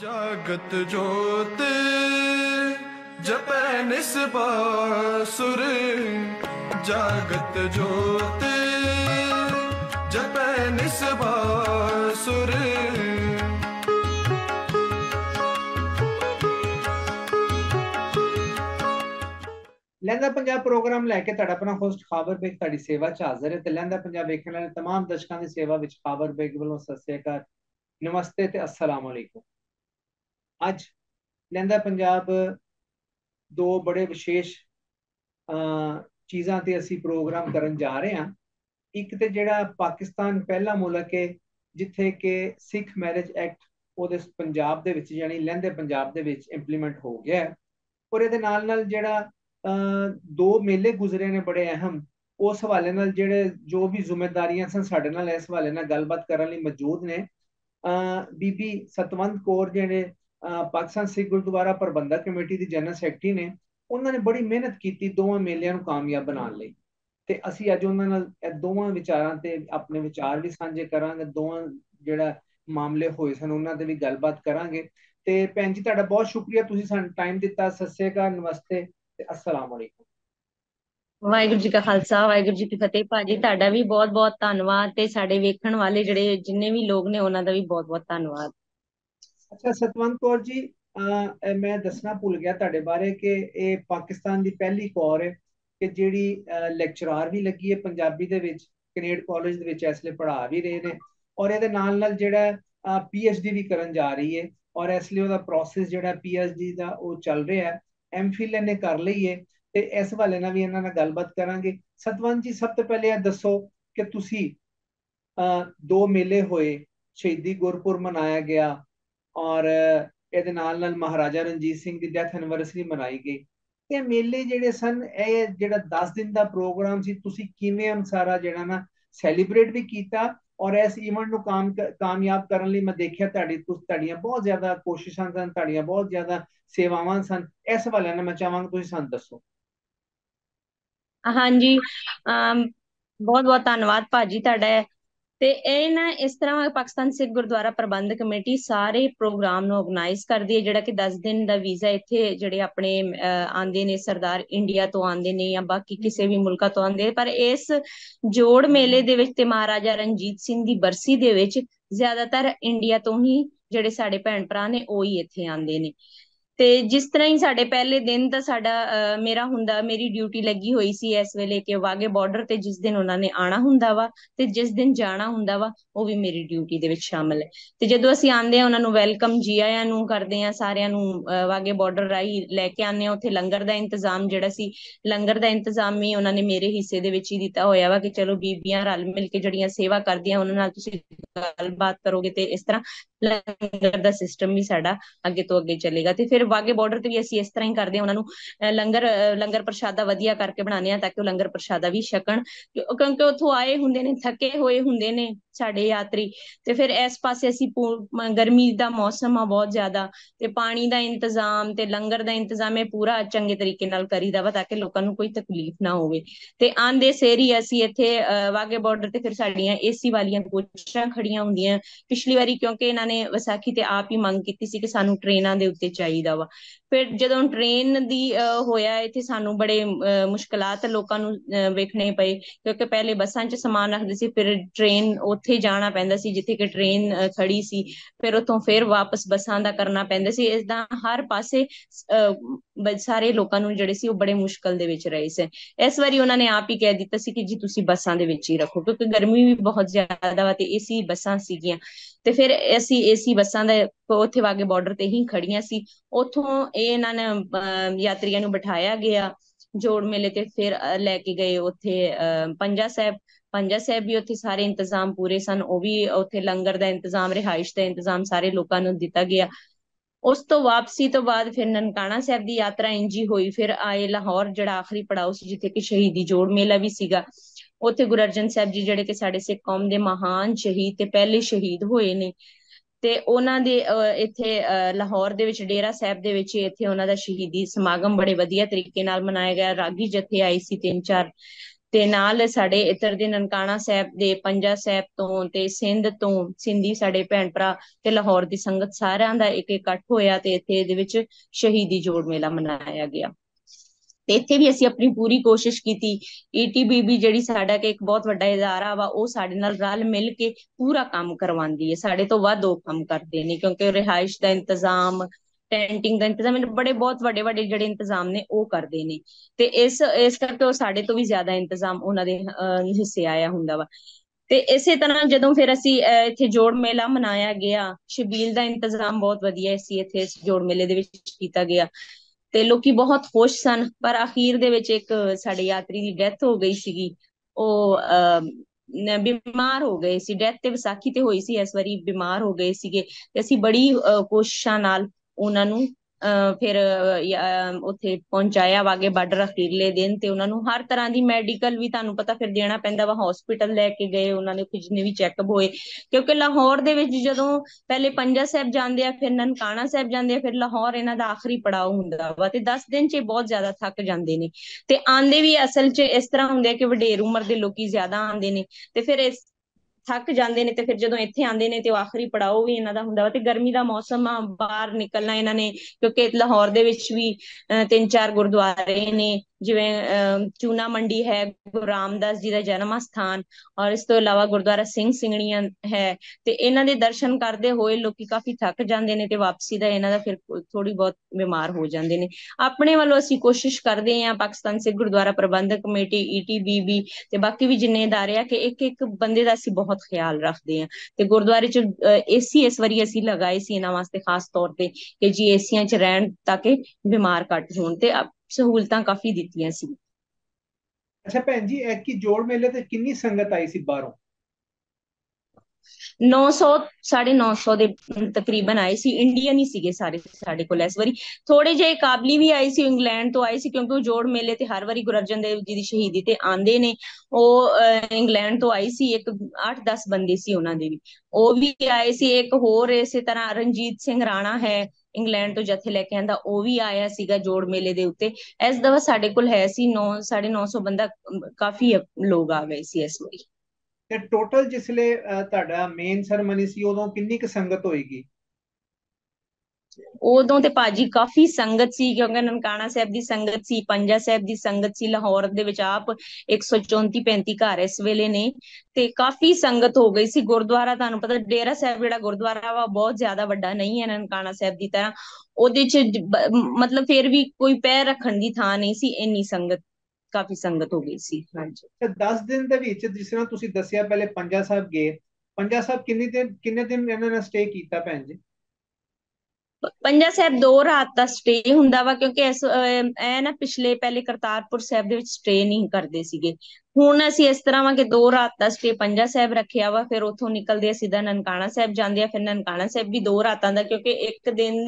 जागत जोत जप निस्बासुर जागत जोत जप निस्बासुर ਲਹਿੰਦਾ ਪੰਜਾਬ ਪ੍ਰੋਗਰਾਮ ਲੈ ਕੇ ਤੁਹਾਡਾ ਆਪਣਾ ਹੋਸਟ ਖਾਬਰ ਬੇਗ ਤੁਹਾਡੀ ਸੇਵਾ 'ਚ ਹਾਜ਼ਰ ਹੈ ਤੇ ਲਹਿੰਦਾ ਪੰਜਾਬ ਵੇਖਣ ਵਾਲੇ तमाम ਦਰਸ਼ਕਾਂ ਦੀ ਸੇਵਾ ਵਿੱਚ ਖਾਬਰ ਬੇਗ ਵੱਲੋਂ ਸਤਿ ਸ੍ਰੀ ਅਕਾਲ ਨਮਸਤੇ ਤੇ ਅਸਲਾਮ ਅਲੈਕੁਮ ਅੱਜ ਲੈਂਦਾ ਪੰਜਾਬ ਦੋ ਬੜੇ ਵਿਸ਼ੇਸ਼ ਚੀਜ਼ਾਂ ਤੇ ਅਸੀਂ ਪ੍ਰੋਗਰਾਮ ਕਰਨ ਜਾ ਰਹੇ ਹਾਂ ਇੱਕ ਤੇ ਜਿਹੜਾ ਪਾਕਿਸਤਾਨ ਪਹਿਲਾ ਮੁਲਕ ਹੈ ਜਿੱਥੇ ਕਿ ਸਿੱਖ ਮੈਰਿਜ ਐਕਟ ਉਹਦੇ ਪੰਜਾਬ ਦੇ ਵਿੱਚ ਯਾਨੀ ਲਹਿੰਦੇ ਪੰਜਾਬ ਦੇ ਵਿੱਚ ਇੰਪਲੀਮੈਂਟ ਹੋ ਗਿਆ ਹੈ ਔਰ ਇਹਦੇ ਨਾਲ ਨਾਲ ਜਿਹੜਾ ਦੋ ਮੇਲੇ ਗੁਜ਼ਰੇ ਨੇ ਬੜੇ ਅਹਿਮ ਉਸ ਹਵਾਲੇ ਨਾਲ ਜਿਹੜੇ ਜੋ ਵੀ ਜ਼ਿੰਮੇਵਾਰੀਆਂ ਸਨ ਸਾਡੇ ਨਾਲ ਇਸ ਹਵਾਲੇ ਨਾਲ ਗੱਲਬਾਤ ਕਰਨ ਲਈ ਮੌਜੂਦ ਨੇ ਬੀਬੀ ਸਤਵੰਤ ਕੌਰ ਜਿਹੜੇ ਪਾਕਿਸਤਾਨ ਸਿੱਖ ਗੁਰਦੁਆਰਾ ਪ੍ਰਬੰਧਕ ਕਮੇਟੀ ਦੀ ਜਨਰਲ ਸੈਕਟਰੀ ਨੇ ਉਹਨਾਂ ਨੇ ਬੜੀ ਮਿਹਨਤ ਕੀਤੀ ਦੋਵਾਂ ਮੇਲਿਆਂ ਨੂੰ ਕਾਮਯਾਬ ਬਣਾਉਣ ਲਈ ਤੇ ਅਸੀਂ ਅੱਜ ਉਹਨਾਂ ਨਾਲ ਇਹ ਦੋਵਾਂ ਵਿਚਾਰਾਂ ਤੇ ਆਪਣੇ ਵਿਚਾਰ ਵੀ ਸਾਂਝੇ ਕਰਾਂਗੇ ਦੋਵਾਂ ਜਿਹੜਾ ਮਾਮਲੇ ਹੋਏ ਸਨ ਉਹਨਾਂ ਤੇ ਵੀ ਗੱਲਬਾਤ ਕਰਾਂਗੇ ਤੇ ਭੈਣ ਜੀ ਤੁਹਾਡਾ ਬਹੁਤ ਸ਼ੁਕਰੀਆ ਤੁਸੀਂ ਸਾਨੂੰ ਟਾਈਮ ਦਿੱਤਾ ਸੱਸੇ ਕਾ ਨਮਸਤੇ ਤੇ ਅਸਲਾਮ ਅਲੈਕੁਮ ਵਾਹਿਗੁਰੂ ਜੀ ਕਾ ਖਾਲਸਾ ਵਾਹਿਗੁਰੂ ਜੀ ਕੀ ਫਤਿਹ ਭਾਜੀ ਤੁਹਾਡਾ ਵੀ ਬਹੁਤ ਬਹੁਤ ਧੰਨਵਾਦ ਤੇ ਸਾਡੇ ਵੇਖਣ ਵਾਲੇ ਜਿਹੜੇ ਜਿੰਨੇ ਵੀ ਲੋਕ ਨੇ ਉਹਨਾਂ ਦਾ ਵੀ ਬਹੁਤ ਬਹੁਤ ਧੰਨਵਾਦ ਅੱਛਾ ਸਤਵੰਤ ਕੌਰ ਜੀ ਮੈਂ ਦੱਸਣਾ ਭੁੱਲ ਗਿਆ ਤੁਹਾਡੇ ਬਾਰੇ ਕਿ ਇਹ ਪਾਕਿਸਤਾਨ ਦੀ ਪਹਿਲੀ ਕੌਰ ਹੈ ਕਿ ਜਿਹੜੀ ਲੈਕਚਰਰ ਵੀ ਲੱਗੀ ਹੈ ਪੰਜਾਬੀ ਦੇ ਵਿੱਚ ਕੈਨੇਡ ਕਾਲਜ ਦੇ ਵਿੱਚ ਐਸਲੇ ਪੜ੍ਹਾ ਵੀ ਰਹੇ ਨੇ ਔਰ ਇਹਦੇ ਨਾਲ ਨਾਲ ਜਿਹੜਾ ਪੀ ਐਚ ਡੀ ਵੀ ਕਰਨ ਜਾ ਰਹੀ ਹੈ ਔਰ ਇਸ ਲਈ ਉਹਦਾ ਪ੍ਰੋਸੈਸ ਜਿਹੜਾ ਪੀ ਐਚ ਡੀ ਦਾ ਉਹ ਚੱਲ ਰਿਹਾ ਐਮ ਫਿਲ ਇਹਨੇ ਕਰ ਲਈ ਹੈ ਤੇ ਇਸ ਵਾਲੇ ਨਾਲ ਵੀ ਇਹਨਾਂ ਨਾਲ ਗੱਲਬਾਤ ਕਰਾਂਗੇ ਸਤਵੰਤ ਜੀ ਸਭ ਤੋਂ ਪਹਿਲੇ ਇਹ ਦੱਸੋ ਕਿ ਤੁਸੀਂ ਦੋ ਮੇਲੇ ਹੋਏ ਸ਼ਹੀਦੀ ਗੁਰਪੁਰ ਮਨਾਇਆ ਗਿਆ ਔਰ ਇਹਦੇ ਨਾਲ ਨਾਲ ਮਹਾਰਾਜਾ ਰਣਜੀਤ ਸਿੰਘ ਦੀ ਡੈਥ ਐਨਵਰਸਰੀ ਮਨਾਈ ਗਈ ਤੇ ਮੇਲੇ ਜਿਹੜੇ ਸਨ ਇਹ ਜਿਹੜਾ 10 ਦਿਨ ਦਾ ਪ੍ਰੋਗਰਾਮ ਸੀ ਤੁਸੀਂ ਕਿਵੇਂ ਅਨਸਾਰਾ ਜਿਹੜਾ ਨਾ ਸੈਲੀਬ੍ਰੇਟ ਵੀ ਕੀਤਾ ਔਰ ਇਸ ਇਵੈਂਟ ਨੂੰ ਕਾਮ ਕਾਮਯਾਬ ਕਰਨ ਲਈ ਮੈਂ ਦੇਖਿਆ ਤੁਹਾਡੀ ਤੁਹਾਡੀਆਂ ਬਹੁਤ ਜ਼ਿਆਦਾ ਕੋਸ਼ਿਸ਼ਾਂ ਸਨ ਤੁਹਾਡੀਆਂ ਬਹੁਤ ਜ਼ਿਆਦਾ ਸੇਵਾਵਾਂ ਸਨ ਇਸ ਵਾਲੇ ਨਾ ਮੈਂ ਚਾਹਾਂਗਾ ਤੁਸੀਂ ਸਾਨੂੰ ਦੱਸੋ ਹਾਂਜੀ ਬਹੁਤ ਬਹੁਤ ਧੰਨਵਾਦ ਭਾਜੀ ਤੁਹਾਡਾ ਤੇ ਇਹ ਨਾ ਇਸ ਤਰ੍ਹਾਂ ਪਾਕਿਸਤਾਨ ਸਿੱਖ ਗੁਰਦੁਆਰਾ ਪ੍ਰਬੰਧ ਕਮੇਟੀ ਸਾਰੇ ਪ੍ਰੋਗਰਾਮ ਨੂੰ ਆਰਗੇਨਾਈਜ਼ ਕਰਦੀ ਹੈ ਜਿਹੜਾ ਕਿ 10 ਦਿਨ ਦਾ ਵੀਜ਼ਾ ਇੱਥੇ ਜਿਹੜੇ ਆਪਣੇ ਆਂਦੇ ਨੇ ਸਰਦਾਰ ਇੰਡੀਆ ਤੋਂ ਆਂਦੇ ਨੇ ਜਾਂ ਬਾਕੀ ਕਿਸੇ ਵੀ ਮੁਲਕਾਂ ਤੋਂ ਆਂਦੇ ਪਰ ਇਸ ਜੋੜ ਮੇਲੇ ਦੇ ਵਿੱਚ ਤੇ ਮਹਾਰਾਜਾ ਰਣਜੀਤ ਸਿੰਘ ਦੀ ਬਰਸੀ ਦੇ ਵਿੱਚ ਜ਼ਿਆਦਾਤਰ ਇੰਡੀਆ ਤੋਂ ਹੀ ਜਿਹੜੇ ਸਾਡੇ ਭੈਣ ਭਰਾ ਨੇ ਉਹ ਹੀ ਇੱਥੇ ਆਂਦੇ ਨੇ ਤੇ ਜਿਸ ਤਰ੍ਹਾਂ ਹੀ ਸਾਡੇ ਪਹਿਲੇ ਦਿਨ ਦਾ ਸਾਡਾ ਮੇਰਾ ਹੁੰਦਾ ਮੇਰੀ ਡਿਊਟੀ ਲੱਗੀ ਹੋਈ ਸੀ ਇਸ ਵੇਲੇ ਕਿ ਵਾਗੇ ਬਾਰਡਰ ਤੇ ਜਿਸ ਦਿਨ ਉਹਨਾਂ ਨੇ ਆਣਾ ਹੁੰਦਾ ਵਾ ਤੇ ਜਿਸ ਦਿਨ ਜਾਣਾ ਹੁੰਦਾ ਵਾ ਉਹ ਵੀ ਮੇਰੀ ਡਿਊਟੀ ਦੇ ਵਿੱਚ ਸ਼ਾਮਲ ਹੈ ਤੇ ਜਦੋਂ ਅਸੀਂ ਆਂਦੇ ਆ ਉਹਨਾਂ ਨੂੰ ਵੈਲਕਮ ਜੀ ਆਇਆਂ ਨੂੰ ਕਰਦੇ ਆ ਸਾਰਿਆਂ ਨੂੰ ਵਾਗੇ ਬਾਰਡਰ ਰਾਹੀਂ ਲੈ ਕੇ ਆਨੇ ਆ ਉੱਥੇ ਲੰਗਰ ਦਾ ਇੰਤਜ਼ਾਮ ਜਿਹੜਾ ਸੀ ਲੰਗਰ ਦਾ ਇੰਤਜ਼ਾਮ ਵੀ ਉਹਨਾਂ ਨੇ ਮੇਰੇ ਹਿੱਸੇ ਦੇ ਵਿੱਚ ਹੀ ਦਿੱਤਾ ਹੋਇਆ ਵਾ ਕਿ ਚਲੋ ਬੀਬੀਆਂ ਰਲ ਮਿਲ ਕੇ ਜਿਹੜੀਆਂ ਸੇਵਾ ਕਰਦੀਆਂ ਉਹਨਾਂ ਨਾਲ ਤੁਸੀਂ ਗੱਲਬਾਤ ਕਰੋਗੇ ਤੇ ਇਸ ਤਰ੍ਹਾਂ ਲੰਗਰ ਦਾ ਸਿਸਟਮ ਵੀ ਸਾਡਾ ਅੱਗੇ ਤੋਂ ਅੱਗੇ ਚੱਲੇਗਾ ਤੇ ਫਿਰ ਵਾਗੇ ਬਾਰਡਰ ਤੇ ਵੀ ਅਸੀਂ ਇਸ ਤਰ੍ਹਾਂ ਹੀ ਕਰਦੇ ਆ ਉਹਨਾਂ ਨੂੰ ਲੰਗਰ ਲੰਗਰ ਪ੍ਰਸ਼ਾਦਾ ਵਧੀਆ ਕਰਕੇ ਬਣਾਉਂਦੇ ਆ ਤਾਂ ਕਿ ਉਹ ਲੰਗਰ ਪ੍ਰਸ਼ਾਦਾ ਵੀ ਛਕਣ ਕਿਉਂਕਿ ਉੱਥੋਂ ਆਏ ਹੁੰਦੇ ਨੇ ਥੱਕੇ ਹੋਏ ਹੁੰਦੇ ਨੇ ਸਾਡੇ ਯਾਤਰੀ ਤੇ ਫਿਰ ਇਸ ਪਾਸੇ ਅਸੀਂ ਗਰਮੀ ਦਾ ਮੌਸਮ ਆ ਬਹੁਤ ਜ਼ਿਆਦਾ ਤੇ ਪਾਣੀ ਦਾ ਇੰਤਜ਼ਾਮ ਤੇ ਲੰਗਰ ਦਾ ਇੰਤਜ਼ਾਮ ਇਹ ਪੂਰਾ ਚੰਗੇ ਤਰੀਕੇ ਨਾਲ ਕਰੀਦਾ ਵਾ ਤਾਂ ਕਿ ਲੋਕਾਂ ਨੂੰ ਕੋਈ ਤਕਲੀਫ ਨਾ ਹੋਵੇ ਤੇ ਆਂਦੇ ਸੇਰੀ ਅਸੀਂ ਇੱਥੇ ਵਾਗੇ ਬਾਰਡਰ ਤੇ ਫਿਰ ਸਾਡੀਆਂ ਏਸੀ ਵਾਲੀਆਂ ਕੋਚਾਂ ਖੜੀਆਂ ਹੁੰਦੀਆਂ ਪਿਛਲੀ ਵਾਰੀ ਕਿਉਂਕਿ ਇਹਨਾਂ ਨੇ ਵਿਸਾਖੀ ਤੇ ਆਪ ਹੀ ਮੰਗ ਕੀਤੀ ਸੀ ਕਿ ਸਾਨੂੰ ਟ੍ਰੇਨਾਂ ਦੇ ਉੱਤੇ ਚਾਹੀਦਾ ਵਾ ਫਿਰ ਜਦੋਂ ਟ੍ਰੇਨ ਦੀ ਹੋਇਆ ਇੱਥੇ ਸਾਨੂੰ ਬੜੇ ਮੁਸ਼ਕਲਾਂ ਲੋਕਾਂ ਨੂੰ ਵੇਖਣੇ ਪਏ ਕਿਉਂਕਿ ਪਹਿਲੇ ਬੱਸਾਂ 'ਚ ਸਮਾਨ ਰੱਖਦੇ ਸੀ ਫਿਰ ਟ੍ਰੇਨ ਉੱਥੇ ਜਾਣਾ ਪੈਂਦਾ ਸੀ ਜਿੱਥੇ ਕਿ ਟ੍ਰੇਨ ਖੜੀ ਸੀ ਫਿਰ ਉਤੋਂ ਫਿਰ ਵਾਪਸ ਬੱਸਾਂ ਦਾ ਕਰਨਾ ਪੈਂਦਾ ਸੀ ਇਸ ਦਾ ਹਰ ਪਾਸੇ ਸਾਰੇ ਲੋਕਾਂ ਨੂੰ ਜਿਹੜੇ ਸੀ ਉਹ ਬੜੇ ਮੁਸ਼ਕਲ ਦੇ ਵਿੱਚ ਰਹੇ ਸੀ ਇਸ ਵਾਰੀ ਉਹਨਾਂ ਨੇ ਆਪ ਹੀ ਕਹਿ ਦਿੱਤਾ ਸੀ ਕਿ ਜੀ ਤੁਸੀਂ ਬੱਸਾਂ ਦੇ ਵਿੱਚ ਹੀ ਰੱਖੋ ਕਿਉਂਕਿ ਗਰਮੀ ਵੀ ਬਹੁਤ ਜ਼ਿਆਦਾ ਵਾ ਤੇ ਏਸੀ ਬੱਸਾਂ ਸੀਗੀਆਂ ਤੇ ਫਿਰ ਅਸੀਂ ਏਸੀ ਬੱਸਾਂ ਦੇ ਉੱਥੇ ਵਾਗੇ ਬਾਰਡਰ ਤੇ ਹੀ ਖੜੀਆਂ ਸੀ ਉਥੋਂ ਇਹ ਇਹਨਾਂ ਨੇ ਯਾਤਰੀਆਂ ਨੂੰ ਬਿਠਾਇਆ ਗਿਆ ਜੋੜ ਮੇਲੇ ਤੇ ਫਿਰ ਲੈ ਕੇ ਗਏ ਉੱਥੇ ਪੰਜਾ ਸਾਹਿਬ ਪੰਜਾ ਸਾਹਿਬ ਵੀ ਉੱਥੇ ਸਾਰੇ ਇੰਤਜ਼ਾਮ ਪੂਰੇ ਸਨ ਉਹ ਵੀ ਉੱਥੇ ਲੰਗਰ ਦਾ ਇੰਤਜ਼ਾਮ ਰਿਹਾਇਸ਼ ਦਾ ਇੰਤਜ਼ਾਮ ਸਾਰੇ ਲੋਕਾਂ ਨੂੰ ਦਿੱਤਾ ਗਿਆ ਉਸ ਤੋਂ ਵਾਪਸੀ ਤੋਂ ਬਾਅਦ ਫਿਰ ਨਨਕਾਣਾ ਸਾਹਿਬ ਦੀ ਯਾਤਰਾ ਇੰਜੀ ਹੋਈ ਫਿਰ ਆਏ ਲਾਹੌਰ ਜਿਹੜਾ ਆਖਰੀ ਪੜਾਅ ਸੀ ਜਿੱਥੇ ਕਿ ਸ਼ਹੀਦੀ ਜੋੜ ਮੇਲਾ ਵੀ ਸੀਗਾ ਉੱਥੇ ਗੁਰੂ ਅਰਜਨ ਸਾਹਿਬ ਜੀ ਜਿਹੜੇ ਕਿ ਸਾਡੇ ਸਿੱਖ ਕੌਮ ਦੇ ਮਹਾਨ ਸ਼ਹੀਦ ਤੇ ਪਹਿਲੇ ਸ਼ਹੀਦ ਹੋਏ ਨੇ ਤੇ ਉਹਨਾਂ ਦੇ ਇੱਥੇ ਲਾਹੌਰ ਦੇ ਵਿੱਚ ਡੇਰਾ ਸਾਹਿਬ ਦੇ ਵਿੱਚ ਇੱਥੇ ਉਹਨਾਂ ਦਾ ਸ਼ਹੀਦੀ ਸਮਾਗਮ ਬੜੇ ਵਧੀਆ ਤਰੀਕੇ ਨਾਲ ਮਨਾਇਆ ਗਿਆ ਰਾਗੀ ਜਥੇ ਆਈ ਸੀ ਤਿੰਨ ਚਾਰ ਤੇ ਨਾਲ ਸਾਡੇ ਇਤਰ ਦੇ ਨਨਕਾਣਾ ਸਾਹਿਬ ਦੇ ਪੰਜਾ ਸਾਹਿਬ ਤੋਂ ਤੇ ਸਿੰਧ ਤੋਂ ਸਿੰਧੀ ਸਾਡੇ ਭੈਣ ਭਰਾ ਤੇ ਲਾਹੌਰ ਦੀ ਸੰਗਤ ਸਾਰਿਆਂ ਦਾ ਇੱਕ ਇਕੱਠ ਹੋਇਆ ਤੇ ਇੱਥੇ ਇਹਦੇ ਵਿੱਚ ਸ਼ਹੀਦੀ ਜੋੜ ਮੇਲਾ ਮਨਾਇਆ ਗਿਆ ਤੇ ਇੱਥੇ ਵੀ ਅਸੀਂ ਆਪਣੀ ਪੂਰੀ ਕੋਸ਼ਿਸ਼ ਕੀਤੀ ਈਟੀਬੀਬੀ ਜਿਹੜੀ ਸਾਡਾ ਕਿ ਇੱਕ ਬਹੁਤ ਵੱਡਾ ਇਦਾਰਾ ਵਾ ਉਹ ਸਾਡੇ ਨਾਲ ਰਲ ਮਿਲ ਕੇ ਪੂਰਾ ਕੰਮ ਕਰਵਾਉਂਦੀ ਹੈ ਸਾਡੇ ਤੋਂ ਵੱਧ ਉਹ ਕੰਮ ਕਰਦੇ ਨੇ ਕਿਉਂਕਿ ਰਿਹਾਇਸ਼ ਦਾ ਇੰਤਜ਼ਾਮ ਟੈਂਟਿੰਗ ਦਾ ਇੰਤਜ਼ਾਮ ਇਹਨਾਂ ਬੜੇ ਬਹੁਤ ਵੱਡੇ ਵੱਡੇ ਜਿਹੜੇ ਇੰਤਜ਼ਾਮ ਨੇ ਉਹ ਕਰਦੇ ਨੇ ਤੇ ਇਸ ਇਸ ਕਰਕੇ ਉਹ ਸਾਡੇ ਤੋਂ ਵੀ ਜ਼ਿਆਦਾ ਇੰਤਜ਼ਾਮ ਉਹਨਾਂ ਦੇ ਹਿੱਸੇ ਆਇਆ ਹੁੰਦਾ ਵਾ ਤੇ ਇਸੇ ਤਰ੍ਹਾਂ ਜਦੋਂ ਫਿਰ ਅਸੀਂ ਇੱਥੇ ਜੋੜ ਮੇਲਾ ਮਨਾਇਆ ਗਿਆ ਸ਼ਬੀਲ ਦਾ ਇੰਤਜ਼ਾਮ ਬਹੁਤ ਵਧੀਆ ਸੀ ਇੱਥੇ ਇਸ ਜੋੜ ਮੇਲੇ ਦੇ ਵਿੱਚ ਕੀਤਾ ਗਿਆ ਤੇ ਲੋਕੀ ਬਹੁਤ ਖੁਸ਼ ਸਨ ਪਰ ਅਖੀਰ ਦੇ ਵਿੱਚ ਇੱਕ ਸਾਡੇ ਯਾਤਰੀ ਦੀ ਡੈਥ ਹੋ ਗਈ ਸੀਗੀ ਉਹ ਬਿਮਾਰ ਹੋ ਗਏ ਸੀ ਡੈਥ ਤੇ ਵਿਸਾਖੀ ਤੇ ਹੋਈ ਸੀ ਇਸ ਵਾਰੀ ਬਿਮਾਰ ਹੋ ਗਏ ਸੀਗੇ ਤੇ ਅਸੀਂ ਬੜੀ ਕੋਸ਼ਿਸ਼ਾਂ ਨਾਲ ਉਹਨਾਂ ਨੂੰ ਫਿਰ ਉੱਥੇ ਪਹੁੰਚਾਇਆ ਵਾਗੇ ਬਾਰਡਰ ਅਖੀਰਲੇ ਦਿਨ ਤੇ ਉਹਨਾਂ ਨੂੰ ਹਰ ਤਰ੍ਹਾਂ ਦੀ ਮੈਡੀਕਲ ਵੀ ਤੁਹਾਨੂੰ ਪਤਾ ਫਿਰ ਦੇਣਾ ਪੈਂਦਾ ਵਾ ਹਸਪੀਟਲ ਲੈ ਕੇ ਗਏ ਉਹਨਾਂ ਨੇ ਜਿੰਨੇ ਵੀ ਚੈੱਕਅਪ ਹੋਏ ਕਿਉਂਕਿ ਲਾਹੌਰ ਦੇ ਵਿੱਚ ਜਦੋਂ ਪਹਿਲੇ ਪੰਜਾ ਸਾਹਿਬ ਜਾਂਦੇ ਆ ਫਿਰ ਨਨਕਾਣਾ ਸਾਹਿਬ ਜਾਂਦੇ ਆ ਫਿਰ ਲਾਹੌਰ ਇਹਨਾਂ ਦਾ ਆਖਰੀ ਪੜਾਅ ਹੁੰਦਾ ਵਾ ਤੇ 10 ਦਿਨ 'ਚ ਬਹੁਤ ਜ਼ਿਆਦਾ ਥੱਕ ਜਾਂਦੇ ਨੇ ਤੇ ਆਂਦੇ ਵੀ ਅਸਲ 'ਚ ਇਸ ਤਰ੍ਹਾਂ ਹੁੰਦੇ ਆ ਕਿ ਵਡੇਰ ਉਮਰ ਦੇ ਲੋਕੀ ਜ਼ਿਆਦਾ ਆਂਦੇ ਨੇ ਤੇ ਫਿਰ ਇਸ ਥੱਕ ਜਾਂਦੇ ਨੇ ਤੇ ਫਿਰ ਜਦੋਂ ਇੱਥੇ ਆਉਂਦੇ ਨੇ ਤੇ ਉਹ ਆਖਰੀ ਪੜਾਓ ਵੀ ਇਹਨਾਂ ਦਾ ਹੁੰਦਾ ਵਾ ਤੇ ਗਰਮੀ ਦਾ ਮੌਸਮ ਆ ਬਾਹਰ ਨਿਕਲਣਾ ਇਹਨਾਂ ਨੇ ਕਿਉਂਕਿ ਲਾਹੌਰ ਦੇ ਵਿੱਚ ਵੀ ਤਿੰਨ ਚਾਰ ਗੁਰਦੁਆਰੇ ਨੇ ਜਿਵੇਂ ਚੂਨਾ ਮੰਡੀ ਹੈ ਗੁਰੂ ਰਾਮਦਾਸ ਜੀ ਦਾ ਜਨਮ ਸਥਾਨ ਔਰ ਇਸ ਤੋਂ ਇਲਾਵਾ ਗੁਰਦੁਆਰਾ ਸਿੰਘ ਸਿੰਘਣੀਆਂ ਹੈ ਤੇ ਇਹਨਾਂ ਦੇ ਦਰਸ਼ਨ ਕਰਦੇ ਹੋਏ ਲੋਕੀ ਕਾਫੀ ਥੱਕ ਜਾਂਦੇ ਨੇ ਤੇ ਵਾਪਸੀ ਦਾ ਇਹਨਾਂ ਦਾ ਫਿਰ ਥੋੜੀ ਬਹੁਤ ਬਿਮਾਰ ਹੋ ਜਾਂਦੇ ਨੇ ਆਪਣੇ ਵੱਲੋਂ ਅਸੀਂ ਕੋਸ਼ਿਸ਼ ਕਰਦੇ ਹਾਂ ਪਾਕਿਸਤਾਨ ਸਿੱਖ ਗੁਰਦੁਆਰਾ ਪ੍ਰਬੰਧਕ ਕਮੇਟੀ ਈਟੀਬੀਬੀ ਤੇ ਬਾਕੀ ਵੀ ਜਿੰਨੇ ادارے ਆ ਕਿ ਇੱਕ ਇੱਕ ਬੰਦੇ ਦਾ ਅਸੀਂ ਬਹੁਤ ਖਿਆਲ ਰੱਖਦੇ ਹਾਂ ਤੇ ਗੁਰਦੁਆਰੇ 'ਚ ਏਸੀ ਇਸ ਵਾਰੀ ਅਸੀਂ ਲਗਾਏ ਸੀ ਇਹਨਾਂ ਵਾਸਤੇ ਖਾਸ ਤੌਰ ਤੇ ਕਿ ਜੀ ਏਸੀਆਂ 'ਚ ਰਹਿਣ ਤਾਂ ਕਿ ਬਿਮਾਰ ਘੱਟ ਹੋਣ ਤੇ ਸਹੂਲਤਾਂ ਕਾਫੀ ਦਿੱਤੀਆਂ ਸੀ ਅੱਛਾ ਭੈਣ ਜੀ ਕੀ ਜੋੜ ਮੇਲੇ ਤੇ ਕਿੰਨੀ ਸੰਗਤ ਆਈ ਸੀ ਬਾਹਰੋਂ 900 950 ਦੇ ਤਕਰੀਬਨ ਆਏ ਸੀ ਇੰਡੀਅਨ ਹੀ ਸੀਗੇ ਸਾਰੇ ਸਾਡੇ ਕੋਲ ਇਸ ਵਾਰੀ ਥੋੜੇ ਜਿਹੇ ਕਾਬਲੀ ਵੀ ਆਏ ਸੀ ਇੰਗਲੈਂਡ ਤੋਂ ਆਏ ਸੀ ਕਿਉਂਕਿ ਉਹ ਜੋੜ ਮੇਲੇ ਤੇ ਹਰ ਵਾਰੀ ਗੁਰਜਨ ਦੇਵ ਜੀ ਦੀ ਸ਼ਹੀਦੀ ਤੇ ਆਂਦੇ ਨੇ ਉਹ ਇੰਗਲੈਂਡ ਤੋਂ ਆਈ ਸੀ ਇੱਕ 8-10 ਬੰਦੇ ਸੀ ਉਹਨਾਂ ਦੇ ਵੀ ਉਹ ਵੀ ਆਏ ਸੀ ਇੱਕ ਹੋਰ ਇਸੇ ਤਰ੍ਹਾਂ ਰਣਜੀਤ ਸਿੰਘ ਰਾਣਾ ਹੈ ਇੰਗਲੈਂਡ ਤੋਂ ਜਥੇ ਲੈ ਕੇ ਆਂਦਾ ਉਹ ਵੀ ਆਇਆ ਸੀਗਾ ਜੋੜ ਮੇਲੇ ਦੇ ਉੱਤੇ ਇਸ ਦਵਾ ਸਾਡੇ ਕੋਲ ਹੈ ਸੀ 9 950 ਬੰਦਾ ਕਾਫੀ ਲੋਕ ਆ ਗਏ ਸੀ ਇਸ ਵਾਰੀ ਤੇ ਟੋਟਲ ਜਿਸਲੇ ਤੁਹਾਡਾ ਮੇਨ ਸਰਮਨੀ ਸੀ ਉਦੋਂ ਕਿੰਨੀ ਕੁ ਸੰਗਤ ਹੋਏਗੀ ਉਦੋਂ ਤੇ ਭਾਜੀ ਕਾਫੀ ਸੰਗਤ ਸੀ ਕਿਉਂਕਿ ਨਨਕਾਣਾ ਸਾਹਿਬ ਦੀ ਸੰਗਤ ਸੀ ਪੰਜਾ ਸਾਹਿਬ ਦੀ ਸੰਗਤ ਸੀ ਲਾਹੌਰ ਦੇ ਵਿੱਚ ਆਪ 134 35 ਘਰ ਇਸ ਵੇਲੇ ਨੇ ਤੇ ਕਾਫੀ ਸੰਗਤ ਹੋ ਗਈ ਸੀ ਗੁਰਦੁਆਰਾ ਤੁਹਾਨੂੰ ਪਤਾ ਡੇਰਾ ਸਾਹਿਬ ਜਿਹੜਾ ਗੁਰਦੁਆਰਾ ਵਾ ਬਹੁਤ ਜ਼ਿਆਦਾ ਵੱਡਾ ਨਹੀਂ ਹੈ ਨਨਕਾਣਾ ਸਾਹਿਬ ਦੀ ਤਰ੍ਹਾਂ ਉਹਦੇ 'ਚ ਮਤਲਬ ਫੇਰ ਵੀ ਕੋਈ ਪੈਰ ਰੱਖਣ ਦੀ ਥਾਂ ਨਹੀਂ ਸੀ ਇੰਨੀ ਸੰਗਤ ਕਾਫੀ ਸੰਗਤ ਹੋ ਗਈ ਸੀ ਹਾਂਜੀ ਤੇ 10 ਦਿਨ ਦੇ ਵਿੱਚ ਜਿਸ ਤਰ੍ਹਾਂ ਤੁਸੀਂ ਦੱਸਿਆ ਪਹਿਲੇ ਪੰਜਾ ਸਾਹਿਬ ਗਏ ਪੰਜਾ ਸਾਹਿਬ ਕਿੰਨੇ ਦਿਨ ਕਿੰਨੇ ਦਿਨ ਇਹਨਾਂ ਨੇ ਸਟੇ ਕੀਤਾ ਭੈਣ ਜੀ ਪੰਜਾ ਸਾਹਿਬ ਦੋ ਰਾਤ ਦਾ ਸਟੇ ਹੁੰਦਾ ਵਾ ਕਿਉਂਕਿ ਇਸ ਐ ਨਾ ਪਿਛਲੇ ਪਹਿਲੇ ਕਰਤਾਰਪੁਰ ਸਾਹਿਬ ਦੇ ਵਿੱਚ ਸਟੇ ਨਹੀਂ ਕਰਦੇ ਸੀਗੇ ਹੁਣ ਅਸੀਂ ਇਸ ਤਰ੍ਹਾਂ ਵਾ ਕਿ ਦੋ ਰਾਤ ਦਾ ਸਟੇ ਪੰਜਾ ਸਾਹਿਬ ਰੱਖਿਆ ਵਾ ਫਿਰ ਉੱਥੋਂ ਨਿਕਲਦੇ ਸਿੱਧਾ ਨਨਕਾਣਾ ਸਾਹਿਬ ਜਾਂਦੇ ਆ ਫਿਰ ਨਨਕਾਣਾ ਸਾਹਿਬ ਵੀ ਦੋ ਰਾਤਾਂ ਦਾ ਕਿਉਂਕਿ ਇੱਕ ਦਿਨ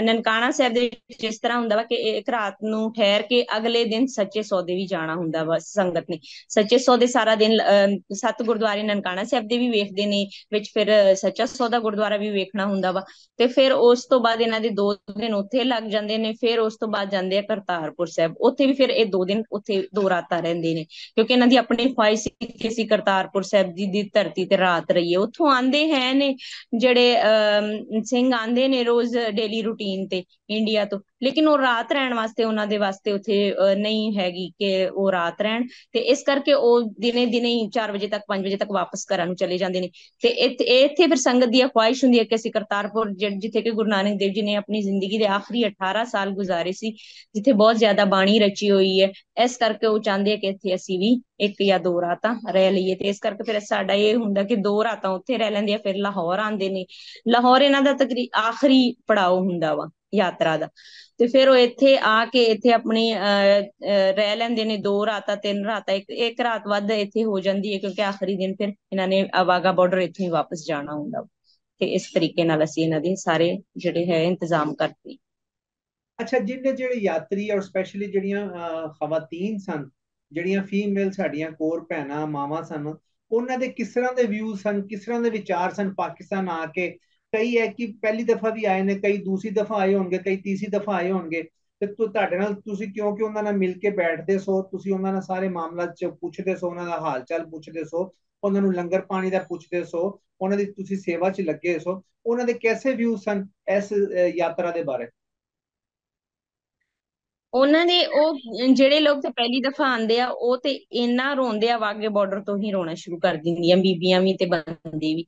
ਨਨਕਾਣਾ ਸਾਹਿਬ ਦੇ ਵਿੱਚ ਇਸ ਤਰ੍ਹਾਂ ਹੁੰਦਾ ਵਾ ਕਿ ਇੱਕ ਰਾਤ ਨੂੰ ਠਹਿਰ ਕੇ ਅਗਲੇ ਦਿਨ ਸੱਚੇ ਸੌਦੇ ਵੀ ਜਾਣਾ ਹੁੰਦਾ ਵਾ ਸੰਗਤ ਨੇ ਸੱਚੇ ਸੌਦੇ ਸਾਰਾ ਦਿਨ ਸਤ ਗੁਰਦੁਆਰੇ ਨਨਕਾਣਾ ਸਾਹਿਬ ਦੇ ਵੀ ਵੇਖਦੇ ਨੇ ਵਿੱਚ ਫਿਰ ਸੱਚਾ ਸੌਦਾ ਗੁਰਦੁਆਰਾ ਵੀ ਵੇਖਣਾ ਹੁੰਦਾ ਵਾ ਤੇ ਫਿਰ ਉਸ ਤੋਂ ਬਾਅਦ ਇਹਨਾਂ ਦੇ ਦੋ ਦਿਨ ਉੱਥੇ ਲੱਗ ਜਾਂਦੇ ਨੇ ਫਿਰ ਉਸ ਤੋਂ ਬਾਅਦ ਜਾਂਦੇ ਆ ਕਰਤਾਰਪੁਰ ਸਾਹਿਬ ਉੱਥੇ ਵੀ ਫਿਰ ਇਹ ਦੋ ਦਿਨ ਉੱਥੇ ਦੋ ਰਾਤਾਂ ਰਹਿੰਦੇ ਨੇ ਕਿਉਂਕਿ ਇਹਨਾਂ ਦੀ ਆਪਣੀ ਖੁਆਇਸ਼ ਸੀ ਕਰਤਾਰਪੁਰ ਸਾਹਿਬ ਦੀ ਦੀ ਧਰਤੀ ਤੇ ਰਾਤ ਰਹੀਏ ਉੱਥੋਂ ਆਂਦੇ ਹੈ ਨੇ ਜਿਹੜੇ ਸਿੰਘ ਆਂਦੇ ਨੇ ਰੋਜ਼ ਡੇਲੀ ਰੂਟੀਨ ਰੂਟੀਨ ਤੇ ਇੰਡੀਆ ਤੋਂ ਲੇਕਿਨ ਉਹ ਰਾਤ ਰਹਿਣ ਵਾਸਤੇ ਉਹਨਾਂ ਦੇ ਵਾਸਤੇ ਉੱਥੇ ਨਹੀਂ ਹੈਗੀ ਕਿ ਉਹ ਰਾਤ ਰਹਿਣ ਤੇ ਇਸ ਕਰਕੇ ਉਹ ਦਿਨੇ ਦਿਨੇ ਹੀ 4 ਵਜੇ ਤੱਕ 5 ਵਜੇ ਤੱਕ ਵਾਪਸ ਘਰਾਂ ਨੂੰ ਚਲੇ ਜਾਂਦੇ ਨੇ ਤੇ ਇੱਥੇ ਫਿਰ ਸੰਗਤ ਦੀ ਖੁਆਇਸ਼ ਹੁੰਦੀ ਹੈ ਕਿ ਅਸੀਂ ਕਰਤਾਰਪੁਰ ਜਿੱਥੇ ਕਿ ਗੁਰੂ ਨਾਨਕ ਦੇਵ ਜੀ ਨੇ ਆਪਣੀ ਜ਼ਿੰਦਗੀ ਦੇ ਆਖਰੀ 18 ਸਾਲ ਗੁਜ਼ਾਰੇ ਸੀ ਜਿੱਥੇ ਬਹੁਤ ਜ਼ਿਆਦਾ ਬਾਣੀ ਰਚੀ ਹੋਈ ਹੈ ਇਸ ਕਰਕੇ ਉਹ ਚਾਹੁੰਦੇ ਆ ਕਿ ਇੱਥੇ ਅਸੀਂ ਵੀ ਇੱਕ ਜਾਂ ਦੋ ਰਾਤਾਂ ਰਹਿ ਲਈਏ ਤੇ ਇਸ ਕਰਕੇ ਫਿਰ ਸਾਡਾ ਇਹ ਹੁੰਦਾ ਕਿ ਦੋ ਰਾਤਾਂ ਉੱਥੇ ਰਹਿ ਲੈਂਦੇ ਆ ਫਿਰ ਲਾਹੌਰ ਆਉਂਦੇ ਨੇ ਲਾਹੌਰ ਇਹਨਾਂ ਦਾ ਤਕਰੀ ਆਖਰੀ ਪੜਾਅ ਹੁੰਦਾ ਵਾ ਯਾਤਰਾ ਦਾ ਤੇ ਫਿਰ ਉਹ ਇੱਥੇ ਆ ਕੇ ਇੱਥੇ ਆਪਣੀ ਰਹਿ ਲੈਂਦੇ ਨੇ ਦੋ ਰਾਤਾਂ ਤਿੰਨ ਰਾਤਾਂ ਇੱਕ ਇੱਕ ਰਾਤ ਵੱਧ ਇੱਥੇ ਹੋ ਜਾਂਦੀ ਹੈ ਕਿਉਂਕਿ ਆਖਰੀ ਦਿਨ ਫਿਰ ਇਹਨਾਂ ਨੇ ਆਵਾਗਾ ਬਾਰਡਰ ਇੱਥੇ ਹੀ ਵਾਪਸ ਜਾਣਾ ਹੁੰਦਾ ਤੇ ਇਸ ਤਰੀਕੇ ਨਾਲ ਅਸੀਂ ਇਹਨਾਂ ਦੇ ਸਾਰੇ ਜਿਹੜੇ ਹੈ ਇੰਤਜ਼ਾਮ ਕਰਦੇ ਅੱਛਾ ਜਿੰਨੇ ਜਿਹੜੇ ਯਾਤਰੀ ਔਰ ਸਪੈਸ਼ਲੀ ਜਿਹੜੀਆਂ ਖਵਾਤੀਨ ਸਨ ਜਿਹੜੀਆਂ ਫੀਮੇਲ ਸਾਡੀਆਂ ਕੋਰ ਭੈਣਾ ਮਾਵਾਂ ਸਨ ਉਹਨਾਂ ਦੇ ਕਿਸ ਤਰ੍ਹਾਂ ਦੇ ਵਿਊ ਸਨ ਕਿਸ ਤਰ੍ਹਾਂ ਦੇ ਵਿਚਾਰ ਸਨ ਪਾਕਿਸਤਾਨ ਆ ਕੇ ਕਈ ਹੈ ਕਿ ਪਹਿਲੀ ਦਫਾ ਵੀ ਆਏ ਨੇ ਕਈ ਦੂਸਰੀ ਦਫਾ ਆਏ ਹੋਣਗੇ ਕਈ ਤੀਸਰੀ ਦਫਾ ਆਏ ਹੋਣਗੇ ਤੇ ਤੁਹਾਡੇ ਨਾਲ ਤੁਸੀਂ ਕਿਉਂਕਿ ਉਹਨਾਂ ਨਾਲ ਮਿਲ ਕੇ ਬੈਠਦੇ ਸੋ ਤੁਸੀਂ ਉਹਨਾਂ ਨਾਲ ਸਾਰੇ ਮਾਮਲਾ ਚ ਪੁੱਛਦੇ ਸੋ ਉਹਨਾਂ ਦਾ ਹਾਲ ਚਾਲ ਪੁੱਛਦੇ ਸੋ ਉਹਨਾਂ ਨੂੰ ਲੰਗਰ ਪਾਣੀ ਦਾ ਪੁੱਛਦੇ ਸੋ ਉਹਨਾਂ ਦੀ ਤੁਸੀਂ ਸੇਵਾ 'ਚ ਲੱਗੇ ਸੋ ਉਹਨਾਂ ਦੇ ਕਿਵੇਂ ਵਿਊ ਸਨ ਇਸ ਯਾਤਰਾ ਦੇ ਬਾਰੇ ਉਹਨਾਂ ਦੇ ਉਹ ਜਿਹੜੇ ਲੋਕ ਤੇ ਪਹਿਲੀ ਦਫਾ ਆਂਦੇ ਆ ਉਹ ਤੇ ਇੰਨਾ ਰੋਂਦੇ ਆ ਵਾਗੇ ਬਾਰਡਰ ਤੋਂ ਹੀ ਰੋਣਾ ਸ਼ੁਰੂ ਕਰ ਦਿੰਦੀਆਂ ਬੀਬੀਆਂ ਵੀ ਤੇ ਬੰਦੇ ਵੀ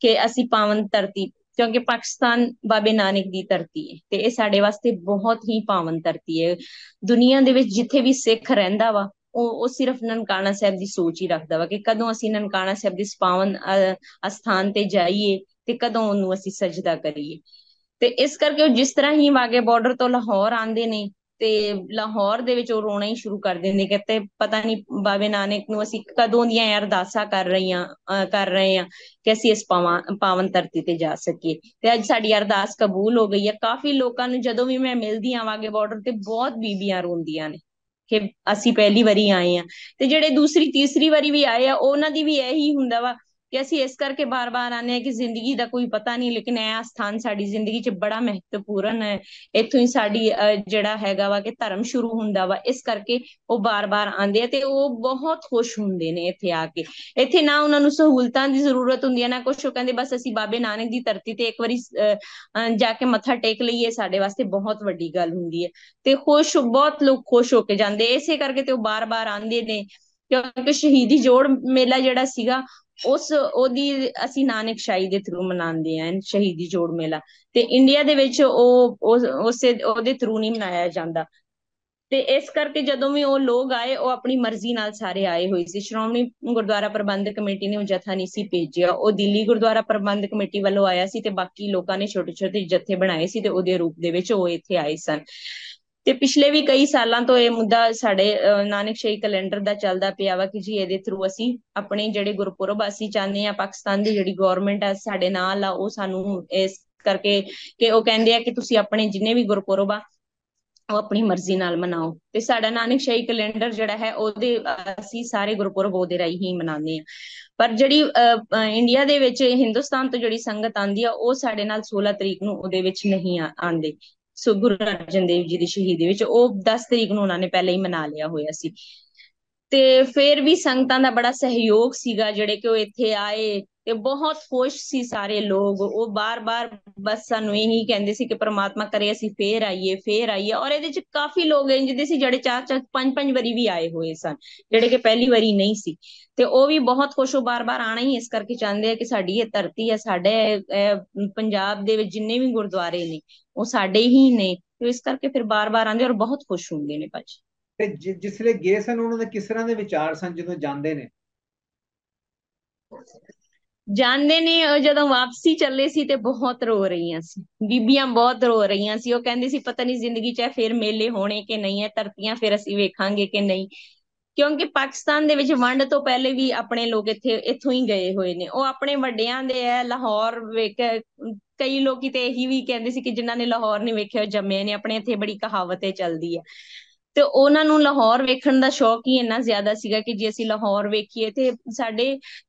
ਕਿ ਅਸੀਂ ਪਾਵਨ ਧਰਤੀ ਕਿਉਂਕਿ ਪਾਕਿਸਤਾਨ ਬਾਬੇ ਨਾਨਕ ਦੀ ਧਰਤੀ ਹੈ ਤੇ ਇਹ ਸਾਡੇ ਵਾਸਤੇ ਬਹੁਤ ਹੀ ਪਾਵਨ ਧਰਤੀ ਹੈ ਦੁਨੀਆ ਦੇ ਵਿੱਚ ਜਿੱਥੇ ਵੀ ਸਿੱਖ ਰਹਿੰਦਾ ਵਾ ਉਹ ਉਹ ਸਿਰਫ ਨਨਕਾਣਾ ਸਾਹਿਬ ਦੀ ਸੋਚ ਹੀ ਰੱਖਦਾ ਵਾ ਕਿ ਕਦੋਂ ਅਸੀਂ ਨਨਕਾਣਾ ਸਾਹਿਬ ਦੇ ਪਾਵਨ ਅਸਥਾਨ ਤੇ ਜਾਈਏ ਤੇ ਕਦੋਂ ਉਹਨੂੰ ਅਸੀਂ ਸਜਦਾ ਕਰੀਏ ਤੇ ਇਸ ਕਰਕੇ ਉਹ ਜਿਸ ਤਰ੍ਹਾਂ ਹੀ ਵਾਗੇ ਬਾਰਡਰ ਤੋਂ ਲਾਹੌਰ ਆਂਦੇ ਨੇ ਤੇ ਲਾਹੌਰ ਦੇ ਵਿੱਚ ਉਹ ਰੋਣਾ ਹੀ ਸ਼ੁਰੂ ਕਰ ਦਿੰਦੇ ਕਹਿੰਦੇ ਪਤਾ ਨਹੀਂ ਬਾਬੇ ਨਾਨਕ ਨੂੰ ਅਸੀਂ ਕਦੋਂ ਦੀਆਂ ਅਰਦਾਸਾਂ ਕਰ ਰਹੀਆਂ ਕਰ ਰਹੇ ਆ ਕਿ ਅਸੀਂ ਇਸ ਪਾਵਨ ਧਰਤੀ ਤੇ ਜਾ ਸਕੀਏ ਤੇ ਅੱਜ ਸਾਡੀ ਅਰਦਾਸ ਕਬੂਲ ਹੋ ਗਈ ਹੈ ਕਾਫੀ ਲੋਕਾਂ ਨੂੰ ਜਦੋਂ ਵੀ ਮੈਂ ਮਿਲਦੀ ਆਵਾਂਗੇ ਬਾਰਡਰ ਤੇ ਬਹੁਤ ਬੀਬੀਆਂ ਰੋਂਦੀਆਂ ਨੇ ਕਿ ਅਸੀਂ ਪਹਿਲੀ ਵਾਰੀ ਆਏ ਆ ਤੇ ਜਿਹੜੇ ਦੂਸਰੀ ਤੀਸਰੀ ਵਾਰੀ ਵੀ ਆਏ ਆ ਉਹਨਾਂ ਦੀ ਵੀ ਇਹੀ ਹੁੰਦਾ ਵਾ ਕਿ ਅਸੀਂ ਇਸ ਕਰਕੇ ਬਾਰ-ਬਾਰ ਆਨੇ ਆ ਕਿ ਜ਼ਿੰਦਗੀ ਦਾ ਕੋਈ ਪਤਾ ਨਹੀਂ ਲੇਕਿਨ ਇਹ ਸਥਾਨ ਸਾਡੀ ਜ਼ਿੰਦਗੀ 'ਚ ਬੜਾ ਮਹੱਤਵਪੂਰਨ ਹੈ ਇੱਥੋਂ ਹੀ ਸਾਡੀ ਜਿਹੜਾ ਹੈਗਾ ਵਾ ਕਿ ਧਰਮ ਸ਼ੁਰੂ ਹੁੰਦਾ ਵਾ ਇਸ ਕਰਕੇ ਉਹ ਬਾਰ-ਬਾਰ ਆਂਦੇ ਆ ਤੇ ਉਹ ਬਹੁਤ ਖੁਸ਼ ਹੁੰਦੇ ਨੇ ਇੱਥੇ ਆ ਕੇ ਇੱਥੇ ਨਾ ਉਹਨਾਂ ਨੂੰ ਸਹੂਲਤਾਂ ਦੀ ਜ਼ਰੂਰਤ ਹੁੰਦੀ ਹੈ ਨਾ ਕੁਝ ਉਹ ਕਹਿੰਦੇ ਬਸ ਅਸੀਂ ਬਾਬੇ ਨਾਨਕ ਦੀ ਧਰਤੀ ਤੇ ਇੱਕ ਵਾਰੀ ਜਾ ਕੇ ਮੱਥਾ ਟੇਕ ਲਈਏ ਸਾਡੇ ਵਾਸਤੇ ਬਹੁਤ ਵੱਡੀ ਗੱਲ ਹੁੰਦੀ ਹੈ ਤੇ ਖੁਸ਼ ਬਹੁਤ ਲੋਕ ਖੁਸ਼ ਹੋ ਕੇ ਜਾਂਦੇ ਇਸੇ ਕਰਕੇ ਤੇ ਉਹ ਬਾਰ-ਬਾਰ ਆਂਦੇ ਨੇ ਕਿਉਂਕਿ ਸ਼ਹੀਦੀ ਜੋੜ ਮੇਲਾ ਜਿਹੜਾ ਸੀਗਾ ਉਸ ਉਹਦੀ ਅਸੀਂ ਨਾਨਕ ਸ਼ਾਹੀ ਦੇ ਥਰੂ ਮਨਾਉਂਦੇ ਆਂ ਸ਼ਹੀਦੀ ਜੋੜ ਮੇਲਾ ਤੇ ਇੰਡੀਆ ਦੇ ਵਿੱਚ ਉਹ ਉਸੇ ਉਹਦੇ ਥਰੂ ਨਹੀਂ ਮਨਾਇਆ ਜਾਂਦਾ ਤੇ ਇਸ ਕਰਕੇ ਜਦੋਂ ਵੀ ਉਹ ਲੋਕ ਆਏ ਉਹ ਆਪਣੀ ਮਰਜ਼ੀ ਨਾਲ ਸਾਰੇ ਆਏ ਹੋਏ ਸੀ ਸ਼੍ਰੋਮਣੀ ਗੁਰਦੁਆਰਾ ਪ੍ਰਬੰਧਕ ਕਮੇਟੀ ਨੇ ਉਹ ਜਥਾ ਨਹੀਂ ਸੀ ਭੇਜਿਆ ਉਹ ਦਿੱਲੀ ਗੁਰਦੁਆਰਾ ਪ੍ਰਬੰਧਕ ਕਮੇਟੀ ਵੱਲੋਂ ਆਇਆ ਸੀ ਤੇ ਬਾਕੀ ਲੋਕਾਂ ਨੇ ਛੋਟੇ ਛੋਟੇ ਜਥੇ ਬਣਾਏ ਸੀ ਤੇ ਉਹਦੇ ਰੂਪ ਦੇ ਵਿੱਚ ਉਹ ਇੱਥੇ ਆਏ ਸਨ ਤੇ ਪਿਛਲੇ ਵੀ ਕਈ ਸਾਲਾਂ ਤੋਂ ਇਹ ਮੁੱਦਾ ਸਾਡੇ ਨਾਨਕ ਸ਼ਹੀ ਕੈਲੰਡਰ ਦਾ ਚੱਲਦਾ ਪਿਆ ਵਾ ਕਿ ਜੀ ਇਹਦੇ ਥਰੂ ਅਸੀਂ ਆਪਣੇ ਜਿਹੜੇ ਗੁਰਪੁਰਬ ਅਸੀਂ ਚਾਹੁੰਦੇ ਆ ਪਾਕਿਸਤਾਨ ਦੀ ਜਿਹੜੀ ਗਵਰਨਮੈਂਟ ਆ ਸਾਡੇ ਨਾਲ ਆ ਉਹ ਸਾਨੂੰ ਇਸ ਕਰਕੇ ਕਿ ਉਹ ਕਹਿੰਦੇ ਆ ਕਿ ਤੁਸੀਂ ਆਪਣੇ ਜਿੰਨੇ ਵੀ ਗੁਰਪੁਰਬ ਆ ਉਹ ਆਪਣੀ ਮਰਜ਼ੀ ਨਾਲ ਮਨਾਓ ਤੇ ਸਾਡਾ ਨਾਨਕ ਸ਼ਹੀ ਕੈਲੰਡਰ ਜਿਹੜਾ ਹੈ ਉਹਦੇ ਅਸੀਂ ਸਾਰੇ ਗੁਰਪੁਰਬ ਉਹਦੇ ਰਾਹੀਂ ਹੀ ਮਨਾਉਂਦੇ ਆ ਪਰ ਜਿਹੜੀ ਇੰਡੀਆ ਦੇ ਵਿੱਚ ਹਿੰਦੁਸਤਾਨ ਤੋਂ ਜਿਹੜੀ ਸੰਗਤ ਆਂਦੀ ਆ ਉਹ ਸਾਡੇ ਨਾਲ 16 ਤਰੀਕ ਨੂੰ ਉਹਦੇ ਵਿੱਚ ਨਹੀਂ ਆਂਦੇ ਸੋ ਗੁਰੂ ਅਰਜਨ ਦੇਵ ਜੀ ਦੀ ਸ਼ਹੀਦੀ ਵਿੱਚ ਉਹ 10 ਤਰੀਕ ਨੂੰ ਉਹਨਾਂ ਨੇ ਪਹਿਲਾਂ ਹੀ ਮਨਾ ਲਿਆ ਹੋਇਆ ਸੀ ਤੇ ਫਿਰ ਵੀ ਸੰਗਤਾਂ ਦਾ ਬੜਾ ਸਹਿਯੋਗ ਸੀਗਾ ਜਿਹੜੇ ਕਿ ਉਹ ਇੱਥੇ ਆਏ ਤੇ ਬਹੁਤ ਖੁਸ਼ ਸੀ ਸਾਰੇ ਲੋਕ ਉਹ ਬਾਰ-ਬਾਰ ਬਸ ਸਾਨੂੰ ਇਹੀ ਕਹਿੰਦੇ ਸੀ ਕਿ ਪ੍ਰਮਾਤਮਾ ਕਰੇ ਅਸੀਂ ਫੇਰ ਆਈਏ ਫੇਰ ਆਈਏ ਔਰ ਇਹਦੇ ਚ ਕਾਫੀ ਲੋਕ ਇੰਜ ਦੇ ਸੀ ਜਿਹੜੇ ਚਾਰ ਚਾਰ ਪੰਜ ਪੰਜ ਵਾਰੀ ਵੀ ਆਏ ਹੋਏ ਸਨ ਜਿਹੜੇ ਕਿ ਪਹਿਲੀ ਵਾਰੀ ਨਹੀਂ ਸੀ ਤੇ ਉਹ ਵੀ ਬਹੁਤ ਖੁਸ਼ ਹੋ ਬਾਰ-ਬਾਰ ਆਣਾ ਹੀ ਇਸ ਕਰਕੇ ਚਾਹੁੰਦੇ ਆ ਕਿ ਸਾਡੀ ਇਹ ਧਰਤੀ ਹੈ ਸਾਡੇ ਪੰਜਾਬ ਦੇ ਵਿੱਚ ਜਿੰਨੇ ਵੀ ਗੁਰਦੁਆਰੇ ਨੇ ਉਹ ਸਾਡੇ ਹੀ ਨੇ ਤੇ ਇਸ ਕਰਕੇ ਫਿਰ ਬਾਰ-ਬਾਰ ਆਂਦੇ ਔਰ ਬਹੁਤ ਖੁਸ਼ ਹੁੰਦੇ ਨੇ ਭਾਜੀ ਤੇ ਜਿਸ ਗਏ ਸਨ ਉਹਨਾਂ ਦੇ ਕਿਸ ਤਰ੍ਹਾਂ ਦੇ ਵਿਚਾਰ ਸਨ ਜਦੋਂ ਜਾਂਦੇ ਨੇ ਜਾਂਦੇ ਨੇ ਜਦੋਂ ਵਾਪਸੀ ਚੱਲੇ ਸੀ ਤੇ ਬਹੁਤ ਰੋ ਰਹੀਆਂ ਸੀ ਬੀਬੀਆਂ ਬਹੁਤ ਰੋ ਰਹੀਆਂ ਸੀ ਉਹ ਕਹਿੰਦੀ ਸੀ ਪਤਾ ਨਹੀਂ ਜ਼ਿੰਦਗੀ 'ਚ ਫੇਰ ਮੇਲੇ ਹੋਣੇ ਕਿ ਨਹੀਂ ਹੈ ਧਰਤੀਆਂ ਫੇਰ ਅਸੀਂ ਵੇਖਾਂਗੇ ਕਿ ਨਹੀਂ ਕਿਉਂਕਿ ਪਾਕਿਸਤਾਨ ਦੇ ਵਿੱਚ ਵੰਡ ਤੋਂ ਪਹਿਲੇ ਵੀ ਆਪਣੇ ਲੋਕ ਇੱਥੇ ਇੱਥੋਂ ਹੀ ਗਏ ਹੋਏ ਨੇ ਉਹ ਆਪਣੇ ਵੱਡਿਆਂ ਦੇ ਐ ਲਾਹੌਰ ਵੇਖ ਕਈ ਲੋਕੀ ਤੇ ਇਹੀ ਵੀ ਕਹਿੰਦੇ ਸੀ ਕਿ ਜਿਨ੍ਹਾਂ ਨੇ ਲਾਹੌਰ ਨਹੀਂ ਵੇਖਿਆ ਜੰਮੇ ਨੇ ਆਪਣੇ ਇੱਥੇ ਬੜੀ ਕਹਾਵਤ ਹੈ ਚੱਲਦੀ ਹੈ ਤੇ ਉਹਨਾਂ ਨੂੰ ਲਾਹੌਰ ਵੇਖਣ ਦਾ ਸ਼ੌਕ ਹੀ ਇੰਨਾ ਜ਼ਿਆਦਾ ਸੀਗਾ ਕਿ ਜੇ ਅਸੀਂ ਲਾਹੌਰ ਵੇਖੀਏ ਤੇ ਸਾਡੇ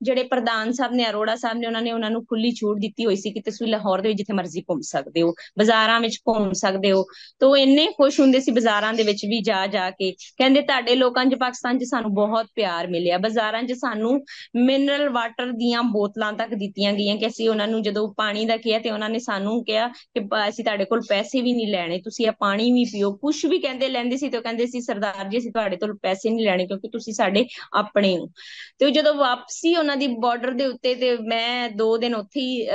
ਜਿਹੜੇ ਪ੍ਰਧਾਨ ਸਾਹਿਬ ਨੇ ਅਰੋੜਾ ਸਾਹਿਬ ਨੇ ਉਹਨਾਂ ਨੇ ਉਹਨਾਂ ਨੂੰ ਖੁੱਲੀ ਛੋੜ ਦਿੱਤੀ ਹੋਈ ਸੀ ਕਿ ਤੁਸੀਂ ਲਾਹੌਰ ਦੇ ਵਿੱਚ ਜਿੱਥੇ ਮਰਜ਼ੀ ਘੁੰਮ ਸਕਦੇ ਹੋ ਬਾਜ਼ਾਰਾਂ ਵਿੱਚ ਘੁੰਮ ਸਕਦੇ ਹੋ ਤੋਂ ਇੰਨੇ ਖੁਸ਼ ਹੁੰਦੇ ਸੀ ਬਾਜ਼ਾਰਾਂ ਦੇ ਵਿੱਚ ਵੀ ਜਾ ਜਾ ਕੇ ਕਹਿੰਦੇ ਤੁਹਾਡੇ ਲੋਕਾਂ 'ਚ ਪਾਕਿਸਤਾਨ 'ਚ ਸਾਨੂੰ ਬਹੁਤ ਪਿਆਰ ਮਿਲਿਆ ਬਾਜ਼ਾਰਾਂ 'ਚ ਸਾਨੂੰ ਮਿਨਰਲ ਵਾਟਰ ਦੀਆਂ ਬੋਤਲਾਂ ਤੱਕ ਦਿੱਤੀਆਂ ਗਈਆਂ ਕਿ ਅਸੀਂ ਉਹਨਾਂ ਨੂੰ ਜਦੋਂ ਪਾਣੀ ਦਾ ਕਿਹਾ ਤੇ ਉਹਨਾਂ ਨੇ ਸਾਨੂੰ ਕਿਹਾ ਕਿ ਅਸੀਂ ਤੁਹਾਡੇ ਕੋਲ ਪੈਸੇ ਵੀ ਨਹੀਂ ਲੈਣੇ ਤੁਸੀਂ ਇਹ ਪਾਣੀ ਵੀ ਪੀਓ ਕੁਝ ਵੀ ਕਹਿੰਦੇ ਲੈਂਦੇ ਸੀ ਤੇ ਕਹਿੰਦੇ ਸੀ ਸਰਦਾਰ ਜੀ ਅਸੀਂ ਤੁਹਾਡੇ ਤੋਂ ਪੈਸੇ ਨਹੀਂ ਲੈਣੇ ਕਿਉਂਕਿ ਤੁਸੀਂ ਸਾਡੇ ਆਪਣੇ ਹੋ ਤੇ ਜਦੋਂ ਵਾਪਸੀ ਉਹਨਾਂ ਦੀ ਬਾਰਡਰ ਦੇ ਉੱਤੇ ਤੇ ਮੈਂ 2 ਦਿਨ ਉੱਥੇ ਹੀ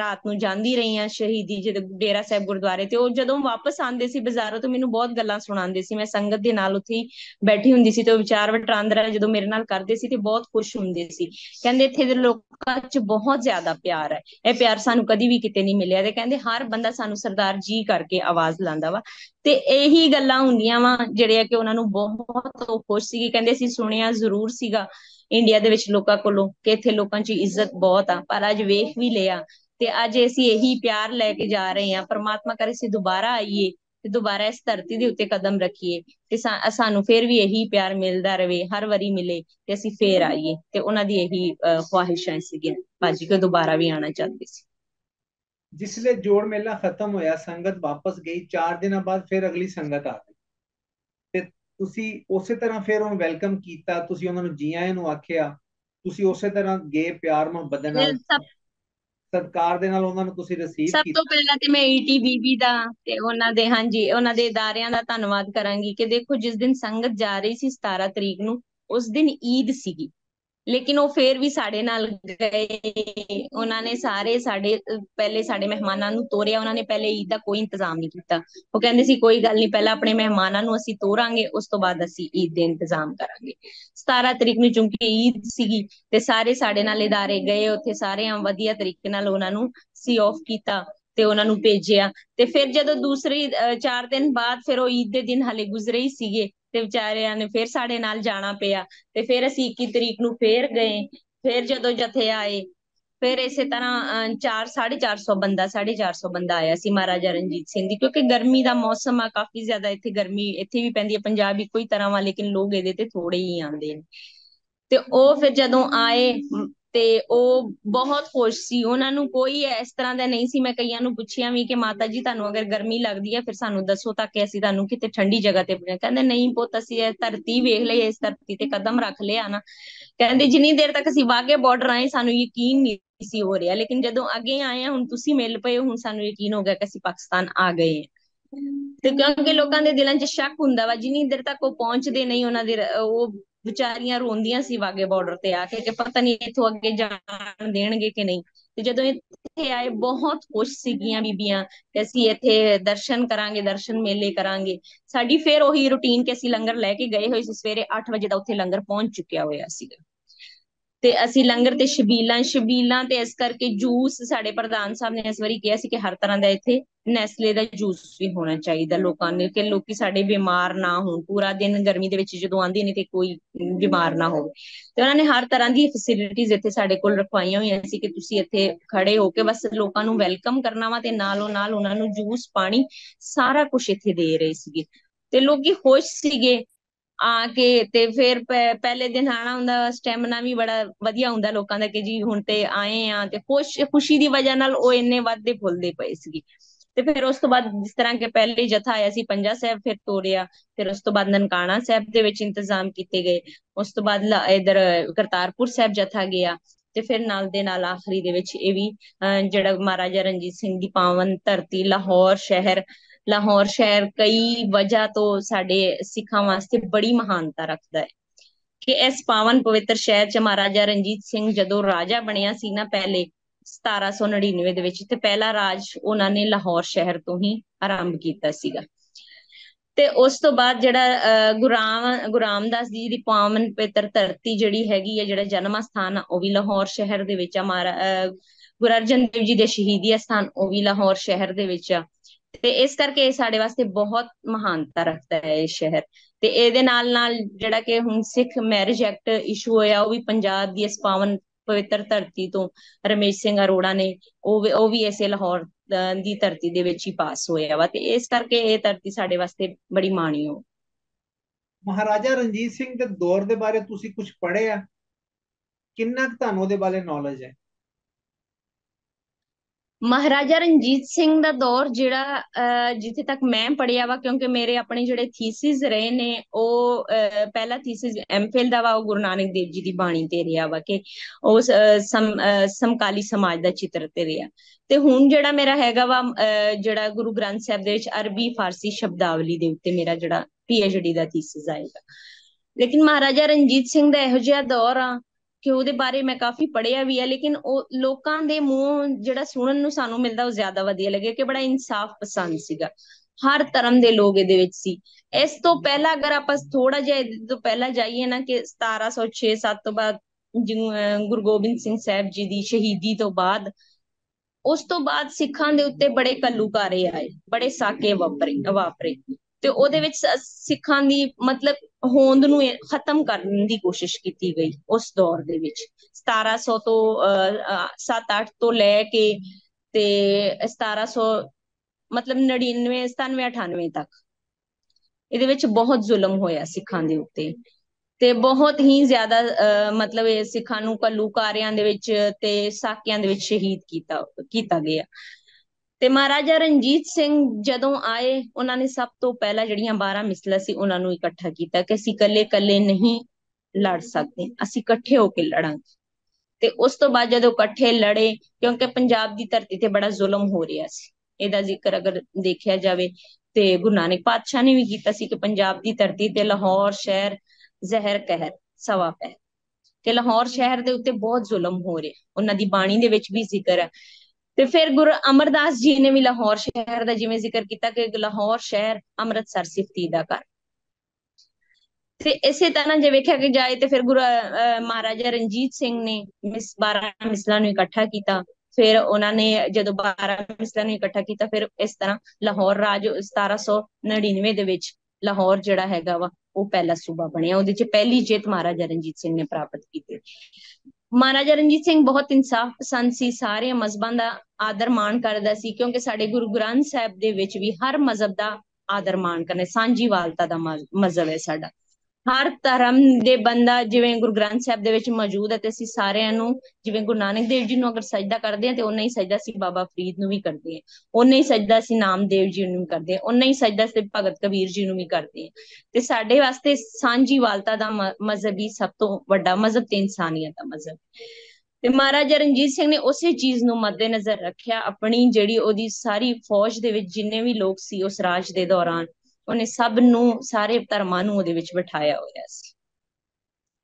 ਰਾਤ ਨੂੰ ਜਾਂਦੀ ਰਹੀ ਆ ਸ਼ਹੀਦੀ ਜਿਹੜੇ ਡੇਰਾ ਸਾਹਿਬ ਗੁਰਦੁਆਰੇ ਤੇ ਉਹ ਜਦੋਂ ਵਾਪਸ ਆਉਂਦੇ ਸੀ ਬਾਜ਼ਾਰੋਂ ਤੋਂ ਮੈਨੂੰ ਬਹੁਤ ਗੱਲਾਂ ਸੁਣਾਉਂਦੇ ਸੀ ਮੈਂ ਸੰਗਤ ਦੇ ਨਾਲ ਉੱਥੇ ਬੈਠੀ ਹੁੰਦੀ ਸੀ ਤੇ ਉਹ ਵਿਚਾਰ ਵਟਾਂਦਰਾ ਜਦੋਂ ਮੇਰੇ ਨਾਲ ਕਰਦੇ ਸੀ ਤੇ ਬਹੁਤ ਖੁਸ਼ ਹੁੰਦੇ ਸੀ ਕਹਿੰਦੇ ਇੱਥੇ ਦੇ ਲੋਕਾਂ 'ਚ ਬਹੁਤ ਜ਼ਿਆਦਾ ਪਿਆਰ ਹੈ ਇਹ ਪਿਆਰ ਸਾਨੂੰ ਕਦੀ ਵੀ ਕਿਤੇ ਨਹੀਂ ਮਿਲਿਆ ਤੇ ਕਹਿੰਦੇ ਹਰ ਬੰਦਾ ਸਾਨੂੰ ਸਰਦਾਰ ਜੀ ਕਰਕੇ ਆਵਾਜ਼ ਲਾਉਂਦਾ ਵਾ ਤੇ ਇਹੀ ਗੱਲਾਂ ਹੁੰਦੀਆਂ ਵਾ ਜਿਹੜੇ ਆ ਕਿ ਉਹਨਾਂ ਨੂੰ ਬਹੁਤ ਖੁਸ਼ ਸੀਗੀ ਕਹਿੰਦੇ ਸੀ ਸੁਣਿਆ ਜ਼ਰੂਰ ਸੀਗਾ ਇੰਡੀਆ ਦੇ ਵਿੱਚ ਲੋਕਾਂ ਕੋਲੋਂ ਕਿ ਇੱਥੇ ਲੋਕਾਂ 'ਚ ਇੱਜ਼ਤ ਬਹੁਤ ਆ ਪਰ ਅੱਜ ਵੇਖ ਵੀ ਲਿਆ ਤੇ ਅੱਜ ਅਸੀਂ ਇਹੀ ਪਿਆਰ ਲੈ ਕੇ ਜਾ ਰਹੇ ਹਾਂ ਪਰਮਾਤਮਾ ਕਰੇ ਸੀ ਦੁਬਾਰਾ ਆਈਏ ਤੇ ਦੁਬਾਰਾ ਇਸ ਧਰਤੀ ਦੇ ਉੱਤੇ ਕਦਮ ਰੱਖੀਏ ਤੇ ਸਾਨੂੰ ਫੇਰ ਵੀ ਇਹੀ ਪਿਆਰ ਮਿਲਦਾ ਰਵੇ ਹਰ ਵਾਰੀ ਮਿਲੇ ਤੇ ਅਸੀਂ ਫੇਰ ਆਈਏ ਤੇ ਉਹਨਾਂ ਦੀ ਇਹੀ ਖੁਆਇਸ਼ਾਂ ਸੀਗੀਆਂ ਭਾਜੀ ਕੋ ਦੁਬਾਰਾ ਵੀ ਆਣਾ ਚਾਹੁੰਦੇ ਸੀ ਜਿਸਲੇ ਜੋੜ ਮੇਲਾ ਖਤਮ ਹੋਇਆ ਸੰਗਤ ਵਾਪਸ ਗਈ 4 ਦਿਨਾਂ ਬਾਅਦ ਫਿਰ ਅਗਲੀ ਸੰਗਤ ਆ ਗਈ ਤੁਸੀਂ ਉਸੇ ਤਰ੍ਹਾਂ ਫਿਰ ਉਹਨੂੰ ਵੈਲਕਮ ਕੀਤਾ ਤੁਸੀਂ ਉਹਨਾਂ ਨੂੰ ਜੀ ਆਇਆਂ ਨੂੰ ਆਖਿਆ ਤੁਸੀਂ ਉਸੇ ਤਰ੍ਹਾਂ ਗਏ ਪਿਆਰ ਮੁਹੱਬਤ ਦੇ ਨਾਲ ਸਤਕਾਰ ਦੇ ਨਾਲ ਉਹਨਾਂ ਨੂੰ ਤੁਸੀਂ ਰਿਸੀਵ ਕੀਤਾ ਸਭ ਤੋਂ ਪਹਿਲਾਂ ਤੇ ਮੈਂ ਬੀਬੀ ਦਾ ਤੇ ਉਹਨਾਂ ਦੇ ਹਾਂਜੀ ਉਹਨਾਂ ਦੇ ਇਦਾਰਿਆਂ ਦਾ ਧੰਨਵਾਦ ਕਰਾਂਗੀ ਕਿ ਦੇਖੋ ਜਿਸ ਦਿਨ ਸੰਗਤ ਜਾ ਰਹੀ ਸੀ 17 ਤਰੀਕ ਨੂੰ ਉਸ ਦਿਨ ਈਦ ਸੀਗੀ ਲੇਕਿਨ ਉਹ ਫੇਰ ਵੀ ਸਾਡੇ ਨਾਲ ਗਏ ਉਹਨਾਂ ਨੇ ਸਾਰੇ ਸਾਡੇ ਪਹਿਲੇ ਸਾਡੇ ਮਹਿਮਾਨਾਂ ਨੂੰ ਤੋਰਿਆ ਉਹਨਾਂ ਨੇ ਪਹਿਲੇ ਈਦ ਦਾ ਕੋਈ ਇੰਤਜ਼ਾਮ ਨਹੀਂ ਕੀਤਾ ਉਹ ਕਹਿੰਦੇ ਸੀ ਕੋਈ ਗੱਲ ਨਹੀਂ ਪਹਿਲਾਂ ਆਪਣੇ ਮਹਿਮਾਨਾਂ ਨੂੰ ਅਸੀਂ ਤੋਰਾਂਗੇ ਉਸ ਤੋਂ ਬਾਅਦ ਅਸੀਂ ਈਦ ਦੇ ਇੰਤਜ਼ਾਮ ਕਰਾਂਗੇ 17 ਤਰੀਕ ਨੂੰ ਚੁੰਕੀ ਈਦ ਸੀਗੀ ਤੇ ਸਾਰੇ ਸਾਡੇ ਨਾਲ ਇਦਾਰੇ ਗਏ ਉੱਥੇ ਸਾਰੇ ਆ ਵਧੀਆ ਤਰੀਕੇ ਨਾਲ ਉਹਨਾਂ ਨੂੰ ਸੀ ਆਫ ਕੀਤਾ ਤੇ ਉਹਨਾਂ ਨੂੰ ਭੇਜਿਆ ਤੇ ਫਿਰ ਜਦੋਂ ਦੂਸਰੀ 4 ਦਿਨ ਬਾਅਦ ਫਿਰ ਉਹ ਈਦ ਦੇ ਦਿਨ ਹਲੇ ਗੁਜ਼ਰੇ ਹੀ ਸੀਗੇ ਤੇ ਵਿਚਾਰਿਆਂ ਨੇ ਫਿਰ ਸਾਡੇ ਨਾਲ ਜਾਣਾ ਪਿਆ ਤੇ ਫਿਰ ਅਸੀਂ 21 ਤਰੀਕ ਨੂੰ ਫੇਰ ਗਏ ਫਿਰ ਜਦੋਂ ਜਥੇ ਆਏ ਫਿਰ ਇਸੇ ਤਰ੍ਹਾਂ 4 450 ਬੰਦਾ 450 ਬੰਦਾ ਆਇਆ ਸੀ ਮਹਾਰਾਜਾ ਰਣਜੀਤ ਸਿੰਘ ਦੀ ਕਿਉਂਕਿ ਗਰਮੀ ਦਾ ਮੌਸਮ ਆ ਕਾਫੀ ਜ਼ਿਆਦਾ ਇੱਥੇ ਗਰਮੀ ਇੱਥੇ ਵੀ ਪੈਂਦੀ ਹੈ ਪੰਜਾਬ ਵੀ ਕੋਈ ਤਰ੍ਹਾਂ ਵਾ ਲੇਕਿਨ ਲੋਕ ਇਹਦੇ ਤੇ ਥੋੜੇ ਹੀ ਆਉਂਦੇ ਨੇ ਤੇ ਉਹ ਫਿਰ ਜਦੋਂ ਆਏ ਤੇ ਉਹ ਬਹੁਤ ਖੁਸ਼ ਸੀ ਉਹਨਾਂ ਨੂੰ ਕੋਈ ਇਸ ਤਰ੍ਹਾਂ ਦਾ ਨਹੀਂ ਸੀ ਮੈਂ ਕਈਆਂ ਨੂੰ ਪੁੱਛਿਆ ਵੀ ਕਿ ਮਾਤਾ ਜੀ ਤੁਹਾਨੂੰ ਅਗਰ ਗਰਮੀ ਲੱਗਦੀ ਹੈ ਫਿਰ ਸਾਨੂੰ ਦੱਸੋ ਤਾਂ ਕਿ ਅਸੀਂ ਤੁਹਾਨੂੰ ਕਿਤੇ ਠੰਡੀ ਜਗ੍ਹਾ ਤੇ ਭੇਜਾਂ ਕਹਿੰਦੇ ਨਹੀਂ ਪੁੱਤ ਅਸੀਂ ਇਹ ਧਰਤੀ ਵੇਖ ਲਈ ਇਸ ਧਰਤੀ ਤੇ ਕਦਮ ਰੱਖ ਲਿਆ ਨਾ ਕਹਿੰਦੇ ਜਿੰਨੀ ਦੇਰ ਤੱਕ ਅਸੀਂ ਵਾਗੇ ਬਾਰਡਰ ਆਏ ਸਾਨੂੰ ਯਕੀਨ ਨਹੀਂ ਸੀ ਹੋ ਰਿਹਾ ਲੇਕਿਨ ਜਦੋਂ ਅੱਗੇ ਆਏ ਹੁਣ ਤੁਸੀਂ ਮਿਲ ਪਏ ਹੁਣ ਸਾਨੂੰ ਯਕੀਨ ਹੋ ਗਿਆ ਕਿ ਅਸੀਂ ਪਾਕਿਸਤਾਨ ਆ ਗਏ ਤੇ ਕਿਉਂਕਿ ਲੋਕਾਂ ਦੇ ਦਿਲਾਂ 'ਚ ਸ਼ੱਕ ਹੁੰਦਾ ਵਾ ਜਿੰਨੀ ਦੇਰ ਤੱਕ ਉਹ ਪਹੁੰਚਦੇ ਨਹੀਂ ਉਹਨਾਂ ਦੇ ਉਹ ਵਿਚਾਰੀਆਂ ਰੋਂਦੀਆਂ ਸੀ ਵਾਗੇ ਬਾਰਡਰ ਤੇ ਆ ਕੇ ਕਿ ਪਤਾ ਨਹੀਂ ਇੱਥੋਂ ਅੱਗੇ ਜਾਣ ਦੇਣਗੇ ਕਿ ਨਹੀਂ ਤੇ ਜਦੋਂ ਇੱਥੇ ਆਏ ਬਹੁਤ ਖੁਸ਼ ਸੀਗੀਆਂ ਬੀਬੀਆਂ ਕਿ ਅਸੀਂ ਇੱਥੇ ਦਰਸ਼ਨ ਕਰਾਂਗੇ ਦਰਸ਼ਨ ਮੇਲੇ ਕਰਾਂਗੇ ਸਾਡੀ ਫੇਰ ਉਹੀ ਰੁਟੀਨ ਕਿ ਅਸੀਂ ਲੰਗਰ ਲੈ ਕੇ ਗਏ ਹੋਏ ਸੀ ਸਵੇਰੇ 8 ਵਜੇ ਦਾ ਉੱਥੇ ਲੰਗਰ ਪਹੁੰਚ ਚੁੱਕਿਆ ਹੋਇਆ ਸੀਗਾ ਤੇ ਅਸੀਂ ਲੰਗਰ ਤੇ ਸ਼ਬੀਲਾਂ ਸ਼ਬੀਲਾਂ ਤੇ ਇਸ ਕਰਕੇ ਜੂਸ ਸਾਡੇ ਪ੍ਰਧਾਨ ਸਾਹਿਬ ਨੇ ਇਸ ਵਾਰੀ ਕਿਹਾ ਸੀ ਕਿ ਹਰ ਤਰ੍ਹਾਂ ਦਾ ਇੱਥੇ ਨੈਸਲੇ ਦਾ ਜੂਸ ਵੀ ਹੋਣਾ ਚਾਹੀਦਾ ਲੋਕਾਂ ਨੇ ਕਿ ਲੋਕੀ ਸਾਡੇ ਬਿਮਾਰ ਨਾ ਹੋਣ ਪੂਰਾ ਦਿਨ ਗਰਮੀ ਦੇ ਵਿੱਚ ਜਦੋਂ ਆਂਦੀ ਨੇ ਤੇ ਕੋਈ ਬਿਮਾਰ ਨਾ ਹੋਵੇ ਤੇ ਉਹਨਾਂ ਨੇ ਹਰ ਤਰ੍ਹਾਂ ਦੀ ਫੈਸਿਲਿਟੀਆਂ ਇੱਥੇ ਸਾਡੇ ਕੋਲ ਰਖਵਾਈਆਂ ਹੋਈਆਂ ਸੀ ਕਿ ਤੁਸੀਂ ਇੱਥੇ ਖੜੇ ਹੋ ਕੇ ਬਸ ਲੋਕਾਂ ਨੂੰ ਵੈਲਕਮ ਕਰਨਾ ਵਾ ਤੇ ਨਾਲੋਂ ਨਾਲ ਉਹਨਾਂ ਨੂੰ ਜੂਸ ਪਾਣੀ ਸਾਰਾ ਕੁਝ ਇੱਥੇ ਦੇ ਰਹੇ ਸੀਗੇ ਤੇ ਲੋਕੀ ਖੁਸ਼ ਸੀਗੇ ਆ ਕੇ ਤੇ ਫਿਰ ਪਹਿਲੇ ਦਿਨ ਆਣਾ ਹੁੰਦਾ ਸਟੈਮਿਨਾ ਵੀ ਬੜਾ ਵਧੀਆ ਹੁੰਦਾ ਲੋਕਾਂ ਦਾ ਕਿ ਜੀ ਹੁਣ ਤੇ ਆਏ ਆ ਤੇ ਖੁਸ਼ ਖੁਸ਼ੀ ਦੀ ਵਜ੍ਹਾ ਨਾਲ ਉਹ ਇੰਨੇ ਵੱਧਦੇ ਫੁੱਲਦੇ ਪਏ ਸੀ ਤੇ ਫਿਰ ਉਸ ਤੋਂ ਬਾਅਦ ਜਿਸ ਤਰ੍ਹਾਂ ਕਿ ਪਹਿਲੇ ਜਥਾ ਆਇਆ ਸੀ ਪੰਜਾ ਸਾਹਿਬ ਫਿਰ ਤੋੜਿਆ ਫਿਰ ਉਸ ਤੋਂ ਬਾਅਦ ਨਨਕਾਣਾ ਸਾਹਿਬ ਦੇ ਵਿੱਚ ਇੰਤਜ਼ਾਮ ਕੀਤੇ ਗਏ ਉਸ ਤੋਂ ਬਾਅਦ ਇਧਰ ਕਰਤਾਰਪੁਰ ਸਾਹਿਬ ਜਥਾ ਗਿਆ ਤੇ ਫਿਰ ਨਾਲ ਦੇ ਨਾਲ ਆਖਰੀ ਦੇ ਵਿੱਚ ਇਹ ਵੀ ਜਿਹੜਾ ਮਹਾਰਾਜਾ ਰਣਜੀਤ ਸਿੰਘ ਦੀ ਪਾਵਨ ਧਰਤੀ ਲਾਹੌਰ ਸ਼ਹਿਰ ਲਾਹੌਰ ਸ਼ਹਿਰ ਕਈ ਵਜ੍ਹਾ ਤੋਂ ਸਾਡੇ ਸਿੱਖਾਂ ਵਾਸਤੇ ਬੜੀ ਮਹਾਨਤਾ ਰੱਖਦਾ ਹੈ ਕਿ ਇਸ ਪਾਵਨ ਪਵਿੱਤਰ ਸ਼ਹਿਰ 'ਚ ਮਹਾਰਾਜਾ ਰਣਜੀਤ ਸਿੰਘ ਜਦੋਂ ਰਾਜਾ ਬਣਿਆ ਸੀ ਨਾ ਪਹਿਲੇ 1799 ਦੇ ਵਿੱਚ ਤੇ ਪਹਿਲਾ ਰਾਜ ਉਹਨਾਂ ਨੇ ਲਾਹੌਰ ਸ਼ਹਿਰ ਤੋਂ ਹੀ ਆਰੰਭ ਕੀਤਾ ਸੀਗਾ ਤੇ ਉਸ ਤੋਂ ਬਾਅਦ ਜਿਹੜਾ ਗੁਰਾਮ ਗੁਰਾਮਦਾਸ ਜੀ ਦੀ ਪਾਵਨ ਪਵਿੱਤਰ ਧਰਤੀ ਜਿਹੜੀ ਹੈਗੀ ਹੈ ਜਿਹੜਾ ਜਨਮ ਸਥਾਨ ਆ ਉਹ ਵੀ ਲਾਹੌਰ ਸ਼ਹਿਰ ਦੇ ਵਿੱਚ ਆ ਮਹਾਰਾਜ ਗੁਰੂ ਅਰਜਨ ਦੇਵ ਜੀ ਦੇ ਸ਼ਹੀਦੀ ਸਥਾਨ ਉਹ ਵੀ ਲਾਹੌਰ ਸ਼ਹਿਰ ਦੇ ਵਿੱਚ ਆ ਤੇ ਇਸ ਕਰਕੇ ਸਾਡੇ ਵਾਸਤੇ ਬਹੁਤ ਮਹਾਨਤਾ ਰੱਖਦਾ ਹੈ ਇਹ ਸ਼ਹਿਰ ਤੇ ਇਹਦੇ ਨਾਲ ਨਾਲ ਜਿਹੜਾ ਕਿ ਹੁਣ ਸਿੱਖ ਮੈਰਿਜ ਐਕਟ ਇਸ਼ੂ ਹੋਇਆ ਉਹ ਵੀ ਪੰਜਾਬ ਦੀ ਇਸ ਪਾਵਨ ਪਵਿੱਤਰ ਧਰਤੀ ਤੋਂ ਰਮੇਸ਼ ਸਿੰਘ ਅਰੋੜਾ ਨੇ ਉਹ ਉਹ ਵੀ ਐਸੇ ਲਾਹੌਰ ਦੀ ਧਰਤੀ ਦੇ ਵਿੱਚ ਹੀ ਪਾਸ ਹੋਇਆ ਵਾ ਤੇ ਇਸ ਕਰਕੇ ਇਹ ਧਰਤੀ ਸਾਡੇ ਵਾਸਤੇ ਬੜੀ ਮਾਣੀ ਹੋ ਮਹਾਰਾਜਾ ਰਣਜੀਤ ਸਿੰਘ ਦੇ ਦੌਰ ਦੇ ਬਾਰੇ ਤੁਸੀਂ ਕੁਝ ਪੜ੍ਹਿਆ ਕਿੰਨਾ ਕੁ ਤੁਹਾਨੂੰ ਉਹਦੇ ਬਾਰੇ ਨੌਲੇਜ ਹੈ ਮਹਾਰਾਜਾ ਰਣਜੀਤ ਸਿੰਘ ਦਾ ਦੌਰ ਜਿਹੜਾ ਜਿੱਥੇ ਤੱਕ ਮੈਂ ਪੜਿਆ ਵਾ ਕਿਉਂਕਿ ਮੇਰੇ ਆਪਣੇ ਜਿਹੜੇ ਥੀਸਿਸ ਰਹੇ ਨੇ ਉਹ ਪਹਿਲਾ ਥੀਸਿਸ ਐਮਫਿਲ ਦਾ ਵਾ ਉਹ ਗੁਰੂ ਨਾਨਕ ਦੇਵ ਜੀ ਦੀ ਬਾਣੀ ਤੇ ਰਿਹਾ ਵਾ ਕਿ ਉਹ ਸਮਕਾਲੀ ਸਮਾਜ ਦਾ ਚਿੱਤਰ ਤੇ ਰਿਹਾ ਤੇ ਹੁਣ ਜਿਹੜਾ ਮੇਰਾ ਹੈਗਾ ਵਾ ਜਿਹੜਾ ਗੁਰੂ ਗ੍ਰੰਥ ਸਾਹਿਬ ਦੇ ਵਿੱਚ ਅਰਬੀ ਫਾਰਸੀ ਸ਼ਬਦਾਵਲੀ ਦੇ ਉੱਤੇ ਮੇਰਾ ਜਿਹੜਾ ਪੀਐਚਡੀ ਦਾ ਥੀਸਿਸ ਆਏਗਾ ਲੇਕਿਨ ਮਹਾਰਾਜਾ ਰਣਜੀਤ ਸਿੰਘ ਦਾ ਇਹੋ ਜਿਹਾ ਦੌਰ ਆ ਕਿ ਉਹਦੇ ਬਾਰੇ ਮੈਂ ਕਾਫੀ ਪੜਿਆ ਵੀ ਹੈ ਲੇਕਿਨ ਉਹ ਲੋਕਾਂ ਦੇ ਮੂੰਹ ਜਿਹੜਾ ਸੁਣਨ ਨੂੰ ਸਾਨੂੰ ਮਿਲਦਾ ਉਹ ਜ਼ਿਆਦਾ ਵਧੀਆ ਲੱਗਿਆ ਕਿ ਬੜਾ ਇਨਸਾਫ ਪਸੰਦ ਸੀਗਾ ਹਰ ਧਰਮ ਦੇ ਲੋਕ ਇਹਦੇ ਵਿੱਚ ਸੀ ਇਸ ਤੋਂ ਪਹਿਲਾਂ ਅਗਰ ਆਪਾਂ ਥੋੜਾ ਜਿਹਾ ਇਹਦੇ ਤੋਂ ਪਹਿਲਾਂ ਜਾਈਏ ਨਾ ਕਿ 1706 7 ਤੋਂ ਬਾਅਦ ਗੁਰੂ ਗੋਬਿੰਦ ਸਿੰਘ ਸਾਹਿਬ ਜੀ ਦੀ ਸ਼ਹੀਦੀ ਤੋਂ ਬਾਅਦ ਉਸ ਤੋਂ ਬਾਅਦ ਸਿੱਖਾਂ ਦੇ ਉੱਤੇ ਬੜੇ ਕੱਲੂਕਾਰੇ ਆਏ ਬੜੇ ਸਾਕੇ ਵਾਪਰੇ ਵਾਪਰੇ ਤੇ ਉਹਦੇ ਵਿੱਚ ਸਿੱਖਾਂ ਦੀ ਮਤਲਬ ਹੋਂਦ ਨੂੰ ਖਤਮ ਕਰਨ ਦੀ ਕੋਸ਼ਿਸ਼ ਕੀਤੀ ਗਈ ਉਸ ਦੌਰ ਦੇ ਵਿੱਚ 1700 ਤੋਂ 7-8 ਤੋਂ ਲੈ ਕੇ ਤੇ 1700 ਮਤਲਬ 99 97 98 ਤੱਕ ਇਹਦੇ ਵਿੱਚ ਬਹੁਤ ਜ਼ੁਲਮ ਹੋਇਆ ਸਿੱਖਾਂ ਦੇ ਉੱਤੇ ਤੇ ਬਹੁਤ ਹੀ ਜ਼ਿਆਦਾ ਮਤਲਬ ਇਹ ਸਿੱਖਾਂ ਨੂੰ ਕੱਲੂਕਾਰਿਆਂ ਦੇ ਵਿੱਚ ਤੇ ਸਾਕਿਆਂ ਦੇ ਵਿੱਚ ਸ਼ਹੀਦ ਕੀਤਾ ਕੀਤਾ ਗਿਆ ਤੇ ਮਹਾਰਾਜਾ ਰਣਜੀਤ ਸਿੰਘ ਜਦੋਂ ਆਏ ਉਹਨਾਂ ਨੇ ਸਭ ਤੋਂ ਪਹਿਲਾਂ ਜਿਹੜੀਆਂ 12 ਮਿਸਲਾਂ ਸੀ ਉਹਨਾਂ ਨੂੰ ਇਕੱਠਾ ਕੀਤਾ ਕਿ ਅਸੀਂ ਇਕੱਲੇ-ਇਕੱਲੇ ਨਹੀਂ ਲੜ ਸਕਦੇ ਅਸੀਂ ਇਕੱਠੇ ਹੋ ਕੇ ਲੜਾਂਗੇ ਤੇ ਉਸ ਤੋਂ ਬਾਅਦ ਜਦੋਂ ਇਕੱਠੇ ਲੜੇ ਕਿਉਂਕਿ ਪੰਜਾਬ ਦੀ ਧਰਤੀ ਤੇ ਬੜਾ ਜ਼ੁਲਮ ਹੋ ਰਿਹਾ ਸੀ ਇਹਦਾ ਜ਼ਿਕਰ ਅਗਰ ਦੇਖਿਆ ਜਾਵੇ ਤੇ ਗੁਰੂ ਨਾਨਕ ਪਾਤਸ਼ਾਹ ਨੇ ਵੀ ਕੀਤਾ ਸੀ ਕਿ ਪੰਜਾਬ ਦੀ ਧਰਤੀ ਤੇ ਲਾਹੌਰ ਸ਼ਹਿਰ ਜ਼ਹਿਰ ਕਹਿਰ ਸਵਾ ਪੈ ਕਿ ਲਾਹੌਰ ਸ਼ਹਿਰ ਦੇ ਉੱਤੇ ਬਹੁਤ ਜ਼ੁਲਮ ਹੋ ਰਿਹਾ ਉਹਨਾਂ ਦੀ ਬਾਣੀ ਦੇ ਵਿੱਚ ਵੀ ਜ਼ਿਕਰ ਹੈ ਤੇ ਫਿਰ ਗੁਰੂ ਅਮਰਦਾਸ ਜੀ ਨੇ ਵੀ ਲਾਹੌਰ ਸ਼ਹਿਰ ਦਾ ਜਿਵੇਂ ਜ਼ਿਕਰ ਕੀਤਾ ਕਿ ਲਾਹੌਰ ਸ਼ਹਿਰ ਅੰਮ੍ਰਿਤਸਰ ਸਿਫਤੀ ਦਾ ਘਰ ਤੇ ਇਸੇ ਤਰ੍ਹਾਂ ਜੇ ਵੇਖਿਆ ਕਿ ਜਾਏ ਤੇ ਫਿਰ ਗੁਰੂ ਮਹਾਰਾਜਾ ਰਣਜੀਤ ਸਿੰਘ ਨੇ ਮਿਸ 12 ਮਿਸਲਾਂ ਨੂੰ ਇਕੱਠਾ ਕੀਤਾ ਫਿਰ ਉਹਨਾਂ ਨੇ ਜਦੋਂ 12 ਮਿਸਲਾਂ ਨੂੰ ਇਕੱਠਾ ਕੀਤਾ ਫਿਰ ਇਸ ਤਰ੍ਹਾਂ ਲਾਹੌਰ ਰਾਜ 1799 ਦੇ ਵਿੱਚ ਲਾਹੌਰ ਜਿਹੜਾ ਹੈਗਾ ਵਾ ਉਹ ਪਹਿਲਾ ਸੂਬਾ ਬਣਿਆ ਉਹਦੇ ਚ ਪਹਿਲੀ ਜਿੱਤ ਮਹਾਰਾਜਾ ਰਣਜੀਤ ਸਿੰਘ ਨੇ ਪ੍ਰਾਪਤ ਕੀਤੀ ਮਹਾਰਾਜਾ ਰਣਜੀਤ ਸਿੰਘ ਬਹੁਤ ਇਨਸਾਫ ਪਸੰਦ ਸੀ ਸਾਰੇ ਮਜ਼ਬਾਂ ਦਾ ਆਦਰ ਮਾਣ ਕਰਦਾ ਸੀ ਕਿਉਂਕਿ ਸਾਡੇ ਗੁਰੂ ਗ੍ਰੰਥ ਸਾਹਿਬ ਦੇ ਵਿੱਚ ਵੀ ਹਰ ਮਜ਼ਬ ਦਾ ਆਦਰ ਮਾਣ ਕਰਨਾ ਸਾਂਝੀਵਾਲਤਾ ਦਾ ਮਜ਼ਬ ਹੈ ਸਾਡਾ ਹਰ ਧਰਮ ਦੇ ਬੰਦਾ ਜਿਵੇਂ ਗੁਰੂ ਗ੍ਰੰਥ ਸਾਹਿਬ ਦੇ ਵਿੱਚ ਮੌਜੂਦ ਹੈ ਤੇ ਅਸੀਂ ਸਾਰਿਆਂ ਨੂੰ ਜਿਵੇਂ ਗੁਰੂ ਨਾਨਕ ਦੇਵ ਜੀ ਨੂੰ ਅਗਰ ਸਜਦਾ ਕਰਦੇ ਆ ਤੇ ਉਹਨਾਂ ਹੀ ਸਜਦਾ ਸੀ ਬਾਬਾ ਫਰੀਦ ਨੂੰ ਵੀ ਕਰਦੇ ਆ ਉਹਨਾਂ ਹੀ ਸਜਦਾ ਸੀ ਨਾਮਦੇਵ ਜੀ ਨੂੰ ਵੀ ਕਰਦੇ ਆ ਉਹਨਾਂ ਹੀ ਸਜਦਾ ਸੀ ਭਗਤ ਕਬੀਰ ਜੀ ਨੂੰ ਵੀ ਕਰਦੇ ਆ ਤੇ ਸਾਡੇ ਵਾਸਤੇ ਸਾਂਝੀ ਵਾਲਤਾ ਦਾ ਮਜ਼ਹਬੀ ਸਭ ਤੋਂ ਵੱਡਾ ਮਜ਼ਹਬ ਤੇ ਇਨਸਾਨੀਅਤ ਦਾ ਮਜ਼ਹਬ ਤੇ ਮਹਾਰਾਜਾ ਰਣਜੀਤ ਸਿੰਘ ਨੇ ਉਸੇ ਚੀਜ਼ ਨੂੰ ਮੱਦੇਨਜ਼ਰ ਰੱਖਿਆ ਆਪਣੀ ਜਿਹੜੀ ਉਹਦੀ ਸਾਰੀ ਫੌਜ ਦੇ ਵਿੱਚ ਜਿੰਨੇ ਵੀ ਲੋਕ ਸੀ ਉਸ ਰਾਜ ਦੇ ਦੌਰਾਨ ਉਹਨੇ ਸਭ ਨੂੰ ਸਾਰੇ ਧਰਮਾਂ ਨੂੰ ਉਹਦੇ ਵਿੱਚ ਬਿਠਾਇਆ ਹੋਇਆ ਸੀ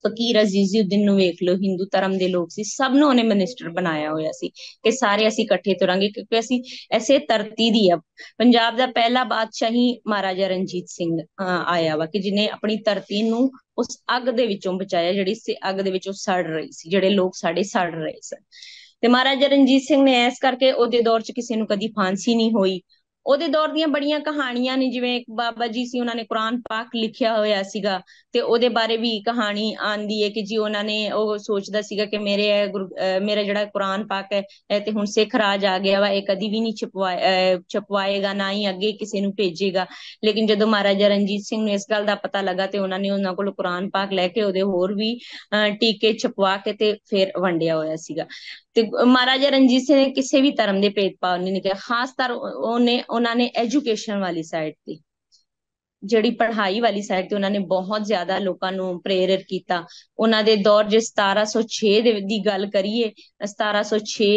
ਫਕੀਰ ਅਜ਼ੀਜ਼ਉਦੀਨ ਨੂੰ ਵੇਖ ਲਓ ਹਿੰਦੂ ਧਰਮ ਦੇ ਲੋਕ ਸੀ ਸਭ ਨੂੰ ਉਹਨੇ ਮਿਨਿਸਟਰ ਬਣਾਇਆ ਹੋਇਆ ਸੀ ਕਿ ਸਾਰੇ ਅਸੀਂ ਇਕੱਠੇ ਤੁਰਾਂਗੇ ਕਿਉਂਕਿ ਅਸੀਂ ਐਸੇ ਧਰਤੀ ਦੀ ਆ ਪੰਜਾਬ ਦਾ ਪਹਿਲਾ ਬਾਦਸ਼ਾਹੀ ਮਹਾਰਾਜਾ ਰਣਜੀਤ ਸਿੰਘ ਆਇਆ ਵਾ ਕਿ ਜਿਨੇ ਆਪਣੀ ਧਰਤੀ ਨੂੰ ਉਸ ਅੱਗ ਦੇ ਵਿੱਚੋਂ ਬਚਾਇਆ ਜਿਹੜੀ ਸੀ ਅੱਗ ਦੇ ਵਿੱਚੋਂ ਸੜ ਰਹੀ ਸੀ ਜਿਹੜੇ ਲੋਕ ਸਾਡੇ ਸੜ ਰਹੇ ਸਨ ਤੇ ਮਹਾਰਾਜਾ ਰਣਜੀਤ ਸਿੰਘ ਨੇ ਐਸ ਕਰਕੇ ਉਹਦੇ ਦੌਰ 'ਚ ਕਿਸੇ ਨੂੰ ਕਦੀ ਫਾਂਸੀ ਨਹੀਂ ਹੋਈ ਉਹਦੇ ਦੌਰ ਦੀਆਂ ਬੜੀਆਂ ਕਹਾਣੀਆਂ ਨੇ ਜਿਵੇਂ ਇੱਕ ਬਾਬਾ ਜੀ ਸੀ ਉਹਨਾਂ ਨੇ ਕੁਰਾਨ ਪਾਕ ਲਿਖਿਆ ਹੋਇਆ ਸੀਗਾ ਤੇ ਉਹਦੇ ਬਾਰੇ ਵੀ ਕਹਾਣੀ ਆਂਦੀ ਹੈ ਕਿ ਜੀ ਉਹਨਾਂ ਨੇ ਉਹ ਸੋਚਦਾ ਸੀਗਾ ਕਿ ਮੇਰੇ ਮੇਰਾ ਜਿਹੜਾ ਕੁਰਾਨ ਪਾਕ ਹੈ ਤੇ ਹੁਣ ਸਿੱਖ ਰਾਜ ਆ ਗਿਆ ਵਾ ਇਹ ਕਦੀ ਵੀ ਨਹੀਂ ਛਪਵਾਏ ਛਪਵਾਏਗਾ ਨਾ ਹੀ ਅੱਗੇ ਕਿਸੇ ਨੂੰ ਭੇਜੇਗਾ ਲੇਕਿਨ ਜਦੋਂ ਮਹਾਰਾਜਾ ਰਣਜੀਤ ਸਿੰਘ ਨੂੰ ਇਸ ਗੱਲ ਦਾ ਪਤਾ ਲੱਗਾ ਤੇ ਉਹਨਾਂ ਨੇ ਉਹਨਾਂ ਕੋਲ ਕੁਰਾਨ ਪਾਕ ਲੈ ਕੇ ਉਹਦੇ ਹੋਰ ਵੀ ਟੀਕੇ ਛਪਵਾ ਕੇ ਤੇ ਫਿਰ ਵੰਡਿਆ ਹੋਇਆ ਸੀਗਾ ਤੇ ਮਹਾਰਾਜਾ ਰਣਜੀਤ ਸਿੰਘ ਨੇ ਕਿਸੇ ਵੀ ਧਰਮ ਦੇ ਭੇਦਭਾਵ ਨਹੀਂ ਕੀਤਾ ਖਾਸ ਤਰ ਉਹਨੇ ਉਹਨਾਂ ਨੇ ਐਜੂਕੇਸ਼ਨ ਵਾਲੀ ਸਾਈਡ ਤੇ ਜਿਹੜੀ ਪੜ੍ਹਾਈ ਵਾਲੀ ਸਾਈਡ ਤੇ ਉਹਨਾਂ ਨੇ ਬਹੁਤ ਜ਼ਿਆਦਾ ਲੋਕਾਂ ਨੂੰ ਪ੍ਰੇਰਿਤ ਕੀਤਾ ਉਹਨਾਂ ਦੇ ਦੌਰ ਜੇ 1706 ਦੇ ਦੀ ਗੱਲ ਕਰੀਏ 1706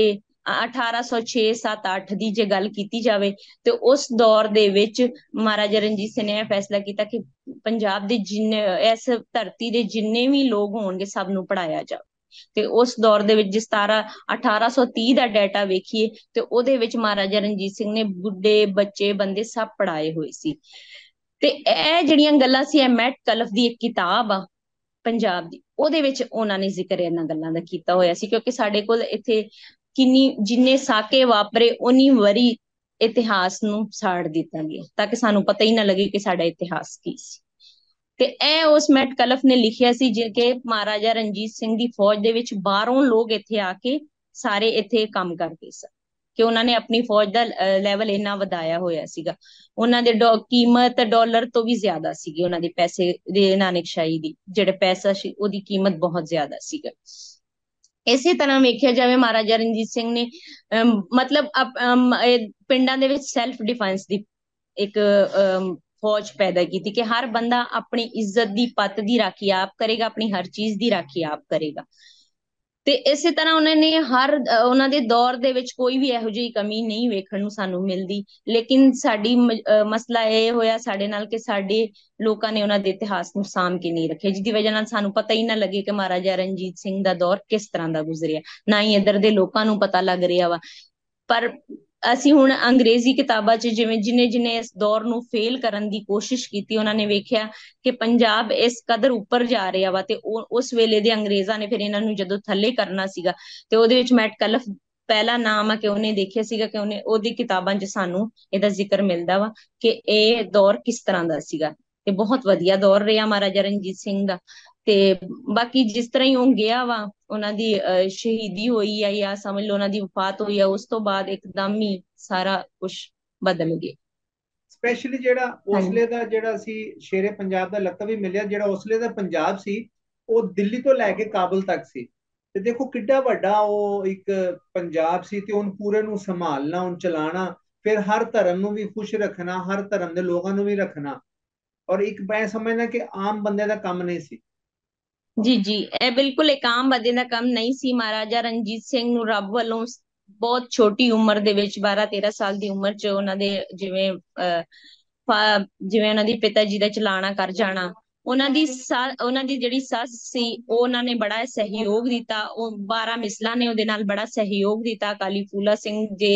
1806 7 8 ਦੀ ਜੇ ਗੱਲ ਕੀਤੀ ਜਾਵੇ ਤੇ ਉਸ ਦੌਰ ਦੇ ਵਿੱਚ ਮਹਾਰਾਜਾ ਰਣਜੀਤ ਸਿੰਘ ਨੇ ਫੈਸਲਾ ਕੀਤਾ ਕਿ ਪੰਜਾਬ ਦੇ ਜਿੰਨੇ ਇਸ ਧਰਤੀ ਦੇ ਜਿੰਨੇ ਵੀ ਲੋਕ ਹੋਣਗੇ ਸਭ ਨੂੰ ਪੜਾਇਆ ਜਾਵੇ ਤੇ ਉਸ ਦੌਰ ਦੇ ਵਿੱਚ ਜਿਸ ਤਰ੍ਹਾਂ 1830 ਦਾ ਡਾਟਾ ਵੇਖੀਏ ਤੇ ਉਹਦੇ ਵਿੱਚ ਮਹਾਰਾਜਾ ਰਣਜੀਤ ਸਿੰਘ ਨੇ ਬੁੱਢੇ ਬੱਚੇ ਬੰਦੇ ਸਭ ਪੜਾਏ ਹੋਏ ਸੀ ਤੇ ਇਹ ਜਿਹੜੀਆਂ ਗੱਲਾਂ ਸੀ ਇਹ ਮੈਟ ਕਲਫ ਦੀ ਇੱਕ ਕਿਤਾਬ ਆ ਪੰਜਾਬ ਦੀ ਉਹਦੇ ਵਿੱਚ ਉਹਨਾਂ ਨੇ ਜ਼ਿਕਰ ਇਹਨਾਂ ਗੱਲਾਂ ਦਾ ਕੀਤਾ ਹੋਇਆ ਸੀ ਕਿਉਂਕਿ ਸਾਡੇ ਕੋਲ ਇੱਥੇ ਕਿੰਨੀ ਜਿੰਨੇ ਸਾਕੇ ਵਾਪਰੇ ਉਨੀ ਵਰੀ ਇਤਿਹਾਸ ਨੂੰ ਸਾੜ ਦਿੱਤਾ ਗਿਆ ਤਾਂ ਕਿ ਸਾਨੂੰ ਪਤਾ ਹੀ ਨਾ ਲੱਗੇ ਕਿ ਸਾਡਾ ਇਤਿਹਾਸ ਕੀ ਸੀ ਤੇ ਇਹ ਉਸ ਮੈਟਕਲਫ ਨੇ ਲਿਖਿਆ ਸੀ ਜਿ ਕਿ ਮਹਾਰਾਜਾ ਰਣਜੀਤ ਸਿੰਘ ਦੀ ਫੌਜ ਦੇ ਵਿੱਚ ਬਾਹਰੋਂ ਲੋਕ ਇੱਥੇ ਆ ਕੇ ਸਾਰੇ ਇੱਥੇ ਕੰਮ ਕਰਦੇ ਸਨ ਕਿ ਉਹਨਾਂ ਨੇ ਆਪਣੀ ਫੌਜ ਦਾ ਲੈਵਲ ਇੰਨਾ ਵਧਾਇਆ ਹੋਇਆ ਸੀਗਾ ਉਹਨਾਂ ਦੇ ਕੀਮਤ ਡਾਲਰ ਤੋਂ ਵੀ ਜ਼ਿਆਦਾ ਸੀਗੀ ਉਹਨਾਂ ਦੇ ਪੈਸੇ ਦੇ ਨਾਨਕਸ਼ਾਹੀ ਦੀ ਜਿਹੜੇ ਪੈਸਾ ਸੀ ਉਹਦੀ ਕੀਮਤ ਬਹੁਤ ਜ਼ਿਆਦਾ ਸੀਗਾ ਇਸੇ ਤਰ੍ਹਾਂ ਵੇਖਿਆ ਜਾਵੇ ਮਹਾਰਾਜਾ ਰਣਜੀਤ ਸਿੰਘ ਨੇ ਮਤਲਬ ਪਿੰਡਾਂ ਦੇ ਵਿੱਚ ਸੈਲਫ ਡਿਫੈਂਸ ਦੀ ਇੱਕ ਫੌਜ ਪੈਦਾ ਕੀਤੀ ਕਿ ਹਰ ਬੰਦਾ ਆਪਣੀ ਇੱਜ਼ਤ ਦੀ ਪੱਤ ਦੀ ਰਾਖੀ ਆਪ ਕਰੇਗਾ ਆਪਣੀ ਹਰ ਚੀਜ਼ ਦੀ ਰਾਖੀ ਆਪ ਕਰੇਗਾ ਤੇ ਇਸੇ ਤਰ੍ਹਾਂ ਉਹਨਾਂ ਨੇ ਹਰ ਉਹਨਾਂ ਦੇ ਦੌਰ ਦੇ ਵਿੱਚ ਕੋਈ ਵੀ ਇਹੋ ਜਿਹੀ ਕਮੀ ਨਹੀਂ ਵੇਖਣ ਨੂੰ ਸਾਨੂੰ ਮਿਲਦੀ ਲੇਕਿਨ ਸਾਡੀ ਮਸਲਾ ਇਹ ਹੋਇਆ ਸਾਡੇ ਨਾਲ ਕਿ ਸਾਡੇ ਲੋਕਾਂ ਨੇ ਉਹਨਾਂ ਦੇ ਇਤਿਹਾਸ ਨੂੰ ਸਾਂਭ ਕੇ ਨਹੀਂ ਰੱਖਿਆ ਜਿਹਦੀ ਵਜ੍ਹਾ ਨਾਲ ਸਾਨੂੰ ਪਤਾ ਹੀ ਨਾ ਲੱਗੇ ਕਿ ਮਹਾਰਾਜਾ ਰਣਜੀਤ ਸਿੰਘ ਦਾ ਦੌਰ ਕਿਸ ਤਰ੍ਹਾਂ ਦਾ ਗੁਜ਼ਰਿਆ ਨਾ ਹੀ ਇਧਰ ਦੇ ਲੋਕਾਂ ਨੂੰ ਪਤਾ ਲੱਗ ਰਿਹਾ ਵਾ ਪਰ ਅਸੀਂ ਹੁਣ ਅੰਗਰੇਜ਼ੀ ਕਿਤਾਬਾਂ 'ਚ ਜਿਵੇਂ ਜਿਨੇ ਜਿਨੇ ਇਸ ਦੌਰ ਨੂੰ ਫੇਲ ਕਰਨ ਦੀ ਕੋਸ਼ਿਸ਼ ਕੀਤੀ ਉਹਨਾਂ ਨੇ ਵੇਖਿਆ ਕਿ ਪੰਜਾਬ ਇਸ ਕਦਰ ਉੱਪਰ ਜਾ ਰਿਹਾ ਵਾ ਤੇ ਉਸ ਵੇਲੇ ਦੇ ਅੰਗਰੇਜ਼ਾਂ ਨੇ ਫਿਰ ਇਹਨਾਂ ਨੂੰ ਜਦੋਂ ਥੱਲੇ ਕਰਨਾ ਸੀਗਾ ਤੇ ਉਹਦੇ ਵਿੱਚ ਮੈਟ ਕਲਫ ਪਹਿਲਾ ਨਾਮ ਆ ਕਿ ਉਹਨੇ ਦੇਖਿਆ ਸੀਗਾ ਕਿ ਉਹਨੇ ਉਹਦੀ ਕਿਤਾਬਾਂ 'ਚ ਸਾਨੂੰ ਇਹਦਾ ਜ਼ਿਕਰ ਮਿਲਦਾ ਵਾ ਕਿ ਇਹ ਦੌਰ ਕਿਸ ਤਰ੍ਹਾਂ ਦਾ ਸੀਗਾ ਤੇ ਬਹੁਤ ਵਧੀਆ ਦੌਰ ਰਿਹਾ ਮਹਾਰਾਜਾ ਰਣਜੀਤ ਸਿੰਘ ਦਾ ਤੇ ਬਾਕੀ ਜਿਸ ਤਰ੍ਹਾਂ ਹੀ ਉਹ ਗਿਆ ਵਾ ਉਹਨਾਂ ਦੀ ਸ਼ਹੀਦੀ ਹੋਈ ਆ ਜਾਂ ਸਮਝ ਲਓ ਉਹਨਾਂ ਦੀ ਵਫਾਤ ਹੋਈ ਆ ਉਸ ਤੋਂ ਬਾਅਦ ਇੱਕਦਮ ਹੀ ਸਾਰਾ ਕੁਝ ਬਦਲ ਗਿਆ ਸਪੈਸ਼ਲੀ ਜਿਹੜਾ ਉਸਲੇ ਦਾ ਜਿਹੜਾ ਸੀ ਸ਼ੇਰੇ ਪੰਜਾਬ ਦਾ ਲਕਬ ਵੀ ਮਿਲਿਆ ਜਿਹੜਾ ਉਸਲੇ ਦਾ ਪੰਜਾਬ ਸੀ ਉਹ ਦਿੱਲੀ ਤੋਂ ਲੈ ਕੇ ਕਾਬਲ ਤੱਕ ਸੀ ਤੇ ਦੇਖੋ ਕਿੱਡਾ ਵੱਡਾ ਉਹ ਇੱਕ ਪੰਜਾਬ ਸੀ ਤੇ ਉਹਨ ਪੂਰੇ ਨੂੰ ਸੰਭਾਲਣਾ ਉਹਨ ਚਲਾਣਾ ਫਿਰ ਹਰ ਧਰਮ ਨੂੰ ਵੀ ਖੁਸ਼ ਰੱਖਣਾ ਹਰ ਧਰਮ ਦੇ ਲੋਕਾਂ ਨੂੰ ਵੀ ਰੱਖਣਾ ਔਰ ਇੱਕ ਮੈਂ ਸਮਝਣਾ ਕਿ ਆਮ ਬੰਦੇ ਦਾ ਕੰਮ ਨਹੀਂ ਸੀ ਜੀ ਜੀ ਇਹ ਬਿਲਕੁਲ ਇੱਕ ਆਮ ਬੰਦੇ ਦਾ ਕੰਮ ਨਹੀਂ ਸੀ ਮਹਾਰਾਜਾ ਰਣਜੀਤ ਸਿੰਘ ਨੂੰ ਰੱਬ ਵੱਲੋਂ ਬਹੁਤ ਛੋਟੀ ਉਮਰ ਦੇ ਵਿੱਚ 12 13 ਸਾਲ ਦੀ ਉਮਰ 'ਚ ਉਹਨਾਂ ਦੇ ਜਿਵੇਂ ਜਿਵੇਂ ਉਹਨਾਂ ਦੀ ਪਿਤਾ ਜੀ ਦਾ ਚਲਾਣਾ ਕਰ ਜਾਣਾ ਉਹਨਾਂ ਦੀ ਉਹਨਾਂ ਦੀ ਜਿਹੜੀ ਸੱਸ ਸੀ ਉਹ ਉਹਨਾਂ ਨੇ ਬੜਾ ਸਹਿਯੋਗ ਦਿੱਤਾ ਉਹ 12 ਮਿਸਲਾਂ ਨੇ ਉਹਦੇ ਨਾਲ ਬੜਾ ਸਹਿਯੋਗ ਦਿੱਤਾ ਕਾਲੀ ਫੂਲਾ ਸਿੰਘ ਦੇ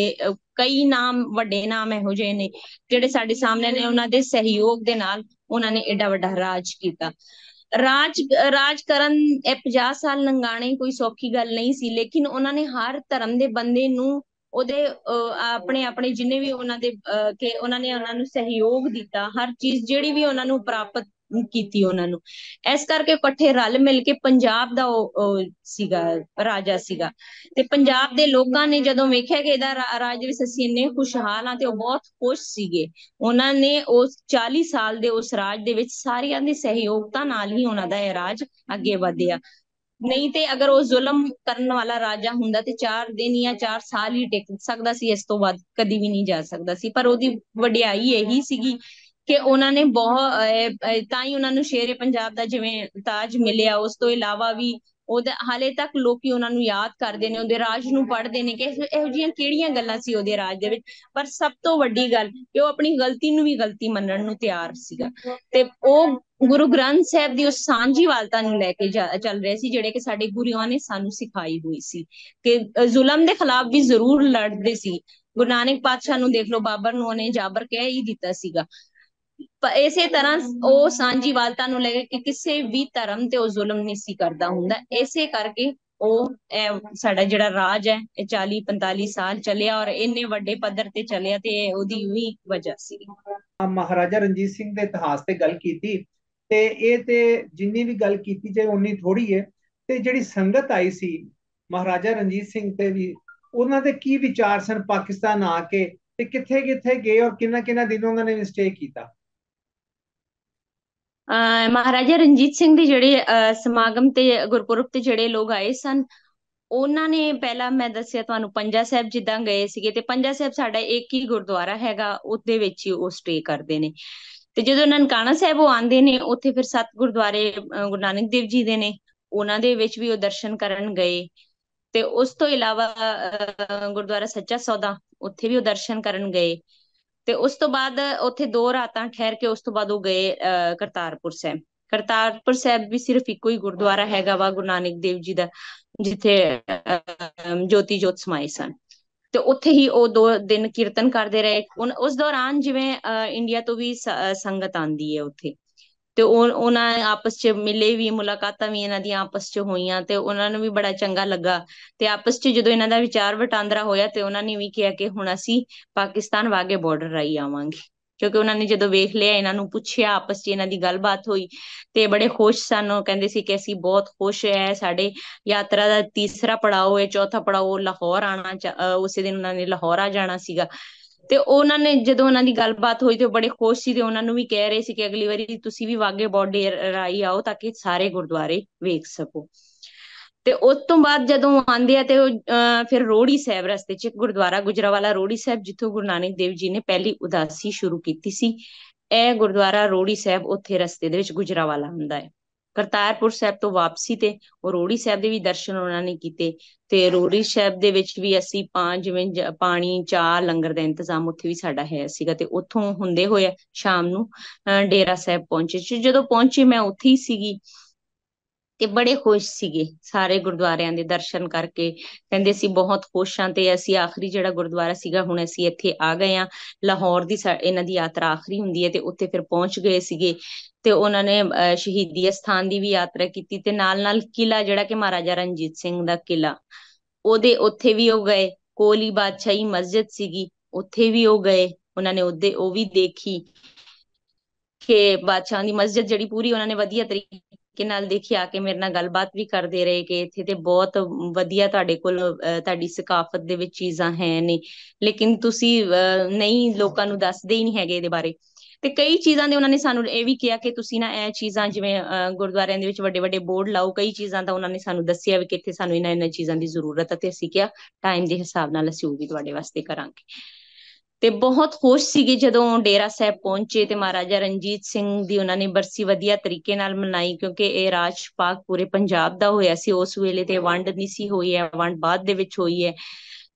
ਕਈ ਨਾਮ ਵੱਡੇ ਨਾਮ ਇਹੋ ਜਿਹੇ ਨੇ ਜਿਹੜੇ ਸਾਡੇ ਸਾਹਮਣੇ ਨੇ ਉਹਨਾਂ ਦੇ ਸਹਿਯੋਗ ਦੇ ਨਾਲ ਉਹਨਾਂ ਨੇ ਏਡਾ ਵੱਡਾ ਰਾਜ ਕੀਤਾ ਰਾਜ ਰਾਜ ਕਰਨ ਇਹ 50 ਸਾਲ ਲੰਘਾਣੇ ਕੋਈ ਸੌਖੀ ਗੱਲ ਨਹੀਂ ਸੀ ਲੇਕਿਨ ਉਹਨਾਂ ਨੇ ਹਰ ਧਰਮ ਦੇ ਬੰਦੇ ਨੂੰ ਉਹਦੇ ਆਪਣੇ ਆਪਣੇ ਜਿੰਨੇ ਵੀ ਉਹਨਾਂ ਦੇ ਕਿ ਉਹਨਾਂ ਨੇ ਉਹਨਾਂ ਨੂੰ ਸਹਿਯੋਗ ਦਿੱਤਾ ਹਰ ਚੀਜ਼ ਜਿਹੜੀ ਵੀ ਉਹਨਾਂ ਨੂੰ ਪ੍ਰਾਪਤ ਕੀਤੀ ਉਹਨਾਂ ਨੂੰ ਇਸ ਕਰਕੇ ਇਕੱਠੇ ਰਲ ਮਿਲ ਕੇ ਪੰਜਾਬ ਦਾ ਉਹ ਸੀਗਾ ਰਾਜਾ ਸੀਗਾ ਤੇ ਪੰਜਾਬ ਦੇ ਲੋਕਾਂ ਨੇ ਜਦੋਂ ਵੇਖਿਆ ਕਿ ਇਹਦਾ ਰਾਜ ਵਿੱਚ ਅਸੀਂ ਇੰਨੇ ਖੁਸ਼ਹਾਲ ਆ ਤੇ ਉਹ ਬਹੁਤ ਖੁਸ਼ ਸੀਗੇ ਉਹਨਾਂ ਨੇ ਉਸ 40 ਸਾਲ ਦੇ ਉਸ ਰਾਜ ਦੇ ਵਿੱਚ ਸਾਰਿਆਂ ਦੀ ਸਹਿਯੋਗਤਾ ਨਾਲ ਹੀ ਉਹਨਾਂ ਦਾ ਇਹ ਰਾਜ ਅੱਗੇ ਵਧਿਆ ਨਹੀਂ ਤੇ ਅਗਰ ਉਹ ਜ਼ੁਲਮ ਕਰਨ ਵਾਲਾ ਰਾਜਾ ਹੁੰਦਾ ਤੇ 4 ਦਿਨ ਜਾਂ 4 ਸਾਲ ਹੀ ਟਿਕ ਸਕਦਾ ਸੀ ਇਸ ਤੋਂ ਵੱਧ ਕਦੀ ਵੀ ਨਹੀਂ ਜਾ ਸਕਦਾ ਸੀ ਪਰ ਉਹਦੀ ਵਡਿਆਈ ਇਹੀ ਸੀਗੀ ਕਿ ਉਹਨਾਂ ਨੇ ਬਹੁਤ ਤਾਂ ਹੀ ਉਹਨਾਂ ਨੂੰ ਸ਼ੇਰ ਪੰਜਾਬ ਦਾ ਜਿਵੇਂ ਤਾਜ ਮਿਲਿਆ ਉਸ ਤੋਂ ਇਲਾਵਾ ਵੀ ਉਹਦੇ ਹਾਲੇ ਤੱਕ ਲੋਕੀ ਉਹਨਾਂ ਨੂੰ ਯਾਦ ਕਰਦੇ ਨੇ ਉਹਦੇ ਰਾਜ ਨੂੰ ਪੜ੍ਹਦੇ ਨੇ ਕਿ ਇਹੋ ਜੀਆਂ ਕਿਹੜੀਆਂ ਗੱਲਾਂ ਸੀ ਉਹਦੇ ਰਾਜ ਦੇ ਵਿੱਚ ਪਰ ਸਭ ਤੋਂ ਵੱਡੀ ਗੱਲ ਕਿ ਉਹ ਆਪਣੀ ਗਲਤੀ ਨੂੰ ਵੀ ਗਲਤੀ ਮੰਨਣ ਨੂੰ ਤਿਆਰ ਸੀਗਾ ਤੇ ਉਹ ਗੁਰੂ ਗ੍ਰੰਥ ਸਾਹਿਬ ਦੀ ਉਸ ਸਾਂਝੀਵਾਲਤਾ ਨੂੰ ਲੈ ਕੇ ਚੱਲ ਰਹੇ ਸੀ ਜਿਹੜੇ ਕਿ ਸਾਡੇ ਗੁਰੂਆਂ ਨੇ ਸਾਨੂੰ ਸਿਖਾਈ ਹੋਈ ਸੀ ਕਿ ਜ਼ੁਲਮ ਦੇ ਖਿਲਾਫ ਵੀ ਜ਼ਰੂਰ ਲੜਦੇ ਸੀ ਗੁਰੂ ਨਾਨਕ ਪਾਤਸ਼ਾਹ ਨੂੰ ਦੇਖ ਲਓ ਬਾਬਰ ਨੂੰ ਉਹਨੇ ਜਾਬਰ ਕਹਿ ਹੀ ਦਿੱਤਾ ਸੀਗਾ ਪਰ ਇਸੇ ਤਰ੍ਹਾਂ ਉਹ ਸਾਂਝੀਵਾਲਤਾ ਨੂੰ ਲੈ ਕੇ ਕਿਸੇ ਵੀ ਧਰਮ ਤੇ ਉਹ ਜ਼ੁਲਮ ਨਹੀਂ ਸੀ ਕਰਦਾ ਹੁੰਦਾ ਇਸੇ ਕਰਕੇ ਉਹ ਸਾਡਾ ਜਿਹੜਾ ਰਾਜ ਹੈ ਇਹ 40 45 ਸਾਲ ਚੱਲਿਆ ਔਰ ਇੰਨੇ ਵੱਡੇ ਪੱਧਰ ਤੇ ਚੱਲਿਆ ਤੇ ਉਹਦੀ ਵੀ ਵਜ੍ਹਾ ਸੀ ਮਹਾਰਾਜਾ ਰਣਜੀਤ ਸਿੰਘ ਦੇ ਇਤਿਹਾਸ ਤੇ ਗੱਲ ਕੀਤੀ ਤੇ ਇਹ ਤੇ ਜਿੰਨੀ ਵੀ ਗੱਲ ਕੀਤੀ ਜਾਏ ਉਨੀ ਥੋੜੀ ਹੈ ਤੇ ਜਿਹੜੀ ਸੰਗਤ ਆਈ ਸੀ ਮਹਾਰਾਜਾ ਰਣਜੀਤ ਸਿੰਘ ਤੇ ਵੀ ਉਹਨਾਂ ਦੇ ਕੀ ਵਿਚਾਰ ਸਨ ਪਾਕਿਸਤਾਨ ਆ ਕੇ ਤੇ ਕਿੱਥੇ ਕਿੱਥੇ ਗਏ ਔਰ ਕਿੰਨਾ ਕਿੰਨਾ ਦਿਨ ਉਹਨਾਂ ਨੇ ਸਟੇ ਕੀਤਾ ਮਹਾਰਾਜਾ ਰਣਜੀਤ ਸਿੰਘ ਦੀ ਜਿਹੜੇ ਸਮਾਗਮ ਤੇ ਗੁਰਪੁਰਬ ਤੇ ਜਿਹੜੇ ਲੋਕ ਆਏ ਸਨ ਉਹਨਾਂ ਨੇ ਪਹਿਲਾਂ ਮੈਂ ਦੱਸਿਆ ਤੁਹਾਨੂੰ ਪੰਜਾ ਸਾਹਿਬ ਜਿੱਦਾਂ ਗਏ ਸੀਗੇ ਤੇ ਪੰਜਾ ਸਾਹਿਬ ਸਾਡਾ ਇੱਕ ਹੀ ਗੁਰਦੁਆਰਾ ਹੈਗਾ ਉਹਦੇ ਵਿੱਚ ਹੀ ਉਹ ਸਟੇ ਕਰਦੇ ਨੇ ਤੇ ਜਦੋਂ ਨਨਕਾਣਾ ਸਾਹਿਬ ਉਹ ਆਂਦੇ ਨੇ ਉੱਥੇ ਫਿਰ ਸਤ ਗੁਰਦੁਆਰੇ ਗੁਰੂ ਨਾਨਕ ਦੇਵ ਜੀ ਦੇ ਨੇ ਉਹਨਾਂ ਦੇ ਵਿੱਚ ਵੀ ਉਹ ਦਰਸ਼ਨ ਕਰਨ ਗਏ ਤੇ ਉਸ ਤੋਂ ਇਲਾਵਾ ਗੁਰਦੁਆਰਾ ਸੱਚਾ ਸੌਦਾ ਉੱਥੇ ਵੀ ਉਹ ਦਰਸ਼ਨ ਕਰਨ ਗਏ ਤੇ ਉਸ ਤੋਂ ਬਾਅਦ ਉੱਥੇ ਦੋ ਰਾਤਾਂ ਠਹਿਰ ਕੇ ਉਸ ਤੋਂ ਬਾਅਦ ਉਹ ਗਏ ਕਰਤਾਰਪੁਰ ਸਾਹਿਬ ਕਰਤਾਰਪੁਰ ਸਾਹਿਬ ਵੀ ਸਿਰਫ ਇੱਕੋ ਹੀ ਗੁਰਦੁਆਰਾ ਹੈਗਾ ਵਾ ਗੁਰੂ ਨਾਨਕ ਦੇਵ ਜੀ ਦਾ ਜਿੱਥੇ ਜੋਤੀ ਜੋਤ ਸਮਾਏ ਸਨ ਤੇ ਉੱਥੇ ਹੀ ਉਹ ਦੋ ਦਿਨ ਕੀਰਤਨ ਕਰਦੇ ਰਹੇ ਉਸ ਦੌਰਾਨ ਜਿਵੇਂ ਇੰਡੀਆ ਤੋਂ ਵੀ ਸੰਗਤ ਆਂਦੀ ਹੈ ਉੱਥੇ ਤੇ ਉਹ ਉਹਨਾਂ ਆਪਸ 'ਚ ਮਿਲੇ ਵੀ ਮੁਲਾਕਾਤਾਂ ਵੀ ਇਹਨਾਂ ਦੀਆਂ ਆਪਸ 'ਚ ਹੋਈਆਂ ਤੇ ਉਹਨਾਂ ਨੂੰ ਵੀ ਬੜਾ ਚੰਗਾ ਲੱਗਾ ਤੇ ਆਪਸ 'ਚ ਜਦੋਂ ਇਹਨਾਂ ਦਾ ਵਿਚਾਰ ਵਟਾਂਦਰਾ ਹੋਇਆ ਤੇ ਉਹਨਾਂ ਨੇ ਵੀ ਕਿਹਾ ਕਿ ਹੁਣ ਅਸੀਂ ਪਾਕਿਸਤਾਨ ਵਾਗੇ ਬਾਰਡਰ ਰਾਈ ਆਵਾਂਗੇ ਕਿਉਂਕਿ ਉਹਨਾਂ ਨੇ ਜਦੋਂ ਵੇਖ ਲਿਆ ਇਹਨਾਂ ਨੂੰ ਪੁੱਛਿਆ ਆਪਸ 'ਚ ਇਹਨਾਂ ਦੀ ਗੱਲਬਾਤ ਹੋਈ ਤੇ ਬੜੇ ਖੁਸ਼ ਸਨ ਉਹ ਕਹਿੰਦੇ ਸੀ ਕਿ ਅਸੀਂ ਬਹੁਤ ਖੁਸ਼ ਹੈ ਸਾਡੇ ਯਾਤਰਾ ਦਾ ਤੀਸਰਾ ਪੜਾਅ ਹੋਏ ਚੌਥਾ ਪੜਾਅ ਲਾਹੌਰ ਆਣਾ ਉਸੇ ਦਿਨ ਉਹਨਾਂ ਨੇ ਲਾਹੌਰ ਆ ਜਾਣਾ ਸੀਗਾ ਤੇ ਉਹਨਾਂ ਨੇ ਜਦੋਂ ਉਹਨਾਂ ਦੀ ਗੱਲਬਾਤ ਹੋਈ ਤੇ ਉਹ ਬੜੇ ਖੁਸ਼ ਸੀ ਤੇ ਉਹਨਾਂ ਨੂੰ ਵੀ ਕਹਿ ਰਹੇ ਸੀ ਕਿ ਅਗਲੀ ਵਾਰੀ ਤੁਸੀਂ ਵੀ ਵਾਗੇ ਬਾਰਡਰ ਰਾਈ ਆਓ ਤਾਂ ਕਿ ਸਾਰੇ ਗੁਰਦੁਆਰੇ ਵੇਖ ਸਕੋ ਤੇ ਉਸ ਤੋਂ ਬਾਅਦ ਜਦੋਂ ਆਂਦੇ ਆ ਤੇ ਉਹ ਫਿਰ ਰੋੜੀ ਸਾਹਿਬ ਰਸਤੇ 'ਚ ਗੁਰਦੁਆਰਾ ਗੁਜਰਾਵਾਲਾ ਰੋੜੀ ਸਾਹਿਬ ਜਿੱਥੋਂ ਗੁਰੂ ਨਾਨਕ ਦੇਵ ਜੀ ਨੇ ਪਹਿਲੀ ਉਦਾਸੀ ਸ਼ੁਰੂ ਕੀਤੀ ਸੀ ਇਹ ਗੁਰਦੁਆਰਾ ਰੋੜੀ ਸਾਹਿਬ ਉੱਥੇ ਰਸਤੇ ਦੇ ਵਿੱਚ ਗੁਜਰਾਵਾਲਾ ਹੁੰਦਾ ਹੈ ਕਰਤਾਰਪੁਰ ਸਾਹਿਬ ਤੋਂ ਵਾਪਸੀ ਤੇ ਰੋੜੀ ਸਾਹਿਬ ਦੇ ਵੀ ਦਰਸ਼ਨ ਉਹਨਾਂ ਨੇ ਕੀਤੇ ਤੇ ਰੋੜੀ ਸਾਹਿਬ ਦੇ ਵਿੱਚ ਵੀ ਅਸੀਂ ਪੰਜ ਜਿਵੇਂ ਪਾਣੀ ਚਾਹ ਲੰਗਰ ਦਾ ਇੰਤਜ਼ਾਮ ਉੱਥੇ ਵੀ ਸਾਡਾ ਹੈ ਸੀਗਾ ਤੇ ਉੱਥੋਂ ਹੁੰਦੇ ਹੋਏ ਸ਼ਾਮ ਨੂੰ ਡੇਰਾ ਸਾਹਿਬ ਪਹੁੰਚੇ ਜਦੋਂ ਪਹੁੰਚੇ ਮੈਂ ਉੱਥੇ ਹੀ ਸੀਗੀ ਤੇ ਬੜੇ ਖੁਸ਼ ਸੀਗੇ ਸਾਰੇ ਗੁਰਦੁਆਰਿਆਂ ਦੇ ਦਰਸ਼ਨ ਕਰਕੇ ਕਹਿੰਦੇ ਸੀ ਬਹੁਤ ਖੁਸ਼ ਹਾਂ ਤੇ ਅਸੀਂ ਆਖਰੀ ਜਿਹੜਾ ਗੁਰਦੁਆਰਾ ਸੀਗਾ ਹੁਣ ਅਸੀਂ ਇੱਥੇ ਆ ਗਏ ਆ ਲਾਹੌਰ ਦੀ ਇਹਨਾਂ ਦੀ ਯਾਤਰਾ ਆਖਰੀ ਹੁੰਦੀ ਹੈ ਤੇ ਉੱਥੇ ਫਿਰ ਪਹੁੰਚ ਗਏ ਸੀਗੇ ਤੇ ਉਹਨਾਂ ਨੇ ਸ਼ਹੀਦੀ ਸਥਾਨ ਦੀ ਵੀ ਯਾਤਰਾ ਕੀਤੀ ਤੇ ਨਾਲ-ਨਾਲ ਕਿਲਾ ਜਿਹੜਾ ਕਿ ਮਹਾਰਾਜਾ ਰਣਜੀਤ ਸਿੰਘ ਦਾ ਕਿਲਾ ਉਹਦੇ ਉੱਥੇ ਵੀ ਉਹ ਗਏ ਕੋਲੀ ਬਾਦਸ਼ਾਹੀ ਮਸਜਿਦ ਸੀਗੀ ਉੱਥੇ ਵੀ ਉਹ ਗਏ ਉਹਨਾਂ ਨੇ ਉਹਦੇ ਉਹ ਵੀ ਦੇਖੀ ਕਿ ਬਾਦਸ਼ਾਹ ਦੀ ਮਸਜਿਦ ਜਿਹੜੀ ਪੂਰੀ ਉਹਨਾਂ ਨੇ ਵਧੀਆ ਤਰੀਕੇ ਕਿ ਨਾਲ ਦੇਖੀ ਆ ਕੇ ਮੇਰੇ ਨਾਲ ਗੱਲਬਾਤ ਵੀ ਕਰਦੇ ਰਹੇ ਕਿ ਇੱਥੇ ਤੇ ਬਹੁਤ ਵਧੀਆ ਤੁਹਾਡੇ ਕੋਲ ਤੁਹਾਡੀ ਸਕਾਫਤ ਦੇ ਵਿੱਚ ਚੀਜ਼ਾਂ ਹੈ ਨੇ ਲੇਕਿਨ ਤੁਸੀਂ ਨਹੀਂ ਲੋਕਾਂ ਨੂੰ ਦੱਸਦੇ ਹੀ ਨਹੀਂ ਹੈਗੇ ਇਹਦੇ ਬਾਰੇ ਤੇ ਕਈ ਚੀਜ਼ਾਂ ਦੇ ਉਹਨਾਂ ਨੇ ਸਾਨੂੰ ਇਹ ਵੀ ਕਿਹਾ ਕਿ ਤੁਸੀਂ ਨਾ ਇਹ ਚੀਜ਼ਾਂ ਜਿਵੇਂ ਗੁਰਦੁਆਰਿਆਂ ਦੇ ਵਿੱਚ ਵੱਡੇ ਵੱਡੇ ਬੋਰਡ ਲਾਓ ਕਈ ਚੀਜ਼ਾਂ ਤਾਂ ਉਹਨਾਂ ਨੇ ਸਾਨੂੰ ਦੱਸਿਆ ਵੀ ਕਿ ਇੱਥੇ ਸਾਨੂੰ ਇਹਨਾਂ ਇਹਨਾਂ ਚੀਜ਼ਾਂ ਦੀ ਜ਼ਰੂਰਤ ਹੈ ਤੇ ਅਸੀਂ ਕਿਹਾ ਟਾਈਮ ਦੇ ਹਿਸਾਬ ਨਾਲ ਅਸੀਂ ਉਹ ਵੀ ਤੁਹਾਡੇ ਵਾਸਤੇ ਕਰਾਂਗੇ ਤੇ ਬਹੁਤ ਖੁਸ਼ ਸੀਗੇ ਜਦੋਂ ਡੇਰਾ ਸਾਹਿਬ ਪਹੁੰਚੇ ਤੇ ਮਹਾਰਾਜਾ ਰਣਜੀਤ ਸਿੰਘ ਦੀ ਉਹਨਾਂ ਨੇ ਬਰਸੀ ਵਧੀਆ ਤਰੀਕੇ ਨਾਲ ਮਨਾਈ ਕਿਉਂਕਿ ਇਹ ਰਾਜ ਪਾਕ ਪੂਰੇ ਪੰਜਾਬ ਦਾ ਹੋਇਆ ਸੀ ਉਸ ਵੇਲੇ ਤੇ ਵੰਡ ਨਹੀਂ ਸੀ ਹੋਈ ਹੈ ਵੰਡ ਬਾਅਦ ਦੇ ਵਿੱਚ ਹੋਈ ਹੈ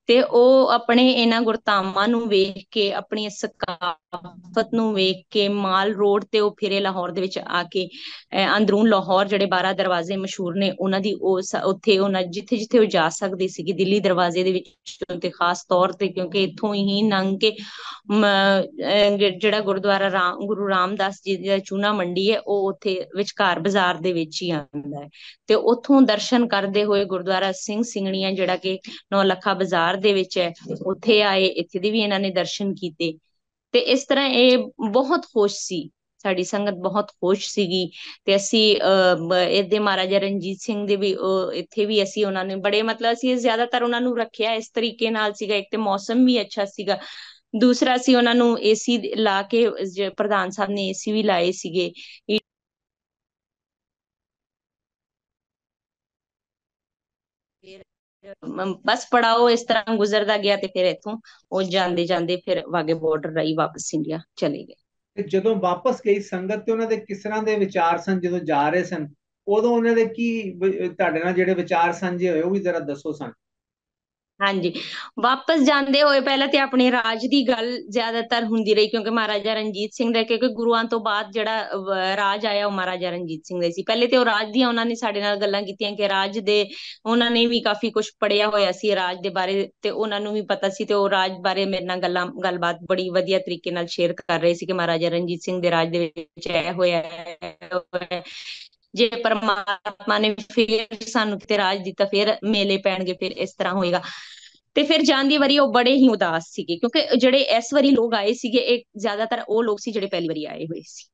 ਤੇ ਉਹ ਆਪਣੇ ਇਹਨਾਂ ਗੁਰਤਾਵਾਂ ਨੂੰ ਵੇਖ ਕੇ ਆਪਣੀ ਸਕਾਫਤ ਨੂੰ ਵੇਖ ਕੇ ਮਾਲ ਰੋਡ ਤੇ ਉਹ ਫਿਰੇ ਲਾਹੌਰ ਦੇ ਵਿੱਚ ਆ ਕੇ ਅੰਦਰੂਨ ਲਾਹੌਰ ਜਿਹੜੇ 12 ਦਰਵਾਜ਼ੇ ਮਸ਼ਹੂਰ ਨੇ ਉਹਨਾਂ ਦੀ ਉਸ ਉੱਥੇ ਉਹਨਾਂ ਜਿੱਥੇ ਜਿੱਥੇ ਉਹ ਜਾ ਸਕਦੇ ਸੀਗੇ ਦਿੱਲੀ ਦਰਵਾਜ਼ੇ ਦੇ ਵਿੱਚੋਂ ਤੇ ਖਾਸ ਤੌਰ ਤੇ ਕਿਉਂਕਿ ਇੱਥੋਂ ਹੀ ਨੰਗ ਕੇ ਜਿਹੜਾ ਗੁਰਦੁਆਰਾ ਰਾਮ ਗੁਰੂ ਰਾਮਦਾਸ ਜੀ ਦੀ ਚੂਨਾ ਮੰਡੀ ਹੈ ਉਹ ਉੱਥੇ ਵਿਚਕਾਰ ਬਾਜ਼ਾਰ ਦੇ ਵਿੱਚ ਹੀ ਆਉਂਦਾ ਹੈ ਤੇ ਉੱਥੋਂ ਦਰਸ਼ਨ ਕਰਦੇ ਹੋਏ ਗੁਰਦੁਆਰਾ ਸਿੰਘ ਸਿੰਘਣੀਆਂ ਜਿਹੜਾ ਕਿ 9 ਲੱਖਾ ਬਾਜ਼ਾਰ ਬਿਹਾਰ ਦੇ ਵਿੱਚ ਹੈ ਉੱਥੇ ਆਏ ਇੱਥੇ ਦੇ ਵੀ ਇਹਨਾਂ ਨੇ ਦਰਸ਼ਨ ਕੀਤੇ ਤੇ ਇਸ ਤਰ੍ਹਾਂ ਇਹ ਬਹੁਤ ਖੁਸ਼ ਸੀ ਸਾਡੀ ਸੰਗਤ ਬਹੁਤ ਖੁਸ਼ ਸੀਗੀ ਤੇ ਅਸੀਂ ਇਹਦੇ ਮਹਾਰਾਜਾ ਰਣਜੀਤ ਸਿੰਘ ਦੇ ਵੀ ਇੱਥੇ ਵੀ ਅਸੀਂ ਉਹਨਾਂ ਨੇ ਬੜੇ ਮਤਲਬ ਅਸੀਂ ਜ਼ਿਆਦਾਤਰ ਉਹਨਾਂ ਨੂੰ ਰੱਖਿਆ ਇਸ ਤਰੀਕੇ ਨਾਲ ਸੀਗਾ ਇੱਕ ਤੇ ਮੌਸਮ ਵੀ ਅੱਛਾ ਸੀਗਾ ਦੂਸਰਾ ਸੀ ਉਹਨਾਂ ਨੂੰ ਏਸੀ ਲਾ ਕੇ ਪ੍ਰਧਾਨ ਸਾਹਿਬ ਨੇ ਏਸੀ ਵੀ ਲਾਏ ਸੀਗੇ ਬਸ ਪੜਾਓ ਇਸ ਤਰ੍ਹਾਂ ਗੁਜ਼ਰਦਾ ਗਿਆ ਤੇ ਫਿਰ ਇਥੋਂ ਉਹ ਜਾਂਦੇ ਜਾਂਦੇ ਫਿਰ ਵਾਗੇ ਬਾਰਡਰ ਰਹੀ ਵਾਪਸ ਇੰਡੀਆ ਚਲੇ ਗਏ ਤੇ ਜਦੋਂ ਵਾਪਸ ਗਈ ਸੰਗਤ ਤੇ ਉਹਨਾਂ ਦੇ ਕਿਸ ਤਰ੍ਹਾਂ ਦੇ ਵਿਚਾਰ ਸਨ ਜਦੋਂ ਜਾ ਰਹੇ ਸਨ ਉਦੋਂ ਉਹਨਾਂ ਦੇ ਕੀ ਤੁਹਾਡੇ ਨਾਲ ਜਿਹੜੇ ਵਿਚਾਰ ਸਾਂਝੇ ਹੋਏ ਉਹ ਵੀ ਜ਼ਰਾ ਦੱਸੋ ਸਾਨੂੰ ਹਾਂਜੀ ਵਾਪਸ ਜਾਂਦੇ ਹੋਏ ਪਹਿਲਾਂ ਤੇ ਆਪਣੇ ਰਾਜ ਦੀ ਗੱਲ ਜ਼ਿਆਦਾਤਰ ਹੁੰਦੀ ਰਹੀ ਕਿਉਂਕਿ ਮਹਾਰਾਜਾ ਰਣਜੀਤ ਸਿੰਘ ਦਾ ਕਿਉਂਕਿ ਗੁਰੂਆਂ ਤੋਂ ਬਾਅਦ ਜਿਹੜਾ ਰਾਜ ਆਇਆ ਉਹ ਮਹਾਰਾਜਾ ਰਣਜੀਤ ਸਿੰਘ ਦਾ ਸੀ ਪਹਿਲੇ ਤੇ ਉਹ ਰਾਜ ਦੀਆਂ ਉਹਨਾਂ ਨੇ ਸਾਡੇ ਨਾਲ ਗੱਲਾਂ ਕੀਤੀਆਂ ਕਿ ਰਾਜ ਦੇ ਉਹਨਾਂ ਨੇ ਵੀ ਕਾਫੀ ਕੁਝ ਪੜਿਆ ਹੋਇਆ ਸੀ ਰਾਜ ਦੇ ਬਾਰੇ ਤੇ ਉਹਨਾਂ ਨੂੰ ਵੀ ਪਤਾ ਸੀ ਤੇ ਉਹ ਰਾਜ ਬਾਰੇ ਮੇਰੇ ਨਾਲ ਗੱਲਾਂ ਗੱਲਬਾਤ ਬੜੀ ਵਧੀਆ ਤਰੀਕੇ ਨਾਲ ਸ਼ੇਅਰ ਕਰ ਰਹੇ ਸੀ ਕਿ ਮਹਾਰਾਜਾ ਰਣਜੀਤ ਸਿੰਘ ਦੇ ਰਾਜ ਦੇ ਵਿੱਚ ਇਹ ਹੋਇਆ ਜੇ ਪਰਮਾਤਮਾ ਨੇ ਫਿਰ ਸਾਨੂੰ ਕਿਤੇ ਰਾਜ ਦਿੱਤਾ ਫਿਰ ਮੇਲੇ ਪੈਣਗੇ ਫਿਰ ਇਸ ਤਰ੍ਹਾਂ ਹੋਏਗਾ ਤੇ ਫਿਰ ਜਾਣ ਦੀ ਵਾਰੀ ਉਹ ਬੜੇ ਹੀ ਉਦਾਸ ਸੀਗੇ ਕਿਉਂਕਿ ਜਿਹੜੇ ਇਸ ਵਾਰੀ ਲੋਕ ਆਏ ਸੀਗੇ ਇਹ ਜ਼ਿਆਦਾਤਰ ਉਹ ਲੋਕ ਸੀ ਜਿਹੜੇ ਪਹਿਲੀ ਵਾਰੀ ਆਏ ਹੋਏ ਸੀ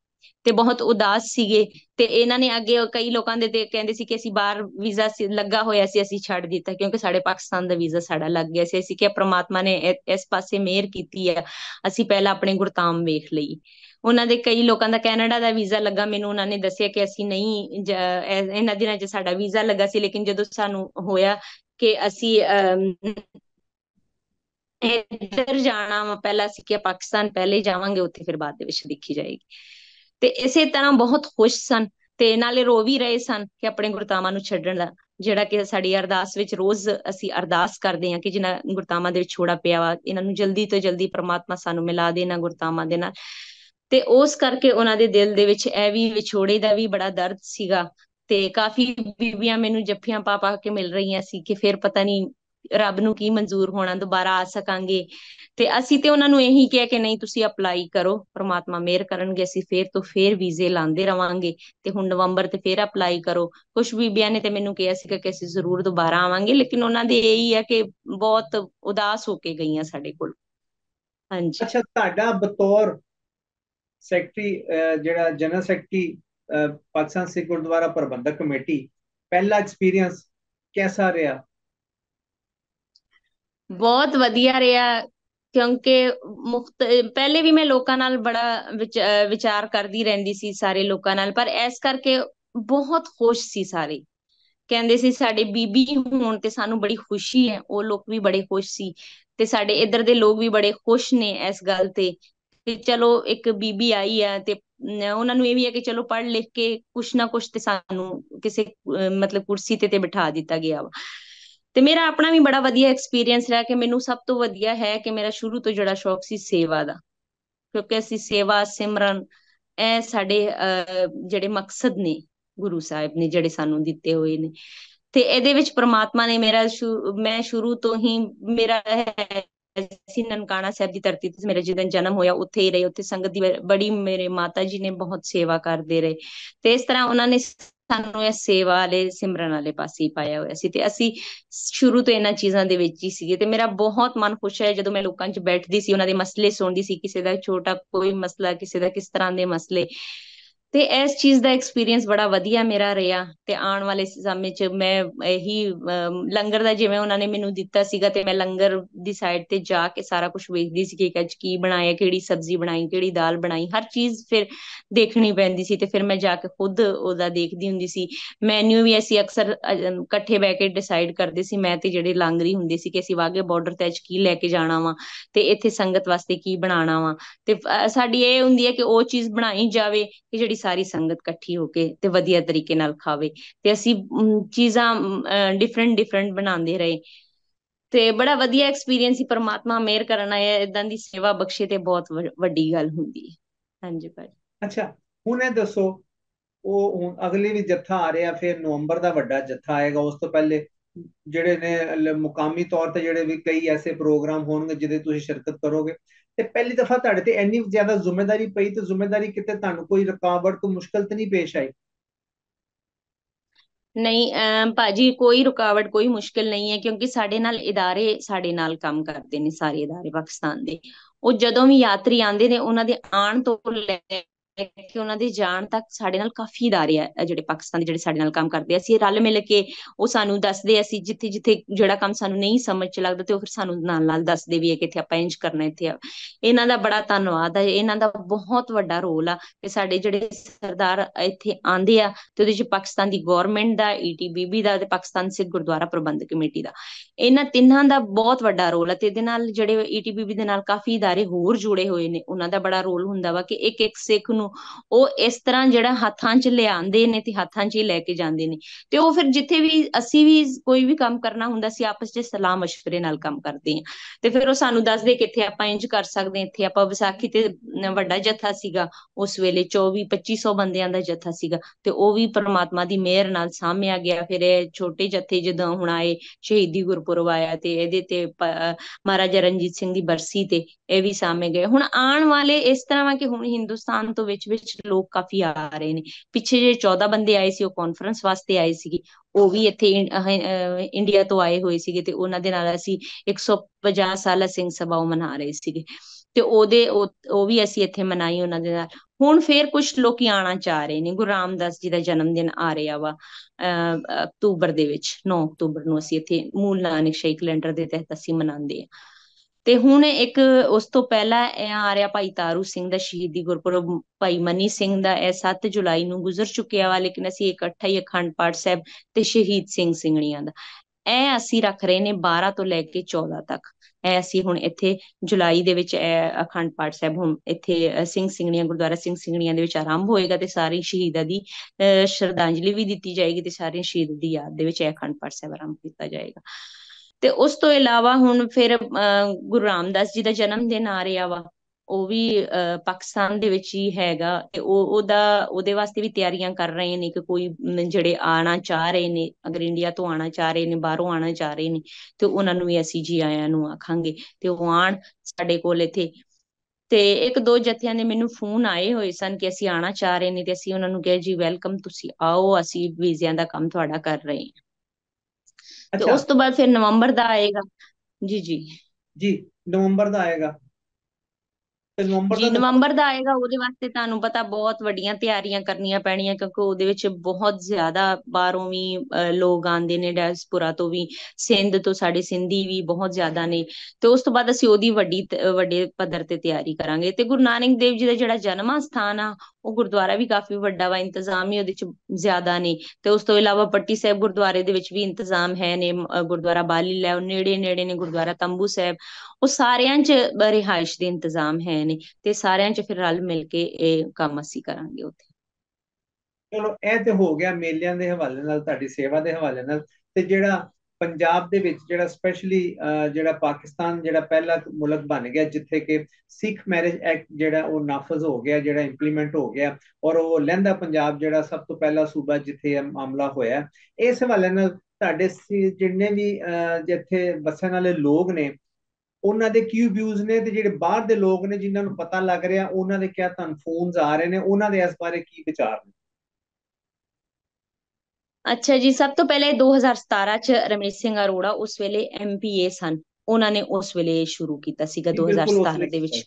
ਤੇ ਬਹੁਤ ਉਦਾਸ ਸੀਗੇ ਤੇ ਇਹਨਾਂ ਨੇ ਅੱਗੇ ਕਈ ਲੋਕਾਂ ਦੇ ਤੇ ਕਹਿੰਦੇ ਸੀ ਕਿ ਅਸੀਂ ਬਾਹਰ ਵੀਜ਼ਾ ਲੱਗਾ ਹੋਇਆ ਸੀ ਅਸੀਂ ਛੱਡ ਦਿੱਤਾ ਕਿਉਂਕਿ ਸਾਡੇ ਪਾਕਿਸਤਾਨ ਦਾ ਵੀਜ਼ਾ ਸਾਡਾ ਲੱਗ ਗਿਆ ਸੀ ਅਸੀਂ ਕਿ ਪ੍ਰਮਾਤਮਾ ਨੇ ਇਸ ਪਾਸੇ ਮਿਹਰ ਕੀਤੀ ਹੈ ਅਸੀਂ ਪਹਿਲਾਂ ਆਪਣੇ ਗੁਰਤਾਮ ਵੇਖ ਲਈ ਉਹਨਾਂ ਦੇ ਕਈ ਲੋਕਾਂ ਦਾ ਕੈਨੇਡਾ ਦਾ ਵੀਜ਼ਾ ਲੱਗਾ ਮੈਨੂੰ ਉਹਨਾਂ ਨੇ ਦੱਸਿਆ ਕਿ ਅਸੀਂ ਨਹੀਂ ਇਹਨਾਂ ਦਿਨਾਂ 'ਚ ਸਾਡਾ ਵੀਜ਼ਾ ਲੱਗਾ ਸੀ ਲੇਕਿਨ ਜਦੋਂ ਸਾਨੂੰ ਹੋਇਆ ਕਿ ਅਸੀਂ ਇੱਧਰ ਜਾਣਾ ਵਾ ਪਹਿਲਾਂ ਸੀ ਕਿ ਪਾਕਿਸਤਾਨ ਪਹਿਲੇ ਜਾਵਾਂਗੇ ਉੱਥੇ ਫਿਰ ਬਾਅਦ ਦੇ ਵਿੱਚ ਦੇਖੀ ਜਾਏਗੀ ਤੇ ਇਸੇ ਤਰ੍ਹਾਂ ਬਹੁਤ ਖੁਸ਼ ਸਨ ਤੇ ਨਾਲੇ ਰੋ ਵੀ ਰਹੇ ਸਨ ਕਿ ਆਪਣੇ ਗੁਰਤਾਮਾ ਨੂੰ ਛੱਡਣ ਦਾ ਜਿਹੜਾ ਕਿ ਸਾਡੀ ਅਰਦਾਸ ਵਿੱਚ ਰੋਜ਼ ਅਸੀਂ ਅਰਦਾਸ ਕਰਦੇ ਹਾਂ ਕਿ ਜਿਨ੍ਹਾਂ ਗੁਰਤਾਮਾ ਦੇ ਵਿੱਚ ਛੋੜਾ ਪਿਆ ਵਾ ਇਹਨਾਂ ਨੂੰ ਜਲਦੀ ਤੋਂ ਜਲਦੀ ਪ੍ਰਮਾਤਮਾ ਸਾਨੂੰ ਮਿਲਾ ਦੇ ਇਹਨਾਂ ਗੁਰਤਾਮਾ ਦੇ ਨਾਲ ਤੇ ਉਸ ਕਰਕੇ ਉਹਨਾਂ ਦੇ ਦਿਲ ਦੇ ਵਿੱਚ ਐ ਵੀ ਵਿਛੋੜੇ ਦਾ ਵੀ ਬੜਾ ਦਰਦ ਸੀਗਾ ਤੇ ਕਾਫੀ ਬੀਬੀਆਂ ਮੈਨੂੰ ਜੱਫੀਆਂ ਪਾ ਪਾ ਕੇ ਮਿਲ ਰਹੀਆਂ ਸੀ ਕਿ ਫਿਰ ਪਤਾ ਨਹੀਂ ਰੱਬ ਨੂੰ ਕੀ ਮਨਜ਼ੂਰ ਹੋਣਾ ਦੁਬਾਰਾ ਆ ਸਕਾਂਗੇ ਤੇ ਅਸੀਂ ਤੇ ਉਹਨਾਂ ਨੂੰ ਇਹੀ ਕਿਹਾ ਕਿ ਨਹੀਂ ਤੁਸੀਂ ਅਪਲਾਈ ਕਰੋ ਪ੍ਰਮਾਤਮਾ ਮਿਹਰ ਕਰਨਗੇ ਅਸੀਂ ਫੇਰ ਤੋਂ ਫੇਰ ਵੀਜ਼ੇ ਲਾਂਦੇ ਰਵਾਂਗੇ ਤੇ ਹੁਣ ਨਵੰਬਰ ਤੇ ਫੇਰ ਅਪਲਾਈ ਕਰੋ ਕੁਝ ਬੀਬੀਆਂ ਨੇ ਤੇ ਮੈਨੂੰ ਕਿਹਾ ਸੀ ਕਿ ਅਸੀਂ ਜ਼ਰੂਰ ਦੁਬਾਰਾ ਆਵਾਂਗੇ ਲੇਕਿਨ ਉਹਨਾਂ ਦੇ ਇਹੀ ਹੈ ਕਿ ਬਹੁਤ ਉਦਾਸ ਹੋ ਕੇ ਗਈਆਂ ਸਾਡੇ ਕੋਲ ਹਾਂਜੀ ਅੱਛਾ ਤੁਹਾਡਾ ਬਤੌਰ ਸੈਕਟਰੀ ਜਿਹੜਾ general secretary Pakistan Sikh Gurdwara Prabandhak committee ਪਹਿਲਾ ਐਕਸਪੀਰੀਅੰਸ ਕਿਹਦਾ ਰਿਹਾ ਬਹੁਤ ਵਧੀਆ ਰਿਹਾ ਕਿਉਂਕਿ ਮੁਖਤ ਪਹਿਲੇ ਵੀ ਮੈਂ ਲੋਕਾਂ ਨਾਲ ਬੜਾ ਵਿਚਾਰ ਕਰਦੀ ਰਹਿੰਦੀ ਸੀ ਸਾਰੇ ਲੋਕਾਂ ਨਾਲ ਪਰ ਇਸ ਕਰਕੇ ਬਹੁਤ ਖੁਸ਼ ਸੀ ਸਾਰੇ ਕਹਿੰਦੇ ਸੀ ਸਾਡੇ ਬੀਬੀ ਹੋਣ ਤੇ ਸਾਨੂੰ ਬੜੀ ਖੁਸ਼ੀ ਹੈ ਉਹ ਲੋਕ ਵੀ ਬੜੇ ਖੁਸ਼ ਸੀ ਤੇ ਸਾਡੇ ਇੱਧਰ ਦੇ ਲੋਕ ਵੀ ਬੜੇ ਖੁਸ਼ ਨੇ ਇਸ ਗੱਲ ਤੇ ਤੇ ਚਲੋ ਇੱਕ ਬੀਬੀ ਆਈ ਹੈ ਤੇ ਉਹਨਾਂ ਨੂੰ ਇਹ ਵੀ ਹੈ ਕਿ ਚਲੋ ਪੜ੍ਹ ਲਿਖ ਕੇ ਕੁਛ ਨਾ ਕੁਛ ਤੇ ਸਾਨੂੰ ਕਿਸੇ ਮਤਲਬ ਕੁਰਸੀ ਤੇ ਤੇ ਬਿਠਾ ਦਿੱਤਾ ਗਿਆ ਵਾ ਤੇ ਮੇਰਾ ਆਪਣਾ ਵੀ ਬੜਾ ਵਧੀਆ ਐਕਸਪੀਰੀਅੰਸ ਰਿਹਾ ਕਿ ਮੈਨੂੰ ਸਭ ਤੋਂ ਵਧੀਆ ਹੈ ਕਿ ਮੇਰਾ ਸ਼ੁਰੂ ਤੋਂ ਜਿਹੜਾ ਸ਼ੌਕ ਸੀ ਸੇਵਾ ਦਾ ਕਿਉਂਕਿ ਅਸੀਂ ਸੇਵਾ ਸਿਮਰਨ ਇਹ ਸਾਡੇ ਜਿਹੜੇ ਮਕਸਦ ਨੇ ਗੁਰੂ ਸਾਹਿਬ ਨੇ ਜਿਹੜੇ ਸਾਨੂੰ ਦਿੱਤੇ ਹੋਏ ਨੇ ਤੇ ਇਹਦੇ ਵਿੱਚ ਪ੍ਰਮਾਤਮਾ ਨੇ ਮੇਰਾ ਮੈਂ ਸ਼ੁਰੂ ਤੋਂ ਹੀ ਮੇਰਾ ਹੈ ਅਸੀਂ ਨਨਕਾਣਾ ਸਾਹਿਬ ਦੀ ਧਰਤੀ ਤੇ ਮੇਰੇ ਜਿੱਦਨ ਜਨਮ ਹੋਇਆ ਉੱਥੇ ਹੀ ਰਹੇ ਉੱਥੇ ਸੰਗਤ ਦੀ ਬੜੀ ਮੇਰੇ ਮਾਤਾ ਜੀ ਨੇ ਬਹੁਤ ਸੇਵਾ ਕਰਦੇ ਰਹੇ ਤੇ ਇਸ ਤਰ੍ਹਾਂ ਉਹਨਾਂ ਨੇ ਸਾਨੂੰ ਇਹ ਸੇਵਾ ਵਾਲੇ ਸਿਮਰਨ ਵਾਲੇ ਪਾਸੇ ਹੀ ਪਾਇਆ ਹੋਇਆ ਸੀ ਤੇ ਅਸੀਂ ਸ਼ੁਰੂ ਤੋਂ ਇਹਨਾਂ ਚੀਜ਼ਾਂ ਦੇ ਵਿੱਚ ਹੀ ਸੀਗੇ ਤੇ ਮੇਰਾ ਬਹੁਤ ਮਨ ਖੁਸ਼ ਹੈ ਜਦੋਂ ਮੈਂ ਲੋਕਾਂ 'ਚ ਬੈਠਦੀ ਸੀ ਉਹਨਾਂ ਦੇ ਮਸਲੇ ਸੁਣਦੀ ਸੀ ਕਿਸੇ ਦਾ ਛੋਟਾ ਕੋਈ ਮਸਲਾ ਕਿਸੇ ਦਾ ਕਿਸ ਤਰ੍ਹਾਂ ਦੇ ਮਸਲੇ ਤੇ ਇਸ ਚੀਜ਼ ਦਾ ਐਕਸਪੀਰੀਅੰਸ ਬੜਾ ਵਧੀਆ ਮੇਰਾ ਰਿਹਾ ਤੇ ਆਉਣ ਵਾਲੇ ਸਮੇਂ 'ਚ ਮੈਂ ਇਹੀ ਲੰਗਰ ਦਾ ਜਿਵੇਂ ਉਹਨਾਂ ਨੇ ਮੈਨੂੰ ਦਿੱਤਾ ਸੀਗਾ ਤੇ ਮੈਂ ਲੰਗਰ ਦੀ ਸਾਈਡ ਤੇ ਜਾ ਕੇ ਸਾਰਾ ਕੁਝ ਵੇਖਦੀ ਸੀ ਕਿ ਅੱਜ ਕੀ ਬਣਾਇਆ ਕਿਹੜੀ ਸਬਜ਼ੀ ਬਣਾਈ ਕਿਹੜੀ ਦਾਲ ਬਣਾਈ ਹਰ ਚੀਜ਼ ਫਿਰ ਦੇਖਣੀ ਪੈਂਦੀ ਸੀ ਤੇ ਫਿਰ ਮੈਂ ਜਾ ਕੇ ਖੁਦ ਉਹਦਾ ਦੇਖਦੀ ਹੁੰਦੀ ਸੀ ਮੈਨੂ ਵੀ ਅਸੀਂ ਅਕਸਰ ਇਕੱਠੇ ਬੈ ਕੇ ਡਿਸਾਈਡ ਕਰਦੇ ਸੀ ਮੈਂ ਤੇ ਜਿਹੜੇ ਲੰਗਰੀ ਹੁੰਦੇ ਸੀ ਕਿ ਅਸੀਂ ਵਾਗੇ ਬਾਰਡਰ ਤੇ ਅੱਜ ਕੀ ਲੈ ਕੇ ਜਾਣਾ ਵਾ ਤੇ ਇੱਥੇ ਸੰਗਤ ਵਾਸਤੇ ਕੀ ਬਣਾਉਣਾ ਵਾ ਤੇ ਸਾਡੀ ਇਹ ਹੁੰਦੀ ਹੈ ਕਿ ਉਹ ਚੀਜ਼ ਬਣਾਈ ਜਾਵੇ ਕਿ ਜਿਹੜੀ ਸਾਰੀ ਸੰਗਤ ਇਕੱਠੀ ਹੋ ਕੇ ਤੇ ਵਧੀਆ ਤਰੀਕੇ ਨਾਲ ਖਾਵੇ ਤੇ ਅਸੀਂ ਚੀਜ਼ਾਂ ਡਿਫਰੈਂਟ ਡਿਫਰੈਂਟ ਬਣਾਉਂਦੇ ਰਹੇ ਤੇ ਬੜਾ ਵਧੀਆ ਐਕਸਪੀਰੀਅੰਸ ਸੀ ਪਰਮਾਤਮਾ ਮਿਹਰ ਕਰਨਾ ਹੈ ਇਦਾਂ ਦੀ ਸੇਵਾ ਬਖਸ਼ੇ ਤੇ ਬਹੁਤ ਵੱਡੀ ਗੱਲ ਹੁੰਦੀ ਹੈ ਹਾਂਜੀ ਭਾਈ ਅੱਛਾ ਹੁਣ ਇਹ ਦੱਸੋ ਉਹ ਹੁਣ ਅਗਲੇ ਵੀ ਜੱਥਾ ਆ ਰਿਹਾ ਫਿਰ ਨਵੰਬਰ ਦਾ ਵੱਡਾ ਜੱਥਾ ਆਏਗਾ ਉਸ ਤੋਂ ਪਹਿਲੇ ਜਿਹੜੇ ਨੇ ਮੁਕਾਮੀ ਤੌਰ ਤੇ ਜਿਹੜੇ ਵੀ ਕਈ ਐਸੇ ਪ੍ਰੋਗਰਾਮ ਹੋਣਗੇ ਜਿਹਦੇ ਤੁਸੀਂ ਸ਼ਿਰਕਤ ਕਰੋਗੇ ਤੇ ਪਹਿਲੀ ਦਫਾ ਤੁਹਾਡੇ ਤੇ ਇੰਨੀ ਜ਼ਿਆਦਾ ਜ਼ਿੰਮੇਵਾਰੀ ਪਈ ਤੇ ਜ਼ਿੰਮੇਵਾਰੀ ਕਿਤੇ ਤੁਹਾਨੂੰ ਕੋਈ ਰੁਕਾਵਟ ਕੋਈ ਮੁਸ਼ਕਲ ਤੇ ਨਹੀਂ ਪੇਸ਼ ਆਈ ਨਹੀਂ ਭਾਜੀ ਕੋਈ ਰੁਕਾਵਟ ਕੋਈ ਮੁਸ਼ਕਲ ਨਹੀਂ ਹੈ ਕਿਉਂਕਿ ਸਾਡੇ ਨਾਲ ادارے ਸਾਡੇ ਨਾਲ ਕੰਮ ਕਰਦੇ ਨੇ ਸਾਰੇ ادارے ਪਾਕਿਸਤਾਨ ਦੇ ਉਹ ਜਦੋਂ ਵੀ ਯਾਤਰੀ ਆਉਂਦੇ ਨੇ ਉਹਨਾਂ ਦੇ ਆਣ ਤੋਂ ਲੈ ਕਿ ਉਹਨਾਂ ਦੀ ਜਾਣ ਤੱਕ ਸਾਡੇ ਨਾਲ ਕਾਫੀ ادارے ਆ ਜਿਹੜੇ ਪਾਕਿਸਤਾਨ ਦੇ ਜਿਹੜੇ ਸਾਡੇ ਨਾਲ ਕੰਮ ਕਰਦੇ ਆ ਅਸੀਂ ਰਲ ਮਿਲ ਕੇ ਉਹ ਸਾਨੂੰ ਦੱਸਦੇ ਅਸੀਂ ਜਿੱਥੇ ਜਿੱਥੇ ਜਿਹੜਾ ਕੰਮ ਸਾਨੂੰ ਨਹੀਂ ਸਮਝ ਚ ਲੱਗਦਾ ਤੇ ਉਹ ਫਿਰ ਸਾਨੂੰ ਨਾਲ ਨਾਲ ਦੱਸਦੇ ਵੀ ਹੈ ਕਿ ਇੱਥੇ ਆਪਾਂ ਇੰਜ ਕਰਨਾ ਇੱਥੇ ਇਹਨਾਂ ਦਾ ਬੜਾ ਧੰਨਵਾਦ ਹੈ ਇਹਨਾਂ ਦਾ ਬਹੁਤ ਵੱਡਾ ਰੋਲ ਆ ਕਿ ਸਾਡੇ ਜਿਹੜੇ ਸਰਦਾਰ ਇੱਥੇ ਆਂਦੇ ਆ ਤੇ ਉਹਦੇ ਚ ਪਾਕਿਸਤਾਨ ਦੀ ਗਵਰਨਮੈਂਟ ਦਾ ਈਟੀਬੀਬੀ e ਦਾ ਤੇ ਪਾਕਿਸਤਾਨ ਸਿੱਖ ਗੁਰਦੁਆਰਾ ਪ੍ਰਬੰਧਕ ਕਮੇਟੀ ਦਾ ਇਹਨਾਂ ਤਿੰਨਾਂ ਦਾ ਬਹੁਤ ਵੱਡਾ ਰੋਲ ਹੈ ਤੇ ਇਹਦੇ ਨਾਲ ਜਿਹੜੇ ਈਟੀਬੀਬੀ e ਦੇ ਨਾਲ ਕਾਫੀ ادارے ਹੋਰ ਜੁੜੇ ਹੋਏ ਨੇ ਉਹਨਾਂ ਦਾ ਬੜਾ ਰੋਲ ਹੁੰਦਾ ਵਾ ਕਿ ਇੱਕ ਇੱਕ ਸਿੱਖ ਨੂੰ ਉਹ ਇਸ ਤਰ੍ਹਾਂ ਜਿਹੜਾ ਹੱਥਾਂ 'ਚ ਲਿਆਉਂਦੇ ਨੇ ਤੇ ਹੱਥਾਂ 'ਚ ਹੀ ਲੈ ਕੇ ਜਾਂਦੇ ਨੇ ਤੇ ਉਹ ਫਿਰ ਜਿੱਥੇ ਵੀ ਅਸੀਂ ਵੀ ਕੋਈ ਵੀ ਕੰਮ ਕਰਨਾ ਹੁੰਦਾ ਸੀ ਆਪਸ 'ਚ ਸਲਾਹ مشਵਰੇ ਨਾਲ ਕੰਮ ਕਰਦੇ ਆ ਤੇ ਫਿਰ ਉਹ ਸਾਨੂੰ ਦੱਸਦੇ ਕਿ ਇੱਥੇ ਆਪਾਂ ਇੰਜ ਕਰ ਸਕਦੇ ਇੱਥੇ ਆਪਾਂ ਵਿਸਾਖੀ ਤੇ ਵੱਡਾ ਜਥਾ ਸੀਗਾ ਉਸ ਵੇਲੇ 24 2500 ਬੰਦਿਆਂ ਦਾ ਜਥਾ ਸੀਗਾ ਤੇ ਉਹ ਵੀ ਪ੍ਰਮਾਤਮਾ ਦੀ ਮਿਹਰ ਨਾਲ ਸਾਹਮਣੇ ਆ ਗਿਆ ਫਿਰ ਇਹ ਛੋਟੇ ਜਥੇ ਜਦੋਂ ਹੁਣ ਆਏ ਸ਼ਹੀਦੀ ਗੁਰਪੁਰਬ ਆਇਆ ਤੇ ਇਹਦੇ ਤੇ ਮਹਾਰਾਜਾ ਰਣਜੀਤ ਸਿੰਘ ਦੀ ਬਰਸੀ ਤੇ ਇਹ ਵੀ ਸਾਹਮਣੇ ਗਏ ਹੁਣ ਆਉਣ ਵਾਲੇ ਇਸ ਤਰ੍ਹਾਂ ਵਾ ਕਿ ਹੁਣ ਹਿੰਦੁਸਤਾਨ ਤੋਂ ਵਿੱਚ ਵਿੱਚ ਲੋਕ ਕਾਫੀ ਆ ਰਹੇ ਨੇ ਪਿੱਛੇ ਜੇ 14 ਬੰਦੇ ਆਏ ਸੀ ਉਹ ਕਾਨਫਰੰਸ ਵਾਸਤੇ ਆਏ ਸੀਗੇ ਉਹ ਵੀ ਇੱਥੇ ਇੰਡੀਆ ਤੋਂ ਆਏ ਹੋਏ ਸੀਗੇ ਤੇ ਉਹਨਾਂ ਦੇ ਨਾਲ ਅਸੀਂ 150 ਸਾਲਾ ਸਿੰਘ ਸਭਾ ਮਨਾ ਰਹੇ ਸੀਗੇ ਤੇ ਉਹਦੇ ਉਹ ਵੀ ਅਸੀਂ ਇੱਥੇ ਮਨਾਈ ਉਹਨਾਂ ਦੇ ਨਾਲ ਹੁਣ ਫੇਰ ਕੁਝ ਲੋਕੀ ਆਣਾ ਚਾਹ ਰਹੇ ਨੇ ਗੁਰੂ ਰਾਮਦਾਸ ਜੀ ਦਾ ਜਨਮ ਦਿਨ ਆ ਰਿਹਾ ਵਾ ਅਕਤੂਬਰ ਦੇ ਵਿੱਚ 9 ਅਕਤੂਬਰ ਨੂੰ ਅਸੀਂ ਇੱਥੇ ਮੂਲ ਨਾਨਕ ਸ਼ਾਹੀ ਕੈਲੰਡਰ ਦੇ ਤਹਿਤ ਅਸੀਂ ਮਨਾਉਂਦੇ ਆ ਤੇ ਹੁਣ ਇੱਕ ਉਸ ਤੋਂ ਪਹਿਲਾਂ ਇਹ ਆ ਰਿਹਾ ਭਾਈ ਤਾਰੂ ਸਿੰਘ ਦਾ ਸ਼ਹੀਦੀ ਗੁਰਪੁਰਬ ਭਾਈ ਮਨੀ ਸਿੰਘ ਦਾ ਇਹ 7 ਜੁਲਾਈ ਨੂੰ ਗੁਜ਼ਰ ਚੁੱਕਿਆ ਵਾ ਲੇਕਿਨ ਅਸੀਂ ਇਕੱਠਾ ਹੀ ਅਖੰਡ ਪਾਠ ਸਾਹਿਬ ਤੇ ਸ਼ਹੀਦ ਸਿੰਘ ਸਿੰਘਣੀਆਂ ਦਾ ਇਹ ਅਸੀਂ ਰੱਖ ਰਹੇ ਨੇ 12 ਤੋਂ ਲੈ ਕੇ 14 ਤੱਕ ਇਹ ਅਸੀਂ ਹੁਣ ਇੱਥੇ ਜੁਲਾਈ ਦੇ ਵਿੱਚ ਅਖੰਡ ਪਾਠ ਸਾਹਿਬ ਹੁਣ ਇੱਥੇ ਸਿੰਘ ਸਿੰਘਣੀਆਂ ਗੁਰਦੁਆਰਾ ਸਿੰਘ ਸਿੰਘਣੀਆਂ ਦੇ ਵਿੱਚ ਆਰੰਭ ਹੋਏਗਾ ਤੇ ਸਾਰੇ ਸ਼ਹੀਦਾਂ ਦੀ ਸ਼ਰਧਾਂਜਲੀ ਵੀ ਦਿੱਤੀ ਜਾਏਗੀ ਤੇ ਸਾਰੇ ਸ਼ਹੀਦ ਦੀ ਯਾਦ ਦੇ ਵਿੱਚ ਇਹ ਅਖੰਡ ਪਾਠ ਸਾਹਿਬ ਆਰੰਭ ਕੀਤਾ ਜਾਏਗਾ ਤੇ ਉਸ ਤੋਂ ਇਲਾਵਾ ਹੁਣ ਫਿਰ ਗੁਰੂ ਰਾਮਦਾਸ ਜੀ ਦਾ ਜਨਮ ਦਿਨ ਆ ਰਿਹਾ ਵਾ ਉਹ ਵੀ ਪਾਕਿਸਤਾਨ ਦੇ ਵਿੱਚ ਹੀ ਹੈਗਾ ਤੇ ਉਹ ਉਹਦਾ ਉਹਦੇ ਵਾਸਤੇ ਵੀ ਤਿਆਰੀਆਂ ਕਰ ਰਹੇ ਨੇ ਕਿ ਕੋਈ ਜਿਹੜੇ ਆਣਾ ਚਾਹ ਰਹੇ ਨੇ ਅਗਰ ਇੰਡੀਆ ਤੋਂ ਆਣਾ ਚਾਹ ਰਹੇ ਨੇ ਬਾਹਰੋਂ ਆਣਾ ਚਾਹ ਰਹੇ ਨੇ ਤੇ ਉਹਨਾਂ ਨੂੰ ਵੀ ਅਸੀਂ ਜੀ ਆਇਆਂ ਨੂੰ ਆਖਾਂਗੇ ਤੇ ਉਹ ਆਣ ਸਾਡੇ ਕੋਲ ਇੱਥੇ ਤੇ ਇੱਕ ਦੋ ਜਥਿਆਂ ਨੇ ਮੈਨੂੰ ਫੋਨ ਆਏ ਹੋਏ ਸਨ ਕਿ ਅਸੀਂ ਆਣਾ ਚਾਹ ਰਹੇ ਨੇ ਤੇ ਅਸੀਂ ਉਹਨਾਂ ਨੂੰ ਕਿਹਾ ਜੀ ਵੈਲਕਮ ਤੁਸੀਂ ਆਓ ਅਸੀਂ ਵੀਜ਼ਿਆਂ ਦਾ ਕੰਮ ਤੁਹਾਡਾ ਕਰ ਰਹੇ ਹਾਂ ਤੇ ਉਸ ਤੋਂ ਬਾਅਦ ਫਿਰ ਨਵੰਬਰ ਦਾ ਆਏਗਾ ਜੀ ਜੀ ਜੀ ਨਵੰਬਰ ਦਾ ਆਏਗਾ ਨਵੰਬਰ ਦਾ ਜੀ ਨਵੰਬਰ ਦਾ ਆਏਗਾ ਉਹਦੇ ਵਾਸਤੇ ਤੁਹਾਨੂੰ ਪਤਾ ਬਹੁਤ ਵੱਡੀਆਂ ਤਿਆਰੀਆਂ ਕਰਨੀਆਂ ਪੈਣੀਆਂ ਕਿਉਂਕਿ ਉਹਦੇ ਵਿੱਚ ਬਹੁਤ ਜ਼ਿਆਦਾ ਬਾਹਰੋਂ ਵੀ ਲੋਕ ਆਉਂਦੇ ਨੇ ਡੈਸਪੁਰਾ ਤੋਂ ਵੀ ਸਿੰਧ ਤੋਂ ਸਾਡੇ ਸਿੰਧੀ ਵੀ ਬਹੁਤ ਜ਼ਿਆਦਾ ਨੇ ਤੇ ਉਸ ਤੋਂ ਬਾਅਦ ਅਸੀਂ ਉਹਦੀ ਵੱਡੀ ਵੱਡੇ ਪੱਧਰ ਤੇ ਤਿਆਰੀ ਕਰਾਂਗੇ ਤੇ ਗੁਰੂ ਨਾਨਕ ਦੇਵ ਜੀ ਦਾ ਜਿਹੜਾ ਜਨਮ ਸਥਾਨ ਆ ਉਹ ਗੁਰਦੁਆਰਾ ਵੀ ਕਾਫੀ ਵੱਡਾ ਵਾ ਇੰਤਜ਼ਾਮ ਹੀ ਉਹਦੇ ਚ ਜ਼ਿਆਦਾ ਨੇ ਤੇ ਉਸ ਤੋਂ ਇਲਾਵਾ ਪੱਟੀ ਸਾਹਿਬ ਗੁਰਦੁਆਰੇ ਦੇ ਵਿੱਚ ਵੀ ਇੰਤਜ਼ਾਮ ਹੈ ਨੇ ਗੁਰਦੁਆਰਾ ਬਾਲੀ ਲੈ ਨੇੜੇ ਨੇੜੇ ਨੇ ਗੁਰਦੁਆਰਾ ਤੰਬੂ ਸਾਹਿਬ ਉਹ ਸਾਰਿਆਂ 'ਚ ਰਿਹਾਇਸ਼ ਦੇ ਇੰਤਜ਼ਾਮ ਹੈ ਨੇ ਤੇ ਸਾਰਿਆਂ 'ਚ ਫਿਰ ਰਲ ਮਿਲ ਕੇ ਇਹ ਕੰਮ ਅਸੀਂ ਕਰਾਂਗੇ ਉੱਥੇ ਚਲੋ ਇਹ ਤੇ ਹੋ ਗਿਆ ਮੇਲਿਆਂ ਦੇ ਹਵਾਲੇ ਨਾਲ ਤੁਹਾਡੀ ਸੇਵਾ ਦੇ ਹਵਾਲੇ ਨਾਲ ਤੇ ਜਿਹੜਾ ਪੰਜਾਬ ਦੇ ਵਿੱਚ ਜਿਹੜਾ ਸਪੈਸ਼ਲੀ ਜਿਹੜਾ ਪਾਕਿਸਤਾਨ ਜਿਹੜਾ ਪਹਿਲਾ ਮੁਲਕ ਬਣ ਗਿਆ ਜਿੱਥੇ ਕਿ ਸਿੱਖ ਮੈਰਿਜ ਐਕਟ ਜਿਹੜਾ ਉਹ ਨਾਫਜ਼ ਹੋ ਗਿਆ ਜਿਹੜਾ ਇੰਪਲੀਮੈਂਟ ਹੋ ਗਿਆ ਔਰ ਉਹ ਲਹਿੰਦਾ ਪੰਜਾਬ ਜਿਹੜਾ ਸਭ ਤੋਂ ਪਹਿਲਾ ਸੂਬਾ ਜਿੱਥੇ ਇਹ ਮਾਮਲਾ ਹੋਇਆ ਇਸ ਹਵਾਲੇ ਨਾਲ ਤੁਹਾਡੇ ਜਿੰਨੇ ਵੀ ਜਿੱਥੇ ਵਸਣ ਵਾਲੇ ਲੋਕ ਨੇ ਉਹਨਾਂ ਦੇ ਕੀ ਵਿਊਜ਼ ਨੇ ਤੇ ਜਿਹੜੇ ਬਾਹਰ ਦੇ ਲੋਕ ਨੇ ਜਿਨ੍ਹਾਂ ਨੂੰ ਪਤਾ ਲੱਗ ਰਿਹਾ ਉਹਨਾਂ ਦੇ ਕਿਆ ਤੁਹਾਨੂੰ ਫੋਨਸ ਆ ਰਹੇ ਨੇ ਉਹਨਾਂ ਦੇ ਇਸ ਬਾਰੇ ਕੀ ਵਿਚਾਰ ਨੇ ਅੱਛਾ ਜੀ ਸਭ ਤੋਂ ਪਹਿਲੇ 2017 ਚ ਰਮੇਸ਼ ਸਿੰਘ ਅਰੋੜਾ ਉਸ ਵੇਲੇ ਐਮਪੀਏ ਸਨ ਉਹਨਾਂ ਨੇ ਉਸ ਵੇਲੇ ਸ਼ੁਰੂ ਕੀਤਾ ਸੀਗਾ 2017 ਦੇ ਵਿੱਚ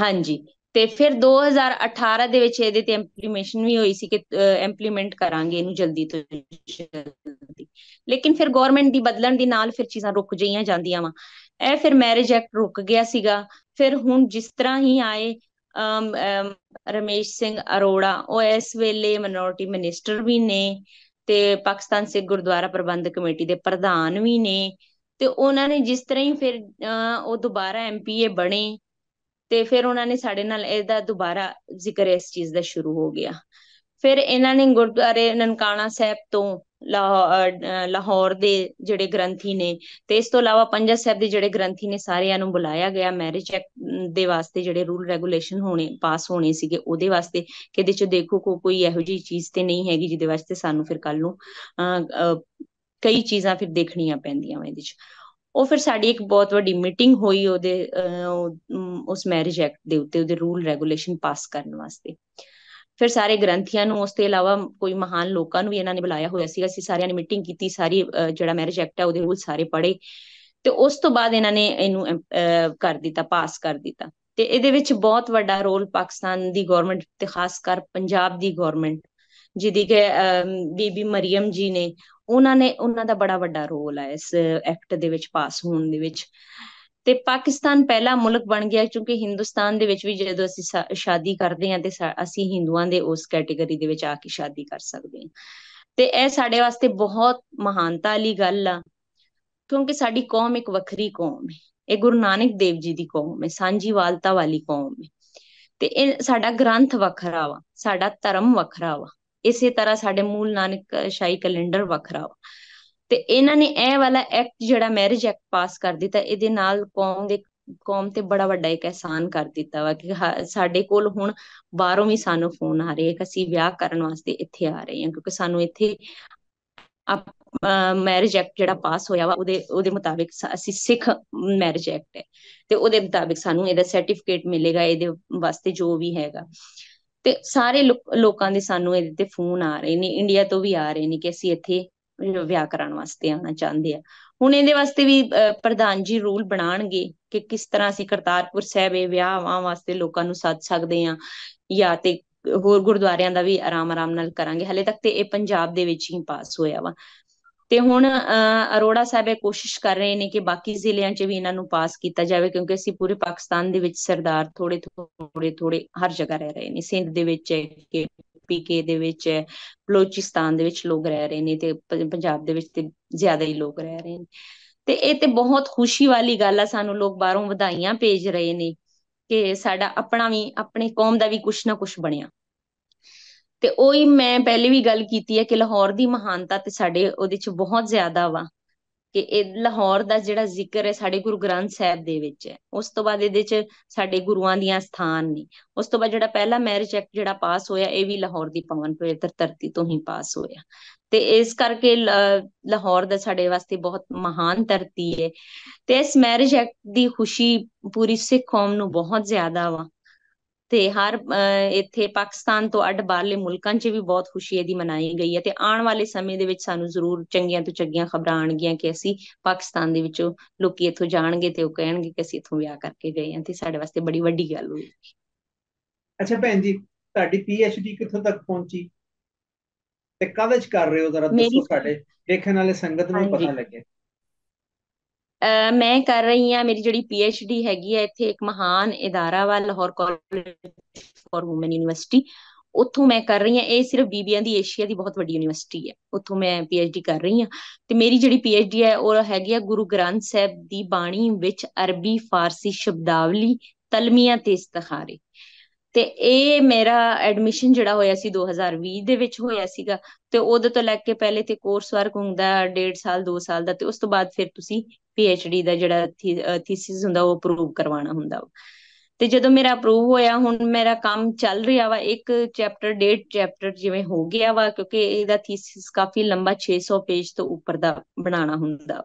ਹਾਂਜੀ ਤੇ ਫਿਰ 2018 ਦੇ ਵਿੱਚ ਇਹਦੇ ਤੇ ਇੰਪਲੀਮੈਂਟੇਸ਼ਨ ਵੀ ਹੋਈ ਸੀ ਕਿ ਇੰਪਲੀਮੈਂਟ ਕਰਾਂਗੇ ਇਹਨੂੰ ਜਲਦੀ ਤੋਂ ਜਲਦੀ ਲੇਕਿਨ ਫਿਰ ਗਵਰਨਮੈਂਟ ਦੀ ਬਦਲਣ ਦੇ ਨਾਲ ਫਿਰ ਚੀਜ਼ਾਂ ਰੁਕ ਜਈਆਂ ਜਾਂਦੀਆਂ ਵਾ ਇਹ ਫਿਰ ਮੈਰਿਜ ਐਕਟ ਰੁਕ ਗਿਆ ਸੀਗਾ ਫਿਰ ਹੁਣ ਜਿਸ ਤਰ੍ਹਾਂ ਹੀ ਆਏ ਰਮੇਸ਼ ਸਿੰਘ ਅਰੋੜਾ ਉਹ ਇਸ ਵੇਲੇ ਮਿਨੋਰਟੀ ਮਿਨਿਸਟਰ ਵੀ ਨੇ ਤੇ ਪਾਕਿਸਤਾਨ ਸਿੱਖ ਗੁਰਦੁਆਰਾ ਪ੍ਰਬੰਧਕ ਕਮੇਟੀ ਦੇ ਪ੍ਰਧਾਨ ਵੀ ਨੇ ਤੇ ਉਹਨਾਂ ਨੇ ਜਿਸ ਤਰ੍ਹਾਂ ਹੀ ਫਿਰ ਉਹ ਦੁਬਾਰਾ ਐਮਪੀਏ ਬਣੇ ਤੇ ਫਿਰ ਉਹਨਾਂ ਨੇ ਸਾਡੇ ਨਾਲ ਇਹਦਾ ਦੁਬਾਰਾ ਜ਼ਿਕਰ ਇਸ ਚੀਜ਼ ਦਾ ਸ਼ੁਰੂ ਹੋ ਗਿਆ ਫਿਰ ਇਹਨਾਂ ਨੇ ਗੁਰਦੁਆਰੇ ਨਨਕਾਣਾ ਸਾਹਿਬ ਤੋਂ ਲਾਹੌਰ ਦੇ ਜਿਹੜੇ ਗ੍ਰੰਥੀ ਨੇ ਤੇ ਇਸ ਤੋਂ ਇਲਾਵਾ ਪੰਜਾ ਸਾਹਿਬ ਦੇ ਜਿਹੜੇ ਗ੍ਰੰਥੀ ਨੇ ਸਾਰਿਆਂ ਨੂੰ ਬੁਲਾਇਆ ਗਿਆ ਮੈਰਿਜ ਐਕਟ ਦੇ ਵਾਸਤੇ ਜਿਹੜੇ ਰੂਲ ਰੈਗੂਲੇਸ਼ਨ ਹੋਣੇ ਪਾਸ ਹੋਣੇ ਸੀਗੇ ਉਹਦੇ ਵਾਸਤੇ ਕਿ ਇਹਦੇ ਚ ਦੇਖੋ ਕੋਈ ਇਹੋ ਜੀ ਚੀਜ਼ ਤੇ ਨਹੀਂ ਹੈਗੀ ਜਿਹਦੇ ਵਾਸਤੇ ਸਾਨੂੰ ਫਿਰ ਕੱਲ ਨੂੰ ਕਈ ਚੀਜ਼ਾਂ ਫਿਰ ਦੇਖਣੀਆਂ ਪੈਂਦੀਆਂ ਇਹਦੇ ਚ ਉਹ ਫਿਰ ਸਾਡੀ ਇੱਕ ਬਹੁਤ ਵੱਡੀ ਮੀਟਿੰਗ ਹੋਈ ਉਹਦੇ ਉਸ ਮੈਰਿਜ ਐਕਟ ਦੇ ਉੱਤੇ ਉਹਦੇ ਰੂਲ ਰੈਗੂਲੇਸ਼ਨ ਪਾਸ ਕਰਨ ਵਾਸਤੇ ਫਿਰ ਸਾਰੇ ਗ੍ਰੰਥੀਆਂ ਨੂੰ ਉਸ ਤੋਂ ਇਲਾਵਾ ਕੋਈ ਮਹਾਨ ਲੋਕਾਂ ਨੂੰ ਵੀ ਇਹਨਾਂ ਨੇ ਬੁਲਾਇਆ ਹੋਇਆ ਸੀ ਅਸੀਂ ਸਾਰਿਆਂ ਨੇ ਮੀਟਿੰਗ ਕੀਤੀ ਸਾਰੀ ਜਿਹੜਾ ਮੈਰਿਜ ਐਕਟ ਹੈ ਉਹਦੇ ਰੂਲ ਸਾਰੇ ਪੜੇ ਤੇ ਉਸ ਤੋਂ ਬਾਅਦ ਇਹਨਾਂ ਨੇ ਇਹਨੂੰ ਕਰ ਦਿੱਤਾ ਪਾਸ ਕਰ ਦਿੱਤਾ ਤੇ ਇਹਦੇ ਵਿੱਚ ਬਹੁਤ ਵੱਡਾ ਰੋਲ ਪਾਕਿਸਤਾਨ ਦੀ ਗਵਰਨਮੈਂਟ ਤੇ ਖਾਸ ਕਰ ਪੰਜਾਬ ਦੀ ਗਵਰਨਮੈਂਟ ਜਿਹਦੀ ਕਿ ਬੀਬੀ ਮਰੀਮ ਜੀ ਨੇ ਉਹਨਾਂ ਨੇ ਉਹਨਾਂ ਦਾ ਬੜਾ ਵੱਡਾ ਰੋਲ ਹੈ ਇਸ ਐਕਟ ਦੇ ਵਿੱਚ ਪਾਸ ਹੋਣ ਦੇ ਵਿੱਚ ਤੇ ਪਾਕਿਸਤਾਨ ਪਹਿਲਾ ਮੁਲਕ ਬਣ ਗਿਆ ਕਿਉਂਕਿ ਹਿੰਦੁਸਤਾਨ ਦੇ ਵਿੱਚ ਵੀ ਜਦੋਂ ਅਸੀਂ ਸ਼ਾਦੀ ਕਰਦੇ ਹਾਂ ਤੇ ਅਸੀਂ ਹਿੰਦੂਆਂ ਦੇ ਉਸ ਕੈਟਾਗਰੀ ਦੇ ਵਿੱਚ ਆ ਕੇ ਸ਼ਾਦੀ ਕਰ ਸਕਦੇ ਹਾਂ ਤੇ ਇਹ ਸਾਡੇ ਵਾਸਤੇ ਬਹੁਤ ਮਹਾਨਤਾ ਵਾਲੀ ਗੱਲ ਆ ਕਿਉਂਕਿ ਸਾਡੀ ਕੌਮ ਇੱਕ ਵੱਖਰੀ ਕੌਮ ਹੈ ਇਹ ਗੁਰੂ ਨਾਨਕ ਦੇਵ ਜੀ ਦੀ ਕੌਮ ਹੈ ਸਾਂਝੀਵਾਲਤਾ ਵਾਲੀ ਕੌਮ ਹੈ ਤੇ ਇਹ ਸਾਡਾ ਗ੍ਰੰਥ ਵੱਖਰਾ ਵਾ ਸਾਡਾ ਧਰਮ ਵੱਖਰਾ ਵਾ ਇਸੇ ਤਰ੍ਹਾਂ ਸਾਡੇ ਮੂਲ ਨਾਨਕ ਸ਼ਾਹੀ ਕੈਲੰਡਰ ਵੱਖਰਾ ਵਾ ਤੇ ਇਹਨਾਂ ਨੇ ਇਹ ਵਾਲਾ ਐਕਟ ਜਿਹੜਾ ਮੈਰਿਜ ਐਕਟ ਪਾਸ ਕਰ ਦਿੱਤਾ ਇਹਦੇ ਨਾਲ ਕੌਮ ਦੇ ਕੌਮ ਤੇ ਬੜਾ ਵੱਡਾ ਇੱਕ ਅਹਿਸਾਨ ਕਰ ਦਿੱਤਾ ਵਾ ਕਿ ਸਾਡੇ ਕੋਲ ਹੁਣ ਬਾਹਰੋਂ ਵੀ ਸਾਨੂੰ ਫੋਨ ਆ ਰਹੇ ਕਿ ਅਸੀਂ ਵਿਆਹ ਕਰਨ ਵਾਸਤੇ ਇੱਥੇ ਆ ਰਹੇ ਹਾਂ ਕਿਉਂਕਿ ਸਾਨੂੰ ਇੱਥੇ ਮੈਰਿਜ ਐਕਟ ਜਿਹੜਾ ਪਾਸ ਹੋਇਆ ਵਾ ਉਹਦੇ ਉਹਦੇ ਮੁਤਾਬਿਕ ਅਸੀਂ ਸਿੱਖ ਮੈਰਿਜ ਐਕਟ ਹੈ ਤੇ ਉਹਦੇ ਮੁਤਾਬਿਕ ਸਾਨੂੰ ਇਹਦਾ ਸਰਟੀਫਿਕੇਟ ਮਿਲੇਗਾ ਇਹਦੇ ਵਾਸਤੇ ਜੋ ਵੀ ਹੈਗਾ ਤੇ ਸਾਰੇ ਲੋਕਾਂ ਦੇ ਸਾਨੂੰ ਇਹਦੇ ਤੇ ਫੋਨ ਆ ਰਹੇ ਨੇ ਇੰਡੀਆ ਤੋਂ ਵੀ ਆ ਰਹੇ ਨੇ ਕਿ ਅਸੀਂ ਇੱਥੇ ਵਿਆਹ ਕਰਾਉਣ ਵਾਸਤੇ ਆਉਣਾ ਚਾਹੁੰਦੇ ਆ ਹੁਣ ਇਹਦੇ ਵਾਸਤੇ ਵੀ ਪ੍ਰਧਾਨ ਜੀ ਰੂਲ ਬਣਾਣਗੇ ਕਿ ਕਿਸ ਤਰ੍ਹਾਂ ਅਸੀਂ ਕਰਤਾਰਪੁਰ ਸਾਹਿਬ ਇਹ ਵਿਆਹਾਂ ਵਾਸਤੇ ਲੋਕਾਂ ਨੂੰ ਸੱਦ ਸਕਦੇ ਆ ਜਾਂ ਤੇ ਹੋਰ ਗੁਰਦੁਆਰਿਆਂ ਦਾ ਵੀ ਆਰਾਮ-ਆਰਾਮ ਨਾਲ ਕਰਾਂਗੇ ਹਲੇ ਤੱਕ ਤੇ ਇਹ ਪੰਜਾਬ ਦੇ ਵਿੱਚ ਹੀ ਪਾਸ ਹੋਇਆ ਵਾ ਤੇ ਹੁਣ ਅਰੋੜਾ ਸਾਹਿਬ ਇਹ ਕੋਸ਼ਿਸ਼ ਕਰ ਰਹੇ ਨੇ ਕਿ ਬਾਕੀ ਜ਼ਿਲ੍ਹਿਆਂ 'ਚ ਵੀ ਇਹਨਾਂ ਨੂੰ ਪਾਸ ਕੀਤਾ ਜਾਵੇ ਕਿਉਂਕਿ ਅਸੀਂ ਪੂਰੇ ਪਾਕਿਸਤਾਨ ਦੇ ਵਿੱਚ ਸਰਦਾਰ ਥੋੜੇ ਥੋੜੇ ਥੋੜੇ ਹਰ ਜਗ੍ਹਾ ਰਹਿ ਰਹੇ ਨੇ ਸਿੰਧ ਦੇ ਵਿੱਚ ਹੈ ਕਿ ਪੀਕੇ ਦੇ ਵਿੱਚ ਹੈ ਬਲੋਚਿਸਤਾਨ ਦੇ ਵਿੱਚ ਲੋਕ ਰਹਿ ਰਹੇ ਨੇ ਤੇ ਪੰਜਾਬ ਦੇ ਵਿੱਚ ਤੇ ਜ਼ਿਆਦਾ ਹੀ ਲੋਕ ਰਹਿ ਰਹੇ ਨੇ ਤੇ ਇਹ ਤੇ ਬਹੁਤ ਖੁਸ਼ੀ ਵਾਲੀ ਗੱਲ ਆ ਸਾਨੂੰ ਲੋਕ ਬਾਹਰੋਂ ਵਧਾਈਆਂ ਭੇਜ ਰਹੇ ਨੇ ਕਿ ਸਾਡਾ ਆਪਣਾ ਵੀ ਆਪਣੇ ਕੌਮ ਦਾ ਵੀ ਕੁਛ ਨਾ ਕੁਛ ਬਣਿਆ ਤੇ ਉਹੀ ਮੈਂ ਪਹਿਲੇ ਵੀ ਗੱਲ ਕੀਤੀ ਹੈ ਕਿ ਲਾਹੌਰ ਦੀ ਮਹਾਨਤਾ ਤੇ ਸਾਡੇ ਉਹਦੇ ਚ ਬਹੁਤ ਜ਼ਿਆਦਾ ਵਾ ਕਿ ਇਹ ਲਾਹੌਰ ਦਾ ਜਿਹੜਾ ਜ਼ਿਕਰ ਹੈ ਸਾਡੇ ਗੁਰੂ ਗ੍ਰੰਥ ਸਾਹਿਬ ਦੇ ਵਿੱਚ ਹੈ ਉਸ ਤੋਂ ਬਾਅਦ ਇਹਦੇ ਚ ਸਾਡੇ ਗੁਰੂਆਂ ਦੀਆਂ ਸਥਾਨ ਨੇ ਉਸ ਤੋਂ ਬਾਅਦ ਜਿਹੜਾ ਪਹਿਲਾ ਮੈਰਿਜ ਐਕਟ ਜਿਹੜਾ ਪਾਸ ਹੋਇਆ ਇਹ ਵੀ ਲਾਹੌਰ ਦੀ ਪਵਨ ਪਵਿੱਤਰ ਧਰਤੀ ਤੋਂ ਹੀ ਪਾਸ ਹੋਇਆ ਤੇ ਇਸ ਕਰਕੇ ਲਾਹੌਰ ਦਾ ਸਾਡੇ ਵਾਸਤੇ ਬਹੁਤ ਮਹਾਨ ਧਰਤੀ ਹੈ ਤੇ ਇਸ ਮੈਰਿਜ ਐਕਟ ਦੀ ਖੁਸ਼ੀ ਪੂਰੀ ਸਿੱਖ ਕੌਮ ਨੂੰ ਬਹੁਤ ਜ਼ਿਆਦਾ ਵਾ ਤੇ ਹਰ ਇੱਥੇ ਪਾਕਿਸਤਾਨ ਤੋਂ ਅੱਡ ਬਾਹਰਲੇ ਮੁਲਕਾਂ 'ਚ ਵੀ ਬਹੁਤ ਖੁਸ਼ੀ ਇਹਦੀ ਮਨਾਈ ਗਈ ਹੈ ਤੇ ਆਉਣ ਵਾਲੇ ਸਮੇਂ ਦੇ ਵਿੱਚ ਸਾਨੂੰ ਜ਼ਰੂਰ ਚੰਗੀਆਂ ਤੋਂ ਚੰਗੀਆਂ ਖਬਰਾਂ ਆਣਗੀਆਂ ਕਿ ਅਸੀਂ ਪਾਕਿਸਤਾਨ ਦੇ ਵਿੱਚੋਂ ਲੋਕੀ ਇੱਥੋਂ ਜਾਣਗੇ ਤੇ ਉਹ ਕਹਿਣਗੇ ਕਿ ਅਸੀਂ ਇੱਥੋਂ ਵਿਆਹ ਕਰਕੇ ਗਏ ਹਾਂ ਤੇ ਸਾਡੇ ਵਾਸਤੇ ਬੜੀ ਵੱਡੀ ਗੱਲ ਹੋਈ ਅੱਛਾ ਭੈਣ ਜੀ ਤੁਹਾਡੀ ਪੀਐਚਡੀ ਕਿੱਥੋਂ ਤੱਕ ਪਹੁੰਚੀ ਤੇ ਕਦ ਚ ਕਰ ਰਹੇ ਹੋ ਜ਼ਰਾ ਦੱਸੋ ਸਾਡੇ ਦੇਖਣ ਵਾਲੇ ਸੰਗਤ ਨੂੰ ਪਤਾ ਲੱਗੇ ਮੈਂ ਕਰ ਰਹੀ ਹਾਂ ਮੇਰੀ ਜਿਹੜੀ ਪੀ ਐਚ ਡੀ ਹੈਗੀ ਹੈ ਇੱਥੇ ਇੱਕ ਮਹਾਨ ادارہ ਵਾ Lahore college for women university ਉੱਥੋਂ ਮੈਂ ਕਰ ਰਹੀ ਹਾਂ ਇਹ ਸਿਰਫ ਬੀਬੀਆਂ ਦੀ ਏਸ਼ੀਆ ਦੀ ਬਹੁਤ ਵੱਡੀ ਯੂਨੀਵਰਸਿਟੀ ਹੈ ਉੱਥੋਂ ਮੈਂ ਪੀਐਚਡੀ ਕਰ ਰਹੀ ਹਾਂ ਤੇ ਮੇਰੀ ਜਿਹੜੀ ਪੀਐਚਡੀ ਹੈ ਉਹ ਹੈਗੀ ਆ ਗੁਰੂ ਗ੍ਰੰਥ ਸਾਹਿਬ ਦੀ ਬਾਣੀ ਵਿੱਚ ਅਰਬੀ ਫਾਰਸੀ ਸ਼ਬਦਾਵਲੀ ਤਲਮੀਆਂ ਤੇ ਇਸਤਖਾਰੇ ਤੇ ਇਹ ਮੇਰਾ ਐਡਮਿਸ਼ਨ ਜਿਹੜਾ ਹੋਇਆ ਸੀ 2020 ਦੇ ਵਿੱਚ ਹੋਇਆ ਸੀਗਾ ਤੇ ਉਹਦੇ ਤੋਂ ਲੈ ਕੇ ਪਹਿਲੇ ਤੇ ਕੋਰਸ ਵਰਕ ਹੁੰਦਾ 1.5 ਸਾਲ 2 ਸਾਲ ਦਾ ਤੇ ਉਸ ਤੋਂ ਬਾਅਦ ਫਿਰ ਤੁਸੀਂ ਪੀਐਚਡੀ ਦਾ ਜਿਹੜਾ ਥੀਸਿਸ ਹੁੰਦਾ ਉਹ ਅਪਰੂਵ ਕਰਵਾਉਣਾ ਹੁੰਦਾ ਤੇ ਜਦੋਂ ਮੇਰਾ ਅਪਰੂਵ ਹੋਇਆ ਹੁਣ ਮੇਰਾ ਕੰਮ ਚੱਲ ਰਿਹਾ ਵਾ ਇੱਕ ਚੈਪਟਰ ਡੇਟ ਚੈਪਟਰ ਜਿਵੇਂ ਹੋ ਗਿਆ ਵਾ ਕਿਉਂਕਿ ਇਹਦਾ ਥੀਸਿਸ ਕਾਫੀ ਲੰਬਾ 600 ਪੇਜ ਤੋਂ ਉੱਪਰ ਦਾ ਬਣਾਉਣਾ ਹੁੰਦਾ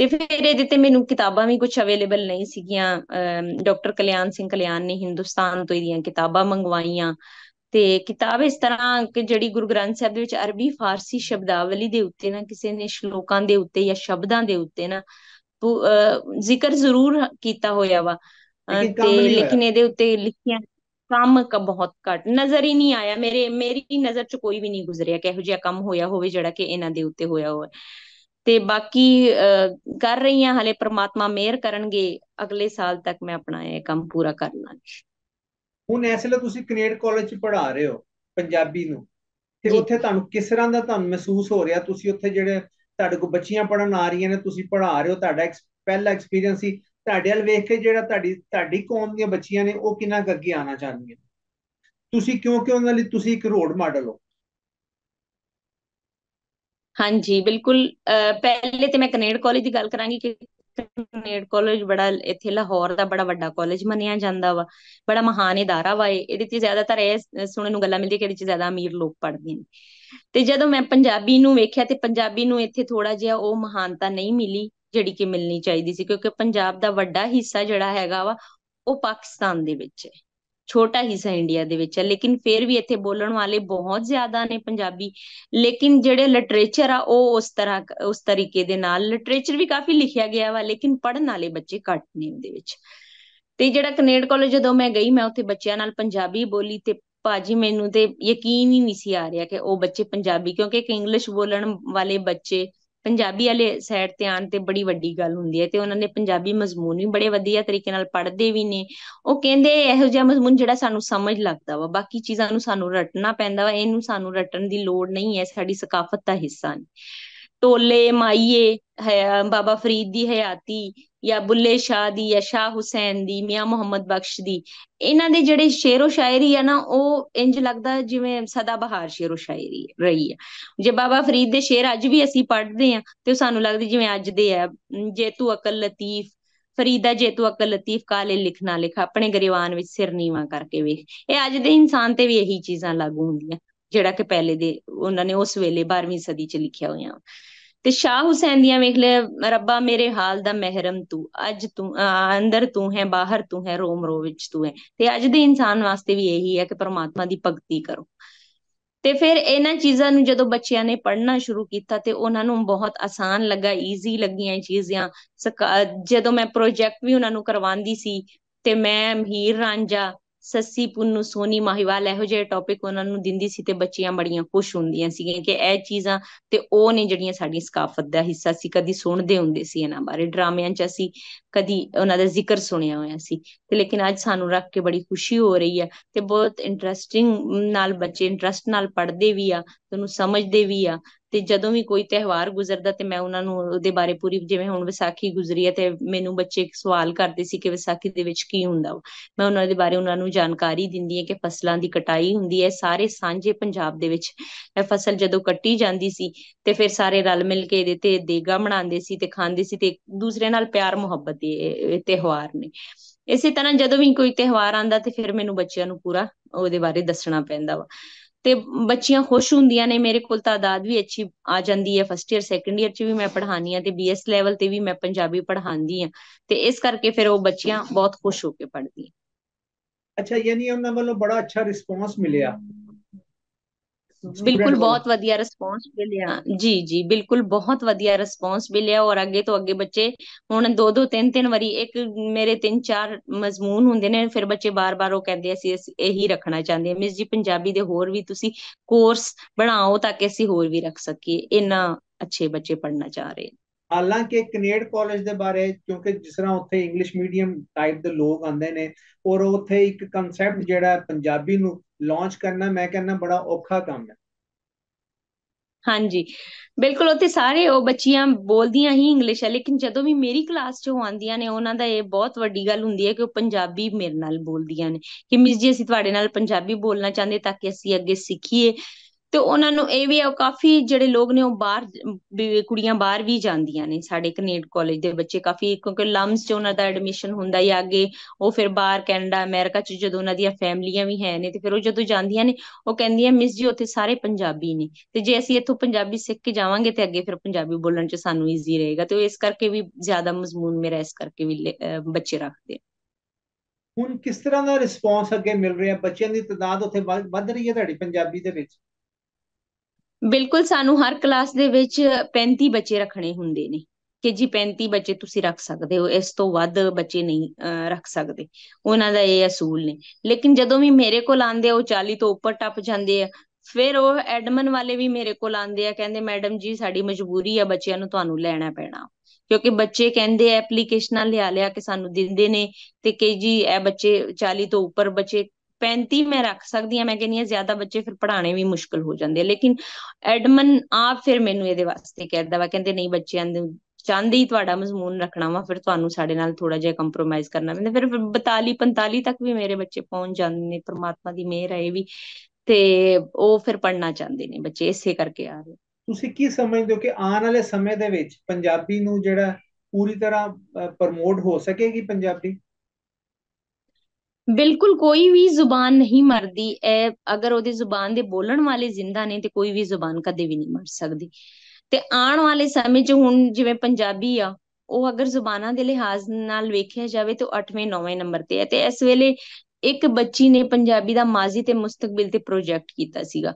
ਤੇ ਫਿਰ ਇਹਦੇ ਤੇ ਮੈਨੂੰ ਕਿਤਾਬਾਂ ਵੀ ਕੁਝ ਅਵੇਲੇਬਲ ਨਹੀਂ ਸੀਗੀਆਂ ਡਾਕਟਰ ਕਲਿਆਣ ਸਿੰਘ ਕਲਿਆਣ ਨੇ ਹਿੰਦੁਸਤਾਨ ਤੋਂ ਇਹਦੀਆਂ ਕਿਤਾਬਾਂ ਮੰਗਵਾਈਆਂ ਤੇ ਕਿਤਾਬ ਇਸ ਤਰ੍ਹਾਂ ਕਿ ਜਿਹੜੀ ਗੁਰੂ ਗ੍ਰੰਥ ਸਾਹਿਬ ਦੇ ਵਿੱਚ ਅਰਬੀ ਫਾਰਸੀ ਸ਼ਬਦਾਵਲੀ ਦੇ ਉੱਤੇ ਨਾ ਕਿਸੇ ਨੇ ਸ਼ਲੋਕਾਂ ਦੇ ਉੱਤੇ ਜਾਂ ਸ਼ਬਦਾਂ ਦੇ ਉੱਤੇ ਨਾ ਜ਼ਿਕਰ ਜ਼ਰੂਰ ਕੀਤਾ ਹੋਇਆ ਵਾ ਤੇ ਲੇਕਿਨ ਇਹਦੇ ਉੱਤੇ ਲਿਖਿਆ ਕੰਮ ਕ ਬਹੁਤ ਘੱਟ ਨਜ਼ਰ ਹੀ ਨਹੀਂ ਆਇਆ ਮੇਰੇ ਮੇਰੀ ਨਜ਼ਰ ਚ ਕੋਈ ਵੀ ਨਹੀਂ ਗੁਜ਼ਰਿਆ ਕਿ ਇਹੋ ਜਿਹਾ ਕੰਮ ਹੋਇਆ ਹੋਵੇ ਜਿਹੜਾ ਕਿ ਇਹਨਾਂ ਦੇ ਉੱਤੇ ਹੋਇਆ ਹੋਵੇ ਤੇ ਬਾਕੀ ਕਰ ਰਹੀਆਂ ਹਲੇ ਪ੍ਰਮਾਤਮਾ ਮਿਹਰ ਕਰਨਗੇ ਅਗਲੇ ਸਾਲ ਤੱਕ ਮੈਂ ਆਪਣਾ ਇਹ ਕੰਮ ਪੂਰਾ ਕਰਨਾ ਹੁਣ ਇਸ ਤੁਸੀਂ ਕੈਨੇਡ ਕਾਲਜ ਚ ਪੜ੍ਹਾ ਰਹੇ ਹੋ ਪੰਜਾਬੀ ਨੂੰ ਤੇ ਉੱਥੇ ਤੁਹਾਨੂੰ ਕਿਸ ਤਰ੍ਹਾਂ ਦਾ ਤੁਹਾਨੂੰ ਮਹਿਸੂਸ ਹੋ ਰਿਹਾ ਤੁਸੀਂ ਉੱਥੇ ਜਿਹੜੇ ਤੁਹਾਡੇ ਕੋ ਬੱਚੀਆਂ ਪੜਨ ਆ ਰਹੀਆਂ ਨੇ ਤੁਸੀਂ ਪੜ੍ਹਾ ਰਹੇ ਹੋ ਤੁਹਾਡਾ ਪਹਿਲਾ ਐਕਸਪੀਰੀਅੰਸ ਸੀ ਤੁਹਾਡੇ ਨਾਲ ਵੇਖ ਕੇ ਜਿਹੜਾ ਤੁਹਾਡੀ ਤੁਹਾਡੀ ਕੌਮ ਦੀਆਂ ਬੱਚੀਆਂ ਨੇ ਉਹ ਕਿੰਨਾ ਅੱਗੇ ਆਣਾ ਚਾਹੁੰਦੀਆਂ ਤੁਸੀਂ ਕਿਉਂ ਕਿਉਂ ਉਹਨਾਂ ਲਈ ਤੁਸੀਂ ਇੱਕ ਰੋਡ ਮਾਡਲ ਹੋ ਹਾਂਜੀ ਬਿਲਕੁਲ ਪਹਿਲੇ ਤੇ ਮੈਂ ਕੈਨੇਡ ਕਾਲਜ ਦੀ ਗੱਲ ਕਰਾਂਗੀ ਕਿ ਨੇੜ ਕਾਲਜ ਬੜਾ ਇੱਥੇ ਲਾਹੌਰ ਦਾ ਬੜਾ ਵੱਡਾ ਕਾਲਜ ਮੰਨਿਆ ਜਾਂਦਾ ਵਾ ਬੜਾ ਮਹਾਨ ਇਦਾਰਾ ਵਾ ਇਹਦੇ ਤੇ ਜ਼ਿਆਦਾਤਰ ਇਹ ਸੁਣਨ ਨੂੰ ਗੱਲਾਂ ਮਿਲਦੀ ਕਿ ਇਹਦੇ ਚ ਜ਼ਿਆਦਾ ਅਮੀਰ ਲੋਕ ਪੜ੍ਹਦੇ ਨੇ ਤੇ ਜਦੋਂ ਮੈਂ ਪੰਜਾਬੀ ਨੂੰ ਵੇਖਿਆ ਤੇ ਪੰਜਾਬੀ ਨੂੰ ਇੱਥੇ ਥੋੜਾ ਜਿਹਾ ਉਹ ਮਹਾਨਤਾ ਨਹੀਂ ਮਿਲੀ ਜਿਹੜੀ ਕਿ ਮਿਲਣੀ ਚਾਹੀਦੀ ਸੀ ਕਿਉਂਕਿ ਪੰਜਾਬ ਦਾ ਵੱਡਾ ਹਿੱਸਾ ਜਿਹੜਾ ਹੈਗਾ ਵਾ ਉਹ ਪਾਕਿਸਤਾਨ ਦੇ ਵਿੱਚ ਹੈ ਛੋਟਾ ਹਿੱਸਾ ਇੰਡੀਆ ਦੇ ਵਿੱਚ ਹੈ ਲੇਕਿਨ ਫਿਰ ਵੀ ਇੱਥੇ ਬੋਲਣ ਵਾਲੇ ਬਹੁਤ ਜ਼ਿਆਦਾ ਨੇ ਪੰਜਾਬੀ ਲੇਕਿਨ ਜਿਹੜੇ ਲਿਟਰੇਚਰ ਆ ਉਹ ਉਸ ਤਰ੍ਹਾਂ ਉਸ ਤਰੀਕੇ ਦੇ ਨਾਲ ਲਿਟਰੇਚਰ ਵੀ ਕਾਫੀ ਲਿਖਿਆ ਗਿਆ ਵਾ ਲੇਕਿਨ ਪੜਨ ਵਾਲੇ ਬੱਚੇ ਘੱਟ ਨੇ ਉਹਦੇ ਵਿੱਚ ਤੇ ਜਿਹੜਾ ਕੈਨੇਡ ਕਾਲਜ ਜਦੋਂ ਮੈਂ ਗਈ ਮੈਂ ਉੱਥੇ ਬੱਚਿਆਂ ਨਾਲ ਪੰਜਾਬੀ ਬੋਲੀ ਤੇ ਭਾਜੀ ਮੈਨੂੰ ਤੇ ਯਕੀਨ ਹੀ ਨਹੀਂ ਸੀ ਆ ਰਿਹਾ ਕਿ ਉਹ ਬੱਚੇ ਪੰਜਾਬੀ ਕਿਉਂਕਿ ਇੱਕ ਇੰਗਲਿਸ਼ ਬੋਲਣ ਵਾਲੇ ਬੱਚੇ ਪੰਜਾਬੀ ਵਾਲੇ ਸਾਈਡ ਤੇ ਆਣ ਤੇ ਬੜੀ ਵੱਡੀ ਗੱਲ ਹੁੰਦੀ ਹੈ ਤੇ ਉਹਨਾਂ ਨੇ ਪੰਜਾਬੀ ਮਜ਼ਮੂਨ ਵੀ ਬੜੇ ਵਧੀਆ ਤਰੀਕੇ ਨਾਲ ਪੜ੍ਹਦੇ ਵੀ ਨੇ ਉਹ ਕਹਿੰਦੇ ਇਹੋ ਜਿਹਾ ਮਜ਼ਮੂਨ ਜਿਹੜਾ ਸਾਨੂੰ ਸਮਝ ਲੱਗਦਾ ਵਾ ਬਾਕੀ ਚੀਜ਼ਾਂ ਨੂੰ ਸਾਨੂੰ ਰਟਣਾ ਪੈਂਦਾ ਵਾ ਇਹਨੂੰ ਸਾਨੂੰ ਰਟਣ ਦੀ ਲੋੜ ਨਹੀਂ ਹੈ ਸਾਡੀ ਸਕਾਫਤ ਦਾ ਹਿੱਸਾ ਨੇ ਟੋਲੇ ਮਾਈਏ ਬਾਬਾ ਫਰੀਦ ਦੀ ਹਯਾਤੀ ਜਾਂ ਬੁੱਲੇ ਸ਼ਾਹ ਦੀ ਜਾਂ ਸ਼ਾਹ ਹੁਸੈਨ ਦੀ ਮੀਆਂ ਮੁਹੰਮਦ ਬਖਸ਼ ਦੀ ਇਹਨਾਂ ਦੇ ਜਿਹੜੇ ਸ਼ੇਰੋ ਸ਼ਾਇਰੀ ਆ ਨਾ ਉਹ ਇੰਜ ਲੱਗਦਾ ਜਿਵੇਂ ਸਦਾ ਬਹਾਰ ਸ਼ੇਰੋ ਸ਼ਾਇਰੀ ਰਹੀ ਹੈ ਜੇ ਬਾਬਾ ਫਰੀਦ ਦੇ ਸ਼ੇਰ ਅੱਜ ਵੀ ਅਸੀਂ ਪੜ੍ਹਦੇ ਆ ਤੇ ਸਾਨੂੰ ਲੱਗਦੀ ਜਿਵੇਂ ਅੱਜ ਦੇ ਆ ਜੇ ਤੂੰ ਅਕਲ ਲਤੀਫ ਫਰੀਦਾ ਜੇ ਤੂੰ ਅਕਲ ਲਤੀਫ ਕਾਲੇ ਲਿਖਣਾ ਲਿਖ ਆਪਣੇ ਗਰੀਵਾਨ ਵਿੱਚ ਸਿਰ ਨੀਵਾ ਕਰਕੇ ਵੇਖ ਇਹ ਅੱਜ ਦੇ ਇਨਸਾਨ ਤੇ ਵੀ ਇਹੀ ਚੀਜ਼ਾਂ ਲਾਗੂ ਹੁੰਦੀਆਂ ਜਿਹੜਾ ਕਿ ਪਹਿਲੇ ਦੇ ਉਹਨਾਂ ਨੇ ਉਸ ਵੇਲੇ 12ਵੀਂ ਸਦੀ 'ਚ ਲਿਖਿਆ ਹੋਇਆ ਤੇ ਸ਼ਾਹ ਹੁਸੈਨ ਦੀਆਂ ਵੇਖ ਲੈ ਰੱਬਾ ਮੇਰੇ ਹਾਲ ਦਾ ਮਹਿਰਮ ਤੂੰ ਅੱਜ ਤੂੰ ਅੰਦਰ ਤੂੰ ਹੈ ਬਾਹਰ ਤੂੰ ਹੈ ਰੋਮ ਰੋ ਵਿੱਚ ਤੂੰ ਹੈ ਤੇ ਅੱਜ ਦੇ ਇਨਸਾਨ ਵਾਸਤੇ ਵੀ ਇਹੀ ਹੈ ਕਿ ਪਰਮਾਤਮਾ ਦੀ ਭਗਤੀ ਕਰੋ ਤੇ ਫਿਰ ਇਹਨਾਂ ਚੀਜ਼ਾਂ ਨੂੰ ਜਦੋਂ ਬੱਚਿਆਂ ਨੇ ਪੜ੍ਹਨਾ ਸ਼ੁਰੂ ਕੀਤਾ ਤੇ ਉਹਨਾਂ ਨੂੰ ਬਹੁਤ ਆਸਾਨ ਲੱਗਾ ਈਜ਼ੀ ਲੱਗੀਆਂ ਇਹ ਚੀਜ਼ਾਂ ਜਦੋਂ ਮੈਂ ਪ੍ਰੋਜੈਕਟ ਵੀ ਉਹਨਾਂ ਨੂੰ ਕਰਵਾਉਂਦੀ ਸੀ ਤੇ ਮੈਂ ਮਹੀਰ ਰਾਂਝਾ ਸੱਸੀ ਪੁੰਨੂ ਸੋਨੀ ਮਾਹੀਵਾਲ ਇਹੋ ਜਿਹੇ ਟੌਪਿਕ ਉਹਨਾਂ ਨੂੰ ਦਿੰਦੀ ਸੀ ਤੇ ਬੱਚੀਆਂ ਬੜੀਆਂ ਖੁਸ਼ ਹੁੰਦੀਆਂ ਸੀਗੀਆਂ ਕਿ ਇਹ ਚੀਜ਼ਾਂ ਤੇ ਉਹ ਨੇ ਜਿਹੜੀਆਂ ਸਾਡੀ ਸਕਾਫਤ ਦਾ ਹਿੱਸਾ ਸੀ ਕਦੀ ਸੁਣਦੇ ਹੁੰਦੇ ਸੀ ਇਹਨਾਂ ਬਾਰੇ ਡਰਾਮਿਆਂ 'ਚ ਅਸੀਂ ਕਦੀ ਉਹਨਾਂ ਦਾ ਜ਼ਿਕਰ ਸੁਣਿਆ ਹੋਇਆ ਸੀ ਤੇ ਲੇਕਿਨ ਅੱਜ ਸਾਨੂੰ ਰੱਖ ਕੇ ਬੜੀ ਖੁਸ਼ੀ ਹੋ ਰਹੀ ਹੈ ਤੇ ਬਹੁਤ ਇੰਟਰਸਟਿੰਗ ਨਾਲ ਬੱਚੇ ਇੰਟਰਸਟ ਨਾਲ ਪੜ੍ਹਦੇ ਵੀ ਆ ਤੇ ਉਹਨੂੰ ਸਮਝਦੇ ਵੀ ਆ ਤੇ ਜਦੋਂ ਵੀ ਕੋਈ ਤਿਹਵਾਰ ਗੁਜ਼ਰਦਾ ਤੇ ਮੈਂ ਉਹਨਾਂ ਨੂੰ ਉਹਦੇ ਬਾਰੇ ਪੂਰੀ ਜਿਵੇਂ ਹੁਣ ਵਿਸਾਖੀ ਗੁਜ਼ਰੀ ਹੈ ਤੇ ਮੈਨੂੰ ਬੱਚੇ ਸਵਾਲ ਕਰਦੇ ਸੀ ਕਿ ਵਿਸਾਖੀ ਦੇ ਵਿੱਚ ਕੀ ਹੁੰਦਾ ਮੈਂ ਉਹਨਾਂ ਦੇ ਬਾਰੇ ਉਹਨਾਂ ਨੂੰ ਜਾਣਕਾਰੀ ਦਿੰਦੀ ਹਾਂ ਕਿ ਫਸਲਾਂ ਦੀ ਕਟਾਈ ਹੁੰਦੀ ਹੈ ਸਾਰੇ ਸਾਂਝੇ ਪੰਜਾਬ ਦੇ ਵਿੱਚ ਇਹ ਫਸਲ ਜਦੋਂ ਕੱਟੀ ਜਾਂਦੀ ਸੀ ਤੇ ਫਿਰ ਸਾਰੇ ਰਲ ਮਿਲ ਕੇ ਇਹਦੇ ਤੇ ਦੇਗਾ ਬਣਾਉਂਦੇ ਸੀ ਤੇ ਖਾਂਦੇ ਸੀ ਤੇ ਦੂਸਰੇ ਨਾਲ ਪਿਆਰ ਮੁਹੱਬਤ ਦੇ ਤਿਹਵਾਰ ਨੇ ਇਸੇ ਤਰ੍ਹਾਂ ਜਦੋਂ ਵੀ ਕੋਈ ਤਿਹਵਾਰ ਆਂਦਾ ਤੇ ਫਿਰ ਮੈਨੂੰ ਬੱਚਿਆਂ ਨੂੰ ਪੂਰਾ ਉਹਦੇ ਬਾਰੇ ਦੱਸਣਾ ਪੈਂਦਾ ਵਾ ਤੇ ਬੱਚੀਆਂ ਖੁਸ਼ ਹੁੰਦੀਆਂ ਨੇ ਮੇਰੇ ਕੋਲ ਤਾਦਾਦ ਵੀ ਅੱਛੀ ਆ ਜਾਂਦੀ ਹੈ ਫਸਟ ਈਅਰ ਸੈਕੰਡ ਈਅਰ ਚ ਵੀ ਮੈਂ ਪੜ੍ਹਾਨੀ ਆ ਤੇ ਬੀਐਸ ਲੈਵਲ ਤੇ ਵੀ ਮੈਂ ਪੰਜਾਬੀ ਪੜ੍ਹਾਉਂਦੀ ਆ ਤੇ ਇਸ ਕਰਕੇ ਫਿਰ ਉਹ ਬੱਚੀਆਂ ਬਹੁਤ ਖੁਸ਼ ਹੋ ਕੇ ਪੜ੍ਹਦੀਆਂ ਅੱਛਾ ਯਾਨੀ ਉਹਨਾਂ ਵੱਲੋਂ ਬੜਾ ਅੱਛਾ ਰਿਸਪੌਂਸ ਮਿਲਿਆ ਬਿਲਕੁਲ ਬਹੁਤ ਵਧੀਆ ਰਿਸਪੌਂਸ ਮਿਲਿਆ ਜੀ ਜੀ ਬਿਲਕੁਲ ਬਹੁਤ ਵਧੀਆ ਰਿਸਪੌਂਸ ਮਿਲਿਆ ਔਰ ਅੱਗੇ ਤੋਂ ਅੱਗੇ ਬੱਚੇ ਹੁਣ ਦੋ ਦੋ ਤਿੰਨ ਤਿੰਨ ਵਾਰੀ ਇੱਕ ਮੇਰੇ ਤਿੰਨ ਚਾਰ ਮਜ਼ਮੂਨ ਹੁੰਦੇ ਨੇ ਫਿਰ ਬੱਚੇ ਬਾਰ-ਬਾਰ ਉਹ ਕਹਿੰਦੇ ਅਸੀਂ ਇਹੀ ਰੱਖਣਾ ਚਾਹੁੰਦੇ ਹਾਂ ਮਿਸ ਜੀ ਪੰਜਾਬੀ ਦੇ ਹੋਰ ਵੀ ਤੁਸੀਂ ਕੋਰਸ ਬਣਾਓ ਤਾਂ ਕਿ ਅਸੀਂ ਹੋਰ ਵੀ ਰੱਖ ਸਕੀਏ ਇੰਨਾ ਅੱਛੇ ਬੱਚੇ ਪੜਨਾ ਚਾਹ ਰਹੇ ਹਾਲਾਂਕਿ ਕੈਨੇਡ ਕਾਲਜ ਦੇ ਬਾਰੇ ਕਿਉਂਕਿ ਜਿਸ ਤਰ੍ਹਾਂ ਉੱਥੇ ਇੰਗਲਿਸ਼ ਮੀਡੀਅਮ ਟਾਈਪ ਦੇ ਲੋਕ ਆਉਂਦੇ ਨੇ ਔਰ ਉੱਥੇ ਇੱਕ ਕਨਸੈਪਟ ਜਿਹੜਾ ਪੰਜਾਬੀ ਨੂੰ ਲਾਂਚ ਕਰਨਾ ਮੈਂ ਕਹਿੰਦਾ ਬੜਾ ਔਖਾ ਕੰਮ ਹੈ ਹਾਂਜੀ ਬਿਲਕੁਲ ਉੱਥੇ ਸਾਰੇ ਉਹ ਬੱਚੀਆਂ ਬੋਲਦੀਆਂ ਹੀ ਇੰਗਲਿਸ਼ ਹੈ ਲੇਕਿਨ ਜਦੋਂ ਵੀ ਮੇਰੀ ਕਲਾਸ 'ਚ ਆਉਂਦੀਆਂ ਨੇ ਉਹਨਾਂ ਦਾ ਇਹ ਬਹੁਤ ਵੱਡੀ ਗੱਲ ਹੁੰਦੀ ਹੈ ਕਿ ਉਹ ਪੰਜਾਬੀ ਮੇਰੇ ਨਾਲ ਬੋਲਦੀਆਂ ਨੇ ਕਿ ਮਿਸ ਜੀ ਅਸੀਂ ਤੁਹਾਡੇ ਨਾਲ ਪੰਜਾਬੀ ਬੋਲਣਾ ਚਾਹੁੰਦੇ ਤਾਂ ਕਿ ਅਸੀਂ ਅੱਗੇ ਸਿੱਖੀਏ ਤੇ ਉਹਨਾਂ ਨੂੰ ਇਹ ਵੀ ਆ ਕਾਫੀ ਜਿਹੜੇ ਲੋਕ ਨੇ ਉਹ ਬਾਹਰ ਕੁੜੀਆਂ ਬਾਹਰ ਵੀ ਜਾਂਦੀਆਂ ਨੇ ਸਾਡੇ ਕੈਨੇਡ ਕਾਲਜ ਦੇ ਬੱਚੇ ਕਾਫੀ ਕਿਉਂਕਿ ਲੰਮਸ ਚ ਉਹਨਾਂ ਦਾ ਐਡਮਿਸ਼ਨ ਹੁੰਦਾ ਹੀ ਅੱਗੇ ਉਹ ਫਿਰ ਬਾਹਰ ਕੈਨੇਡਾ ਅਮਰੀਕਾ ਚ ਜਦੋਂ ਉਹਨਾਂ ਦੀਆਂ ਫੈਮਲੀਆਂ ਵੀ ਹੈ ਨੇ ਤੇ ਫਿਰ ਉਹ ਜਦੋਂ ਜਾਂਦੀਆਂ ਨੇ ਉਹ ਕਹਿੰਦੀਆਂ ਮਿਸ ਜੀ ਉੱਥੇ ਸਾਰੇ ਪੰਜਾਬੀ ਨੇ ਤੇ ਜੇ ਅਸੀਂ ਇੱਥੋਂ ਪੰਜਾਬੀ ਸਿੱਖ ਕੇ ਜਾਵਾਂਗੇ ਤੇ ਅੱਗੇ ਫਿਰ ਪੰਜਾਬੀ ਬੋਲਣ ਚ ਸਾਨੂੰ ਈਜ਼ੀ ਰਹੇਗਾ ਤੇ ਉਹ ਇਸ ਕਰਕੇ ਵੀ ਜ਼ਿਆਦਾ ਮਜ਼ਮੂਨ ਮੇਰਾ ਇਸ ਕਰਕੇ ਵੀ ਬੱਚੇ ਰੱਖਦੇ ਹੁਣ ਕਿਸ ਤਰ੍ਹਾਂ ਦਾ ਰਿਸਪੌਂਸ ਅੱਗੇ ਮਿਲ ਰਿਹਾ ਬੱਚਿਆਂ ਦੀ ਤਦਾਦ ਉੱਥੇ ਵੱਧ ਰਹੀ ਹੈ ਤੁਹਾਡੀ ਪੰਜਾਬੀ ਦੇ ਵਿੱਚ ਬਿਲਕੁਲ ਸਾਨੂੰ ਹਰ ਕਲਾਸ ਦੇ ਵਿੱਚ 35 ਬੱਚੇ ਰੱਖਣੇ ਹੁੰਦੇ ਨੇ ਕਿ ਜੀ 35 ਬੱਚੇ ਤੁਸੀਂ ਰੱਖ ਸਕਦੇ ਹੋ ਇਸ ਤੋਂ ਵੱਧ ਬੱਚੇ ਨਹੀਂ ਰੱਖ ਸਕਦੇ ਉਹਨਾਂ ਦਾ ਇਹ ਅਸੂਲ ਨੇ ਲੇਕਿਨ ਜਦੋਂ ਵੀ ਮੇਰੇ ਕੋਲ ਆਂਦੇ ਉਹ 40 ਤੋਂ ਉੱਪਰ ਟੱਪ ਜਾਂਦੇ ਆ ਫਿਰ ਉਹ ਐਡਮਨ ਵਾਲੇ ਵੀ ਮੇਰੇ ਕੋਲ ਆਂਦੇ ਆ ਕਹਿੰਦੇ ਮੈਡਮ ਜੀ ਸਾਡੀ ਮਜਬੂਰੀ ਆ ਬੱਚਿਆਂ ਨੂੰ ਤੁਹਾਨੂੰ ਲੈਣਾ ਪੈਣਾ ਕਿਉਂਕਿ ਬੱਚੇ ਕਹਿੰਦੇ ਐਪਲੀਕੇਸ਼ਨਾਂ ਲਿਆ ਲਿਆ ਕਿ ਸਾਨੂੰ ਦਿੰਦੇ ਨੇ ਤੇ ਕਿ ਜੀ ਇਹ ਬੱਚੇ 40 ਤੋਂ ਉੱਪਰ ਬੱਚੇ 35 ਮੈਂ ਰੱਖ ਸਕਦੀ ਹਾਂ ਮੈਂ ਕਹਿੰਦੀ ਹਾਂ ਜ਼ਿਆਦਾ ਬੱਚੇ ਫਿਰ ਪੜਾਣੇ ਵੀ ਮੁਸ਼ਕਲ ਹੋ ਜਾਂਦੇ ਲੇਕਿਨ ਐਡਮਨ ਆਪ ਫਿਰ ਮੈਨੂੰ ਇਹਦੇ ਵਾਸਤੇ ਕਹਿੰਦਾ ਵਾ ਕਹਿੰਦੇ ਨਹੀਂ ਬੱਚਿਆਂ ਨੂੰ ਚਾਹੁੰਦੇ ਹੀ ਤੁਹਾਡਾ ਮਜ਼ਮੂਨ ਰੱਖਣਾ ਵਾ ਫਿਰ ਤੁਹਾਨੂੰ ਸਾਡੇ ਨਾਲ ਥੋੜਾ ਜਿਹਾ ਕੰਪਰੋਮਾਈਜ਼ ਕਰਨਾ ਪੈਂਦਾ ਫਿਰ 42 45 ਤੱਕ ਵੀ ਮੇਰੇ ਬੱਚੇ ਪਹੁੰਚ ਜਾਂਦੇ ਨੇ ਪ੍ਰਮਾਤਮਾ ਦੀ ਮਿਹਰ ਹੈ ਇਹ ਵੀ ਤੇ ਉਹ ਫਿਰ ਪੜਨਾ ਚਾਹੁੰਦੇ ਨੇ ਬੱਚੇ ਇਸੇ ਕਰਕੇ ਆ ਰਹੇ ਤੁਸੀਂ ਕੀ ਸਮਝਦੇ ਹੋ ਕਿ ਆਉਣ ਵਾਲੇ ਸਮੇਂ ਦੇ ਵਿੱਚ ਪੰਜਾਬੀ ਨੂੰ ਜਿਹੜਾ ਪੂਰੀ ਤਰ੍ਹਾਂ ਪ੍ਰਮੋਟ ਹੋ ਸਕੇਗੀ ਪੰਜਾਬੀ ਬਿਲਕੁਲ ਕੋਈ ਵੀ ਜ਼ੁਬਾਨ ਨਹੀਂ ਮਰਦੀ ਐ ਅਗਰ ਉਹਦੀ ਜ਼ੁਬਾਨ ਦੇ ਬੋਲਣ ਵਾਲੇ ਜ਼ਿੰਦਾ ਨੇ ਤੇ ਕੋਈ ਵੀ ਜ਼ੁਬਾਨ ਕਦੇ ਵੀ ਨਹੀਂ ਮਰ ਸਕਦੀ ਤੇ ਆਉਣ ਵਾਲੇ ਸਮੇਂ 'ਚ ਹੁਣ ਜਿਵੇਂ ਪੰਜਾਬੀ ਆ ਉਹ ਅਗਰ ਜ਼ੁਬਾਨਾਂ ਦੇ ਲਿਹਾਜ਼ ਨਾਲ ਵੇਖਿਆ ਜਾਵੇ ਤਾਂ 8ਵੇਂ 9ਵੇਂ ਨੰਬਰ ਤੇ ਹੈ ਤੇ ਇਸ ਵੇਲੇ ਇੱਕ ਬੱਚੀ ਨੇ ਪੰਜਾਬੀ ਦਾ ਮਾਜ਼ੀ ਤੇ ਮੁਸਤਕਬਲ ਤੇ ਪ੍ਰੋਜੈਕਟ ਕੀਤਾ ਸੀਗਾ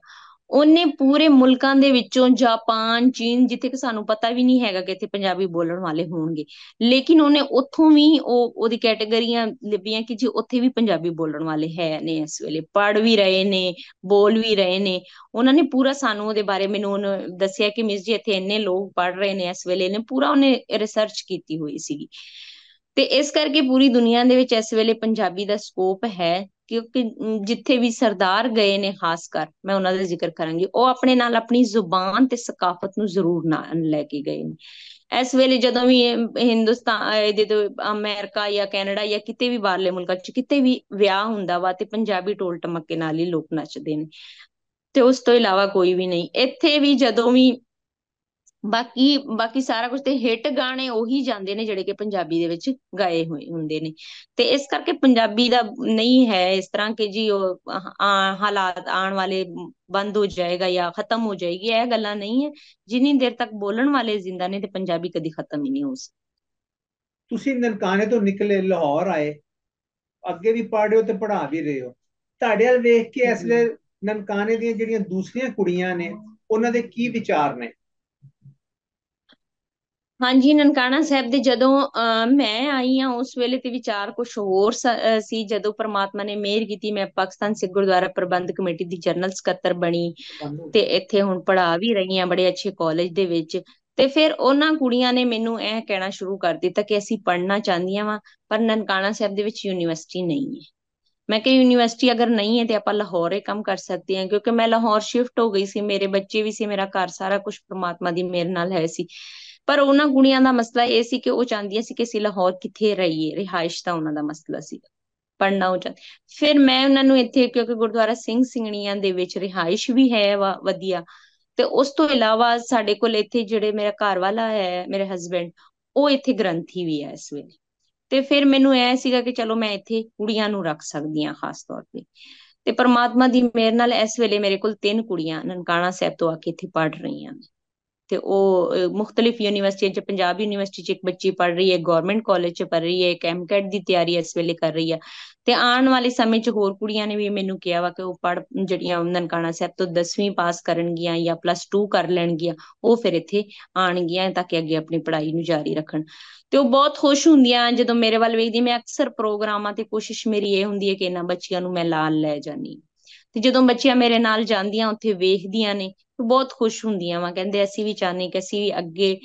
ਉਹਨੇ ਪੂਰੇ ਮੁਲਕਾਂ ਦੇ ਵਿੱਚੋਂ ਜਾਪਾਨ ਚੀਨ ਜਿੱਥੇ ਕਿ ਸਾਨੂੰ ਪਤਾ ਵੀ ਨਹੀਂ ਹੈਗਾ ਕਿ ਇੱਥੇ ਪੰਜਾਬੀ ਬੋਲਣ ਵਾਲੇ ਹੋਣਗੇ ਲੇਕਿਨ ਉਹਨੇ ਉੱਥੋਂ ਵੀ ਉਹ ਉਹਦੀ ਕੈਟਾਗਰੀਆਂ ਲੱਭੀਆਂ ਕਿ ਜੇ ਉੱਥੇ ਵੀ ਪੰਜਾਬੀ ਬੋਲਣ ਵਾਲੇ ਹੈ ਨੇ ਇਸ ਵੇਲੇ ਪੜ ਵੀ ਰਹੇ ਨੇ ਬੋਲ ਵੀ ਰਹੇ ਨੇ ਉਹਨਾਂ ਨੇ ਪੂਰਾ ਸਾਨੂੰ ਉਹਦੇ ਬਾਰੇ ਮੈਨੂੰ ਉਹਨੇ ਦੱਸਿਆ ਕਿ ਮਿਸ ਜੀ ਇੱਥੇ ਇੰਨੇ ਲੋਕ ਪੜ ਰਹੇ ਨੇ ਇਸ ਵੇਲੇ ਨੇ ਪੂਰਾ ਉਹਨੇ ਰਿਸਰਚ ਕੀਤੀ ਹੋਈ ਸੀਗੀ ਤੇ ਇਸ ਕਰਕੇ ਪੂਰੀ ਦੁਨੀਆ ਦੇ ਵਿੱਚ ਇਸ ਵੇਲੇ ਪੰਜਾਬੀ ਦਾ ਸਕੋਪ ਹੈ ਕਿਉਂਕਿ ਜਿੱਥੇ ਵੀ ਸਰਦਾਰ ਗਏ ਨੇ ਖਾਸ ਕਰ ਮੈਂ ਉਹਨਾਂ ਦਾ ਜ਼ਿਕਰ ਕਰਾਂਗੀ ਉਹ ਆਪਣੇ ਨਾਲ ਆਪਣੀ ਜ਼ੁਬਾਨ ਤੇ ਸਕਾਫਤ ਨੂੰ ਜ਼ਰੂਰ ਨਾਲ ਲੈ ਕੇ ਗਏ ਨੇ ਇਸ ਵੇਲੇ ਜਦੋਂ ਵੀ ਹਿੰਦੁਸਤਾਨ ਇਹਦੇ ਤੋਂ ਅਮਰੀਕਾ ਜਾਂ ਕੈਨੇਡਾ ਜਾਂ ਕਿਤੇ ਵੀ ਬਾਹਰਲੇ ਮੁਲਕਾਂ 'ਚ ਕਿਤੇ ਵੀ ਵਿਆਹ ਹੁੰਦਾ ਵਾ ਤੇ ਪੰਜਾਬੀ ਟੋਲ ਟਮੱਕੇ ਨਾਲ ਹੀ ਲੋਕ ਨੱਚਦੇ ਨੇ ਤੇ ਉਸ ਤੋਂ ਇਲਾਵਾ ਕੋਈ ਵੀ ਨਹੀਂ ਇੱਥੇ ਵੀ ਜਦੋਂ ਵੀ ਬਾਕੀ ਬਾਕੀ ਸਾਰਾ ਕੁਝ ਤੇ ਹਿੱਟ ਗਾਣੇ ਉਹੀ ਜਾਂਦੇ ਨੇ ਜਿਹੜੇ ਕਿ ਪੰਜਾਬੀ ਦੇ ਵਿੱਚ ਗਾਏ ਹੋਏ ਹੁੰਦੇ ਨੇ ਤੇ ਇਸ ਕਰਕੇ ਪੰਜਾਬੀ ਦਾ ਨਹੀਂ ਹੈ ਇਸ ਤਰ੍ਹਾਂ ਕਿ ਜੀ ਉਹ ਹਾਲਾਤ ਆਉਣ ਵਾਲੇ ਬੰਦ ਹੋ ਜਾਏਗਾ ਜਾਂ ਖਤਮ ਹੋ ਜਾਏਗੀ ਇਹ ਗੱਲਾਂ ਨਹੀਂ ਹੈ ਜਿੰਨੀ ਦੇਰ ਤੱਕ ਬੋਲਣ ਵਾਲੇ ਜ਼ਿੰਦਾ ਨੇ ਤੇ ਪੰਜਾਬੀ ਕਦੀ ਖਤਮ ਹੀ ਨਹੀਂ ਹੋ ਸਕਦੀ ਤੁਸੀਂ ਨਨਕਾਣੇ ਤੋਂ ਨਿਕਲੇ ਲਾਹੌਰ ਆਏ ਅੱਗੇ ਵੀ ਪੜ੍ਹਿਓ ਤੇ ਪੜ੍ਹਾ ਵੀ ਰਹੇ ਹੋ ਤੁਹਾਡੇ ਵੱਲ ਵੇਖ ਕੇ ਇਸ ਵੇਲੇ ਨਨਕਾਣੇ ਦੀਆਂ ਜਿਹੜੀਆਂ ਦੂਸਰੀਆਂ ਕੁੜੀਆਂ ਨੇ ਉਹਨਾਂ ਦੇ ਕੀ ਵਿਚਾਰ ਨੇ ਹਾਂਜੀ ਨਨਕਾਣਾ ਸਾਹਿਬ ਦੇ ਜਦੋਂ ਮੈਂ ਆਈ ਆ ਉਸ ਵੇਲੇ ਤੇ ਵਿਚਾਰ ਕੁਝ ਹੋਰ ਸੀ ਜਦੋਂ ਪ੍ਰਮਾਤਮਾ ਨੇ ਮਿਹਰ ਕੀਤੀ ਮੈਂ ਪਾਕਿਸਤਾਨ ਸਿੱਖ ਗੁਰਦੁਆਰਾ ਪ੍ਰਬੰਧ ਕਮੇਟੀ ਦੀ ਜਨਰਲ ਸਕੱਤਰ ਬਣੀ ਤੇ ਇੱਥੇ ਹੁਣ ਪੜ੍ਹਾ ਵੀ ਰਹੀ ਆ ਬੜੇ ਅੱਛੇ ਕਾਲਜ ਦੇ ਵਿੱਚ ਤੇ ਫਿਰ ਉਹਨਾਂ ਕੁੜੀਆਂ ਨੇ ਮੈਨੂੰ ਇਹ ਕਹਿਣਾ ਸ਼ੁਰੂ ਕਰ ਦਿੱਤਾ ਕਿ ਅਸੀਂ ਪੜ੍ਹਨਾ ਚਾਹੁੰਦੀਆਂ ਵਾਂ ਪਰ ਨਨਕਾਣਾ ਸਾਹਿਬ ਦੇ ਵਿੱਚ ਯੂਨੀਵਰਸਿਟੀ ਨਹੀਂ ਹੈ ਮੈਂ ਕਿ ਯੂਨੀਵਰਸਿਟੀ ਅਗਰ ਨਹੀਂ ਹੈ ਤੇ ਆਪਾਂ ਲਾਹੌਰੇ ਕੰਮ ਕਰ ਸਕਦੇ ਹਾਂ ਕਿਉਂਕਿ ਮੈਂ ਲਾਹੌਰ ਸ਼ਿਫਟ ਹੋ ਗਈ ਸੀ ਮੇਰੇ ਬੱਚੇ ਵੀ ਸੀ ਮੇਰਾ ਘਰ ਸਾਰਾ ਕੁਝ ਪ੍ਰਮਾਤਮਾ ਦੀ ਮਿਹਰ ਨਾਲ ਹੈ ਸੀ ਪਰ ਉਹਨਾਂ ਕੁੜੀਆਂ ਦਾ ਮਸਲਾ ਇਹ ਸੀ ਕਿ ਉਹ ਚਾਹੁੰਦੀਆਂ ਸੀ ਕਿ ਅਸੀਂ ਲਾਹੌਰ ਕਿੱਥੇ ਰਹੀਏ ਰਿਹਾਇਸ਼ ਦਾ ਉਹਨਾਂ ਦਾ ਮਸਲਾ ਸੀ ਪੜਨਾ ਉਹ ਚਾਹ ਫਿਰ ਮੈਂ ਉਹਨਾਂ ਨੂੰ ਇੱਥੇ ਕਿਉਂਕਿ ਗੁਰਦੁਆਰਾ ਸਿੰਘ ਸਿੰਘਣੀਆਂ ਦੇ ਵਿੱਚ ਰਿਹਾਇਸ਼ ਵੀ ਹੈ ਵਧੀਆ ਤੇ ਉਸ ਤੋਂ ਇਲਾਵਾ ਸਾਡੇ ਕੋਲ ਇੱਥੇ ਜਿਹੜੇ ਮੇਰਾ ਘਰ ਵਾਲਾ ਹੈ ਮੇਰੇ ਹਸਬੰਡ ਉਹ ਇੱਥੇ ਗ੍ਰੰਥੀ ਵੀ ਹੈ ਇਸ ਵੇਲੇ ਤੇ ਫਿਰ ਮੈਨੂੰ ਐ ਸੀਗਾ ਕਿ ਚਲੋ ਮੈਂ ਇੱਥੇ ਕੁੜੀਆਂ ਨੂੰ ਰੱਖ ਸਕਦੀ ਆ ਖਾਸ ਤੌਰ ਤੇ ਤੇ ਪਰਮਾਤਮਾ ਦੀ ਮਿਹਰ ਨਾਲ ਇਸ ਵੇਲੇ ਮੇਰੇ ਕੋਲ ਤਿੰਨ ਕੁੜੀਆਂ ਨਨਕਾਣਾ ਸਾਹਿਬ ਤੋਂ ਆ ਕੇ ਇੱਥੇ ਪੜ ਰਹੀਆਂ ਨੇ ਤੇ ਉਹ ਮੁxtਲਿਫ ਯੂਨੀਵਰਸਿਟੀ ਚ ਪੰਜਾਬ ਯੂਨੀਵਰਸਿਟੀ ਚ ਇੱਕ ਬੱਚੀ ਪੜ ਰਹੀ ਹੈ ਗਵਰਨਮੈਂਟ ਕਾਲਜ ਚ ਪੜ ਰਹੀ ਹੈ ਇੱਕ ਐਮਕੈਟ ਦੀ ਤਿਆਰੀ ਇਸ ਵੇਲੇ ਕਰ ਰਹੀ ਹੈ ਤੇ ਆਉਣ ਵਾਲੇ ਸਮੇਂ ਚ ਹੋਰ ਕੁੜੀਆਂ ਨੇ ਵੀ ਮੈਨੂੰ ਕਿਹਾ ਵਾ ਕਿ ਉਹ ਪੜ ਜਿਹੜੀਆਂ ਨਨਕਾਣਾ ਸਾਹਿਬ ਤੋਂ 10ਵੀਂ ਪਾਸ ਕਰਨਗੀਆਂ ਜਾਂ ਪਲੱਸ 2 ਕਰ ਲੈਣਗੀਆਂ ਉਹ ਫਿਰ ਇੱਥੇ ਆਣਗੀਆਂ ਤਾਂ ਕਿ ਅੱਗੇ ਆਪਣੀ ਪੜ੍ਹਾਈ ਨੂੰ ਜਾਰੀ ਰੱਖਣ ਤੇ ਉਹ ਬਹੁਤ ਖੁਸ਼ ਹੁੰਦੀਆਂ ਜਦੋਂ ਮੇਰੇ ਵੱਲ ਵੇਖਦੀ ਮੈਂ ਅਕਸਰ ਪ੍ਰੋਗਰਾਮਾਂ ਤੇ ਕੋਸ਼ਿਸ਼ ਮੇਰੀ ਇਹ ਹੁੰਦੀ ਹੈ ਕਿ ਇਹਨਾਂ ਬੱਚੀਆਂ ਨੂੰ ਮੈਂ ਲਾਲ ਲੈ ਜਾਨੀ ਤੇ ਜਦੋਂ ਬੱਚੀਆਂ ਮੇਰੇ ਨਾਲ ਜਾਂਦੀਆਂ ਉੱਥੇ ਵੇਖਦੀਆਂ ਨੇ ਬਹੁਤ ਖੁਸ਼ ਹੁੰਦੀਆਂ ਵਾ ਕਹਿੰਦੇ ਅਸੀਂ ਵੀ ਚਾਹਨੇ ਕਿ ਅਸੀਂ ਵੀ ਅੱਗੇ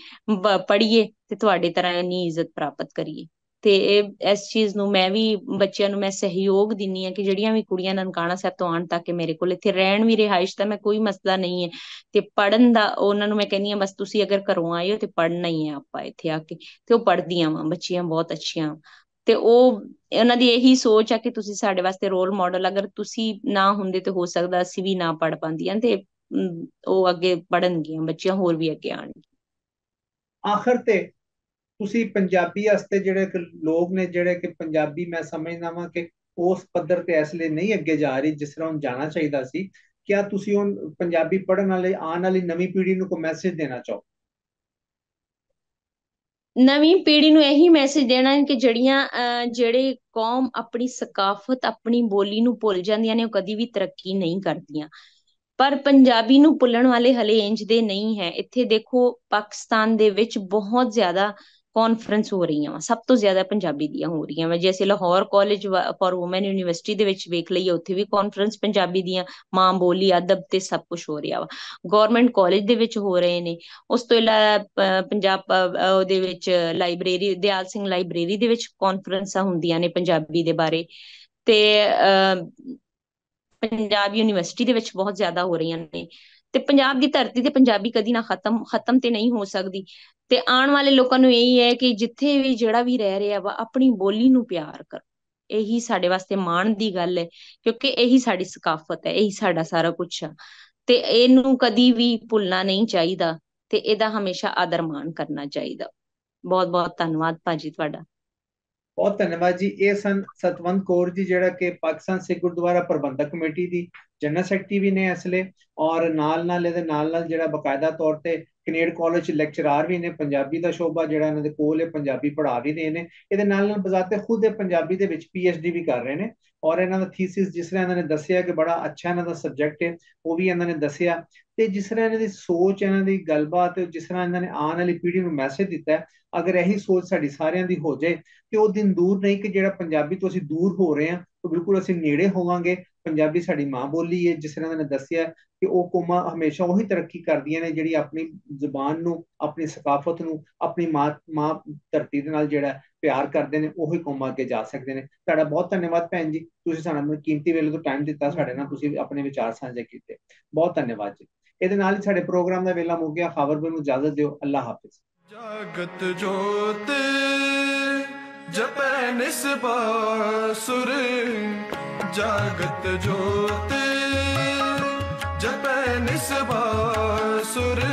ਪੜ੍ਹੀਏ ਤੇ ਤੁਹਾਡੇ ਤਰ੍ਹਾਂ ਇੰਨੀ ਇੱਜ਼ਤ ਪ੍ਰਾਪਤ ਕਰੀਏ ਤੇ ਇਹ ਇਸ ਚੀਜ਼ ਨੂੰ ਮੈਂ ਵੀ ਬੱਚਿਆਂ ਨੂੰ ਮੈਂ ਸਹਿਯੋਗ ਦਿੰਨੀ ਆ ਕਿ ਜਿਹੜੀਆਂ ਵੀ ਕੁੜੀਆਂ ਨਨਕਾਣਾ ਸਾਹਿਬ ਤੋਂ ਆਣ ਤੱਕ ਕਿ ਮੇਰੇ ਕੋਲ ਇੱਥੇ ਰਹਿਣ ਵੀ ਰਿਹਾਇਸ਼ ਤਾਂ ਮੈਂ ਕੋਈ ਮਸਲਾ ਨਹੀਂ ਹੈ ਤੇ ਪੜਨ ਦਾ ਉਹਨਾਂ ਨੂੰ ਮੈਂ ਕਹਿੰਨੀ ਆ ਬਸ ਤੁਸੀਂ ਅਗਰ ਘਰੋਂ ਆਏ ਹੋ ਤੇ ਪੜਨਾ ਹੀ ਹੈ ਆਪਾਂ ਇੱਥੇ ਆ ਕੇ ਤੇ ਉਹ ਪੜਦੀਆਂ ਵਾਂ ਬੱਚੀਆਂ ਬਹੁਤ ਅੱਛੀਆਂ ਤੇ ਉਹ ਉਹਨਾਂ ਦੀ ਇਹੀ ਸੋਚ ਆ ਕਿ ਤੁਸੀਂ ਸਾਡੇ ਵਾਸਤੇ ਰੋਲ ਮਾਡਲ ਅਗਰ ਤੁਸੀਂ ਨਾ ਹੁੰਦੇ ਤੇ ਹੋ ਸਕਦਾ ਅਸੀਂ ਵੀ ਨਾ ਪੜ ਪਾਂਦੀਆਂ ਤੇ ਉਹ ਅੱਗੇ ਪੜਨਗੀਆਂ ਬੱਚਿਆਂ ਹੋਰ ਵੀ ਅੱਗੇ ਆਣ ਆਖਰ ਤੇ ਤੁਸੀਂ ਪੰਜਾਬੀ ਵਾਸਤੇ ਜਿਹੜੇ ਲੋਕ ਨੇ ਜਿਹੜੇ ਕਿ ਪੰਜਾਬੀ ਮੈਂ ਸਮਝਦਾ ਵਾਂ ਕਿ ਉਸ ਪੱਧਰ ਤੇ ਇਸ ਲਈ ਨਹੀਂ ਅੱਗੇ ਜਾ ਰਹੀ ਜਿਸ ਤਰ੍ਹਾਂ ਉਹ ਜਾਣਾ ਚਾਹੀਦਾ ਸੀ ਕੀ ਤੁਸੀਂ ਉਹ ਪੰਜਾਬੀ ਪੜਨ ਵਾਲੇ ਆਉਣ ਵਾਲੀ ਨਵੀਂ ਪੀੜ੍ਹੀ ਨੂੰ ਕੋਈ ਮੈਸੇਜ ਦੇਣਾ ਚਾਹੋ ਨਵੀਂ ਪੀੜ੍ਹੀ ਨੂੰ ਇਹੀ ਮੈਸੇਜ ਦੇਣਾ ਹੈ ਕਿ ਜਿਹੜੀਆਂ ਜਿਹੜੇ ਕੌਮ ਆਪਣੀ ਸਕਾਫਤ ਆਪਣੀ ਬੋਲੀ ਨੂੰ ਭੁੱਲ ਜਾਂਦੀਆਂ ਨੇ ਉਹ ਕਦੀ ਵੀ ਤਰੱਕੀ ਨਹੀਂ ਕਰਦੀਆਂ ਪਰ ਪੰਜਾਬੀ ਨੂੰ ਪੁੱਲਣ ਵਾਲੇ ਹਲੇ ਇੰਜ ਦੇ ਨਹੀਂ ਹੈ ਇੱਥੇ ਦੇਖੋ ਪਾਕਿਸਤਾਨ ਦੇ ਵਿੱਚ ਬਹੁਤ ਜ਼ਿਆਦਾ ਕਾਨਫਰੰਸ ਹੋ ਰਹੀਆਂ ਵਾ ਸਭ ਤੋਂ ਜ਼ਿਆਦਾ ਪੰਜਾਬੀ ਦੀਆਂ ਹੋ ਰਹੀਆਂ ਵਾ ਜੇ ਅਸੀਂ Lahore college for women university ਦੇ ਵਿੱਚ ਵੇਖ ਲਈਏ ਉੱਥੇ ਵੀ ਕਾਨਫਰੰਸ ਪੰਜਾਬੀ ਦੀਆਂ ਮਾਂ ਬੋਲੀ ਅਦਬ ਤੇ ਸਭ ਕੁਝ ਹੋ ਰਿਹਾ ਵਾ ਗਵਰਨਮੈਂਟ ਕਾਲਜ ਦੇ ਵਿੱਚ ਹੋ ਰਹੇ ਨੇ ਉਸ ਤੋਂ ਇਲਾਵਾ ਪੰਜਾਬ ਉਹਦੇ ਵਿੱਚ ਲਾਇਬ੍ਰੇਰੀ ਦਿਆਲ ਸਿੰਘ ਲਾਇਬ੍ਰੇਰੀ ਦੇ ਵਿੱਚ ਕਾਨਫਰੰਸਾਂ ਹੁੰਦੀਆਂ ਨੇ ਪੰਜਾਬੀ ਦੇ ਬਾਰੇ ਤੇ ਪੰਜਾਬ ਯੂਨੀਵਰਸਿਟੀ ਦੇ ਵਿੱਚ ਬਹੁਤ ਜ਼ਿਆਦਾ ਹੋ ਰਹੀਆਂ ਨੇ ਤੇ ਪੰਜਾਬ ਦੀ ਧਰਤੀ ਤੇ ਪੰਜਾਬੀ ਕਦੀ ਨਾ ਖਤਮ ਖਤਮ ਤੇ ਨਹੀਂ ਹੋ ਸਕਦੀ ਤੇ ਆਉਣ ਵਾਲੇ ਲੋਕਾਂ ਨੂੰ ਇਹੀ ਹੈ ਕਿ ਜਿੱਥੇ ਵੀ ਜਿਹੜਾ ਵੀ ਰਹਿ ਰਿਹਾ ਵਾ ਆਪਣੀ ਬੋਲੀ ਨੂੰ ਪਿਆਰ ਕਰੋ ਇਹੀ ਸਾਡੇ ਵਾਸਤੇ ਮਾਣ ਦੀ ਗੱਲ ਹੈ ਕਿਉਂਕਿ ਇਹੀ ਸਾਡੀ ਸਕਾਫਤ ਹੈ ਇਹੀ ਸਾਡਾ ਸਾਰਾ ਕੁਝ ਆ ਤੇ ਇਹਨੂੰ ਕਦੀ ਵੀ ਭੁੱਲਣਾ ਨਹੀਂ ਚਾਹੀਦਾ ਤੇ ਇਹਦਾ ਹਮੇਸ਼ਾ ਆਦਰ ਮਾਣ ਕਰਨਾ ਚਾਹੀਦਾ ਬਹੁਤ ਬਹੁਤ ਧੰਨਵਾਦ ਭਾਜੀ ਤੁਹਾਡਾ ਬਹੁਤ ਧੰਨਵਾਦ ਜੀ ਇਹ ਸਨ ਸਤਵੰਤ ਕੌਰ ਜੀ ਜਿਹੜਾ ਕਿ ਪਾਕਿਸਤਾਨ ਸਿੱਖ ਗੁਰਦੁਆਰਾ ਪ੍ਰਬੰਧਕ ਕਮੇਟੀ ਦੀ ਜਨਰਲ ਸੈਕਟਰੀ ਵੀ ਨੇ ਇਸ ਲਈ ਔਰ ਨਾਲ ਨਾਲ ਇਹਦੇ ਨਾਲ ਨਾਲ ਜਿਹੜਾ ਬਕਾਇਦਾ ਤੌਰ ਤੇ ਕੈਨੇਡ ਕਾਲਜ ਲੈਕਚਰਰ ਵੀ ਨੇ ਪੰਜਾਬੀ ਦਾ ਸ਼ੋਭਾ ਜਿਹੜਾ ਇਹਨਾਂ ਦੇ ਕੋਲ ਹੈ ਪੰਜਾਬੀ ਪੜ੍ਹਾ ਵੀ ਦੇ ਨੇ ਇਹਦੇ ਨਾਲ ਨਾਲ ਬਜ਼ਾਤੇ ਖੁਦ ਇਹ ਪੰਜਾਬੀ ਦੇ ਵਿੱਚ ਪੀਐਚਡੀ ਵੀ ਕਰ ਰਹੇ ਨੇ ਔਰ ਇਹਨਾਂ ਦਾ ਥੀਸਿਸ ਜਿਸ ਤਰ੍ਹਾਂ ਇਹਨਾਂ ਨੇ ਦੱਸਿਆ ਕਿ ਬੜਾ ਅੱਛਾ ਇਹਨਾਂ ਦਾ ਸਬਜੈਕਟ ਹੈ ਉਹ ਵੀ ਇਹਨਾਂ ਨੇ ਦੱਸਿਆ ਤੇ ਜਿਸ ਤਰ੍ਹਾਂ ਇਹਨਾਂ ਦੀ ਸੋਚ ਇਹਨਾਂ ਦੀ ਗੱਲਬਾਤ ਜਿਸ ਤਰ੍ਹਾਂ ਇਹਨਾਂ ਨੇ ਆਉਣ ਵਾਲੀ ਪੀੜ੍ਹੀ ਨੂੰ ਮੈਸੇਜ ਦਿੱਤਾ ਹੈ ਅਗਰ ਇਹੀ ਸੋਚ ਸਾਡੀ ਸਾਰਿਆਂ ਦੀ ਹੋ ਜਾਏ ਤੇ ਉਹ ਦਿਨ ਦੂਰ ਨਹੀਂ ਕਿ ਜਿਹੜਾ ਪੰਜਾਬੀ ਤੋਂ ਅਸੀਂ ਦੂਰ ਹੋ ਰਹੇ ਹਾਂ ਉਹ ਬਿਲਕੁਲ ਅਸੀਂ ਨੇੜੇ ਹੋਵਾਂਗੇ ਪੰਜਾਬੀ ਸਾਡੀ ਮਾਂ ਬੋਲੀ ਹੈ ਜਿਸ ਤਰ੍ਹਾਂ ਇਹਨਾਂ ਨੇ ਦੱਸਿਆ ਕਿ ਉਹ ਕੌਮਾਂ ਹਮੇਸ਼ਾ ਉਹੀ ਤਰੱਕੀ ਕਰਦੀਆਂ ਨੇ ਜਿਹੜੀ ਆਪਣੀ ਜ਼ੁਬਾਨ ਨੂੰ ਆਪਣੀ ਸਕਾਫਤ ਨੂੰ ਆਪਣੀ ਮਾਂ ਮਾਂ ਧਰਤੀ ਦੇ ਨਾਲ ਜਿਹੜਾ ਪਿਆਰ ਕਰਦੇ ਨੇ ਉਹੀ ਕੌਮਾਂ ਅੱਗੇ ਜਾ ਸਕਦੇ ਨੇ ਤੁਹਾਡਾ ਬਹੁਤ ਧੰਨਵਾਦ ਭੈਣ ਜੀ ਤੁਸੀਂ ਸਾਨੂੰ ਕੀਮਤੀ ਵੇਲੇ ਤੋਂ ਟਾਈਮ ਦਿੱਤਾ ਸਾਡੇ ਨਾਲ ਤੁਸੀਂ ਆਪਣੇ ਵਿਚਾਰ ਸਾਂਝੇ ਕੀਤੇ ਬਹੁਤ ਧੰਨਵਾਦ ਜੀ ਇਹਦੇ ਨਾਲ ਹੀ ਸਾਡੇ ਪ੍ਰੋਗਰਾਮ ਦਾ ਵੇਲਾ ਮੁੱਕ ਗਿਆ ਖਬਰ ਨੂੰ ਇਜਾਜ਼ਤ ਦਿਓ ਅੱਲਾ ਹਾਫਿਜ਼ ਜਾਗਤ ਜੋਤ ਜਪੈ ਨਿਸਬਾ ਸੁਰ ਜਾਗਤ ਜੋਤੇ cephenisi basuri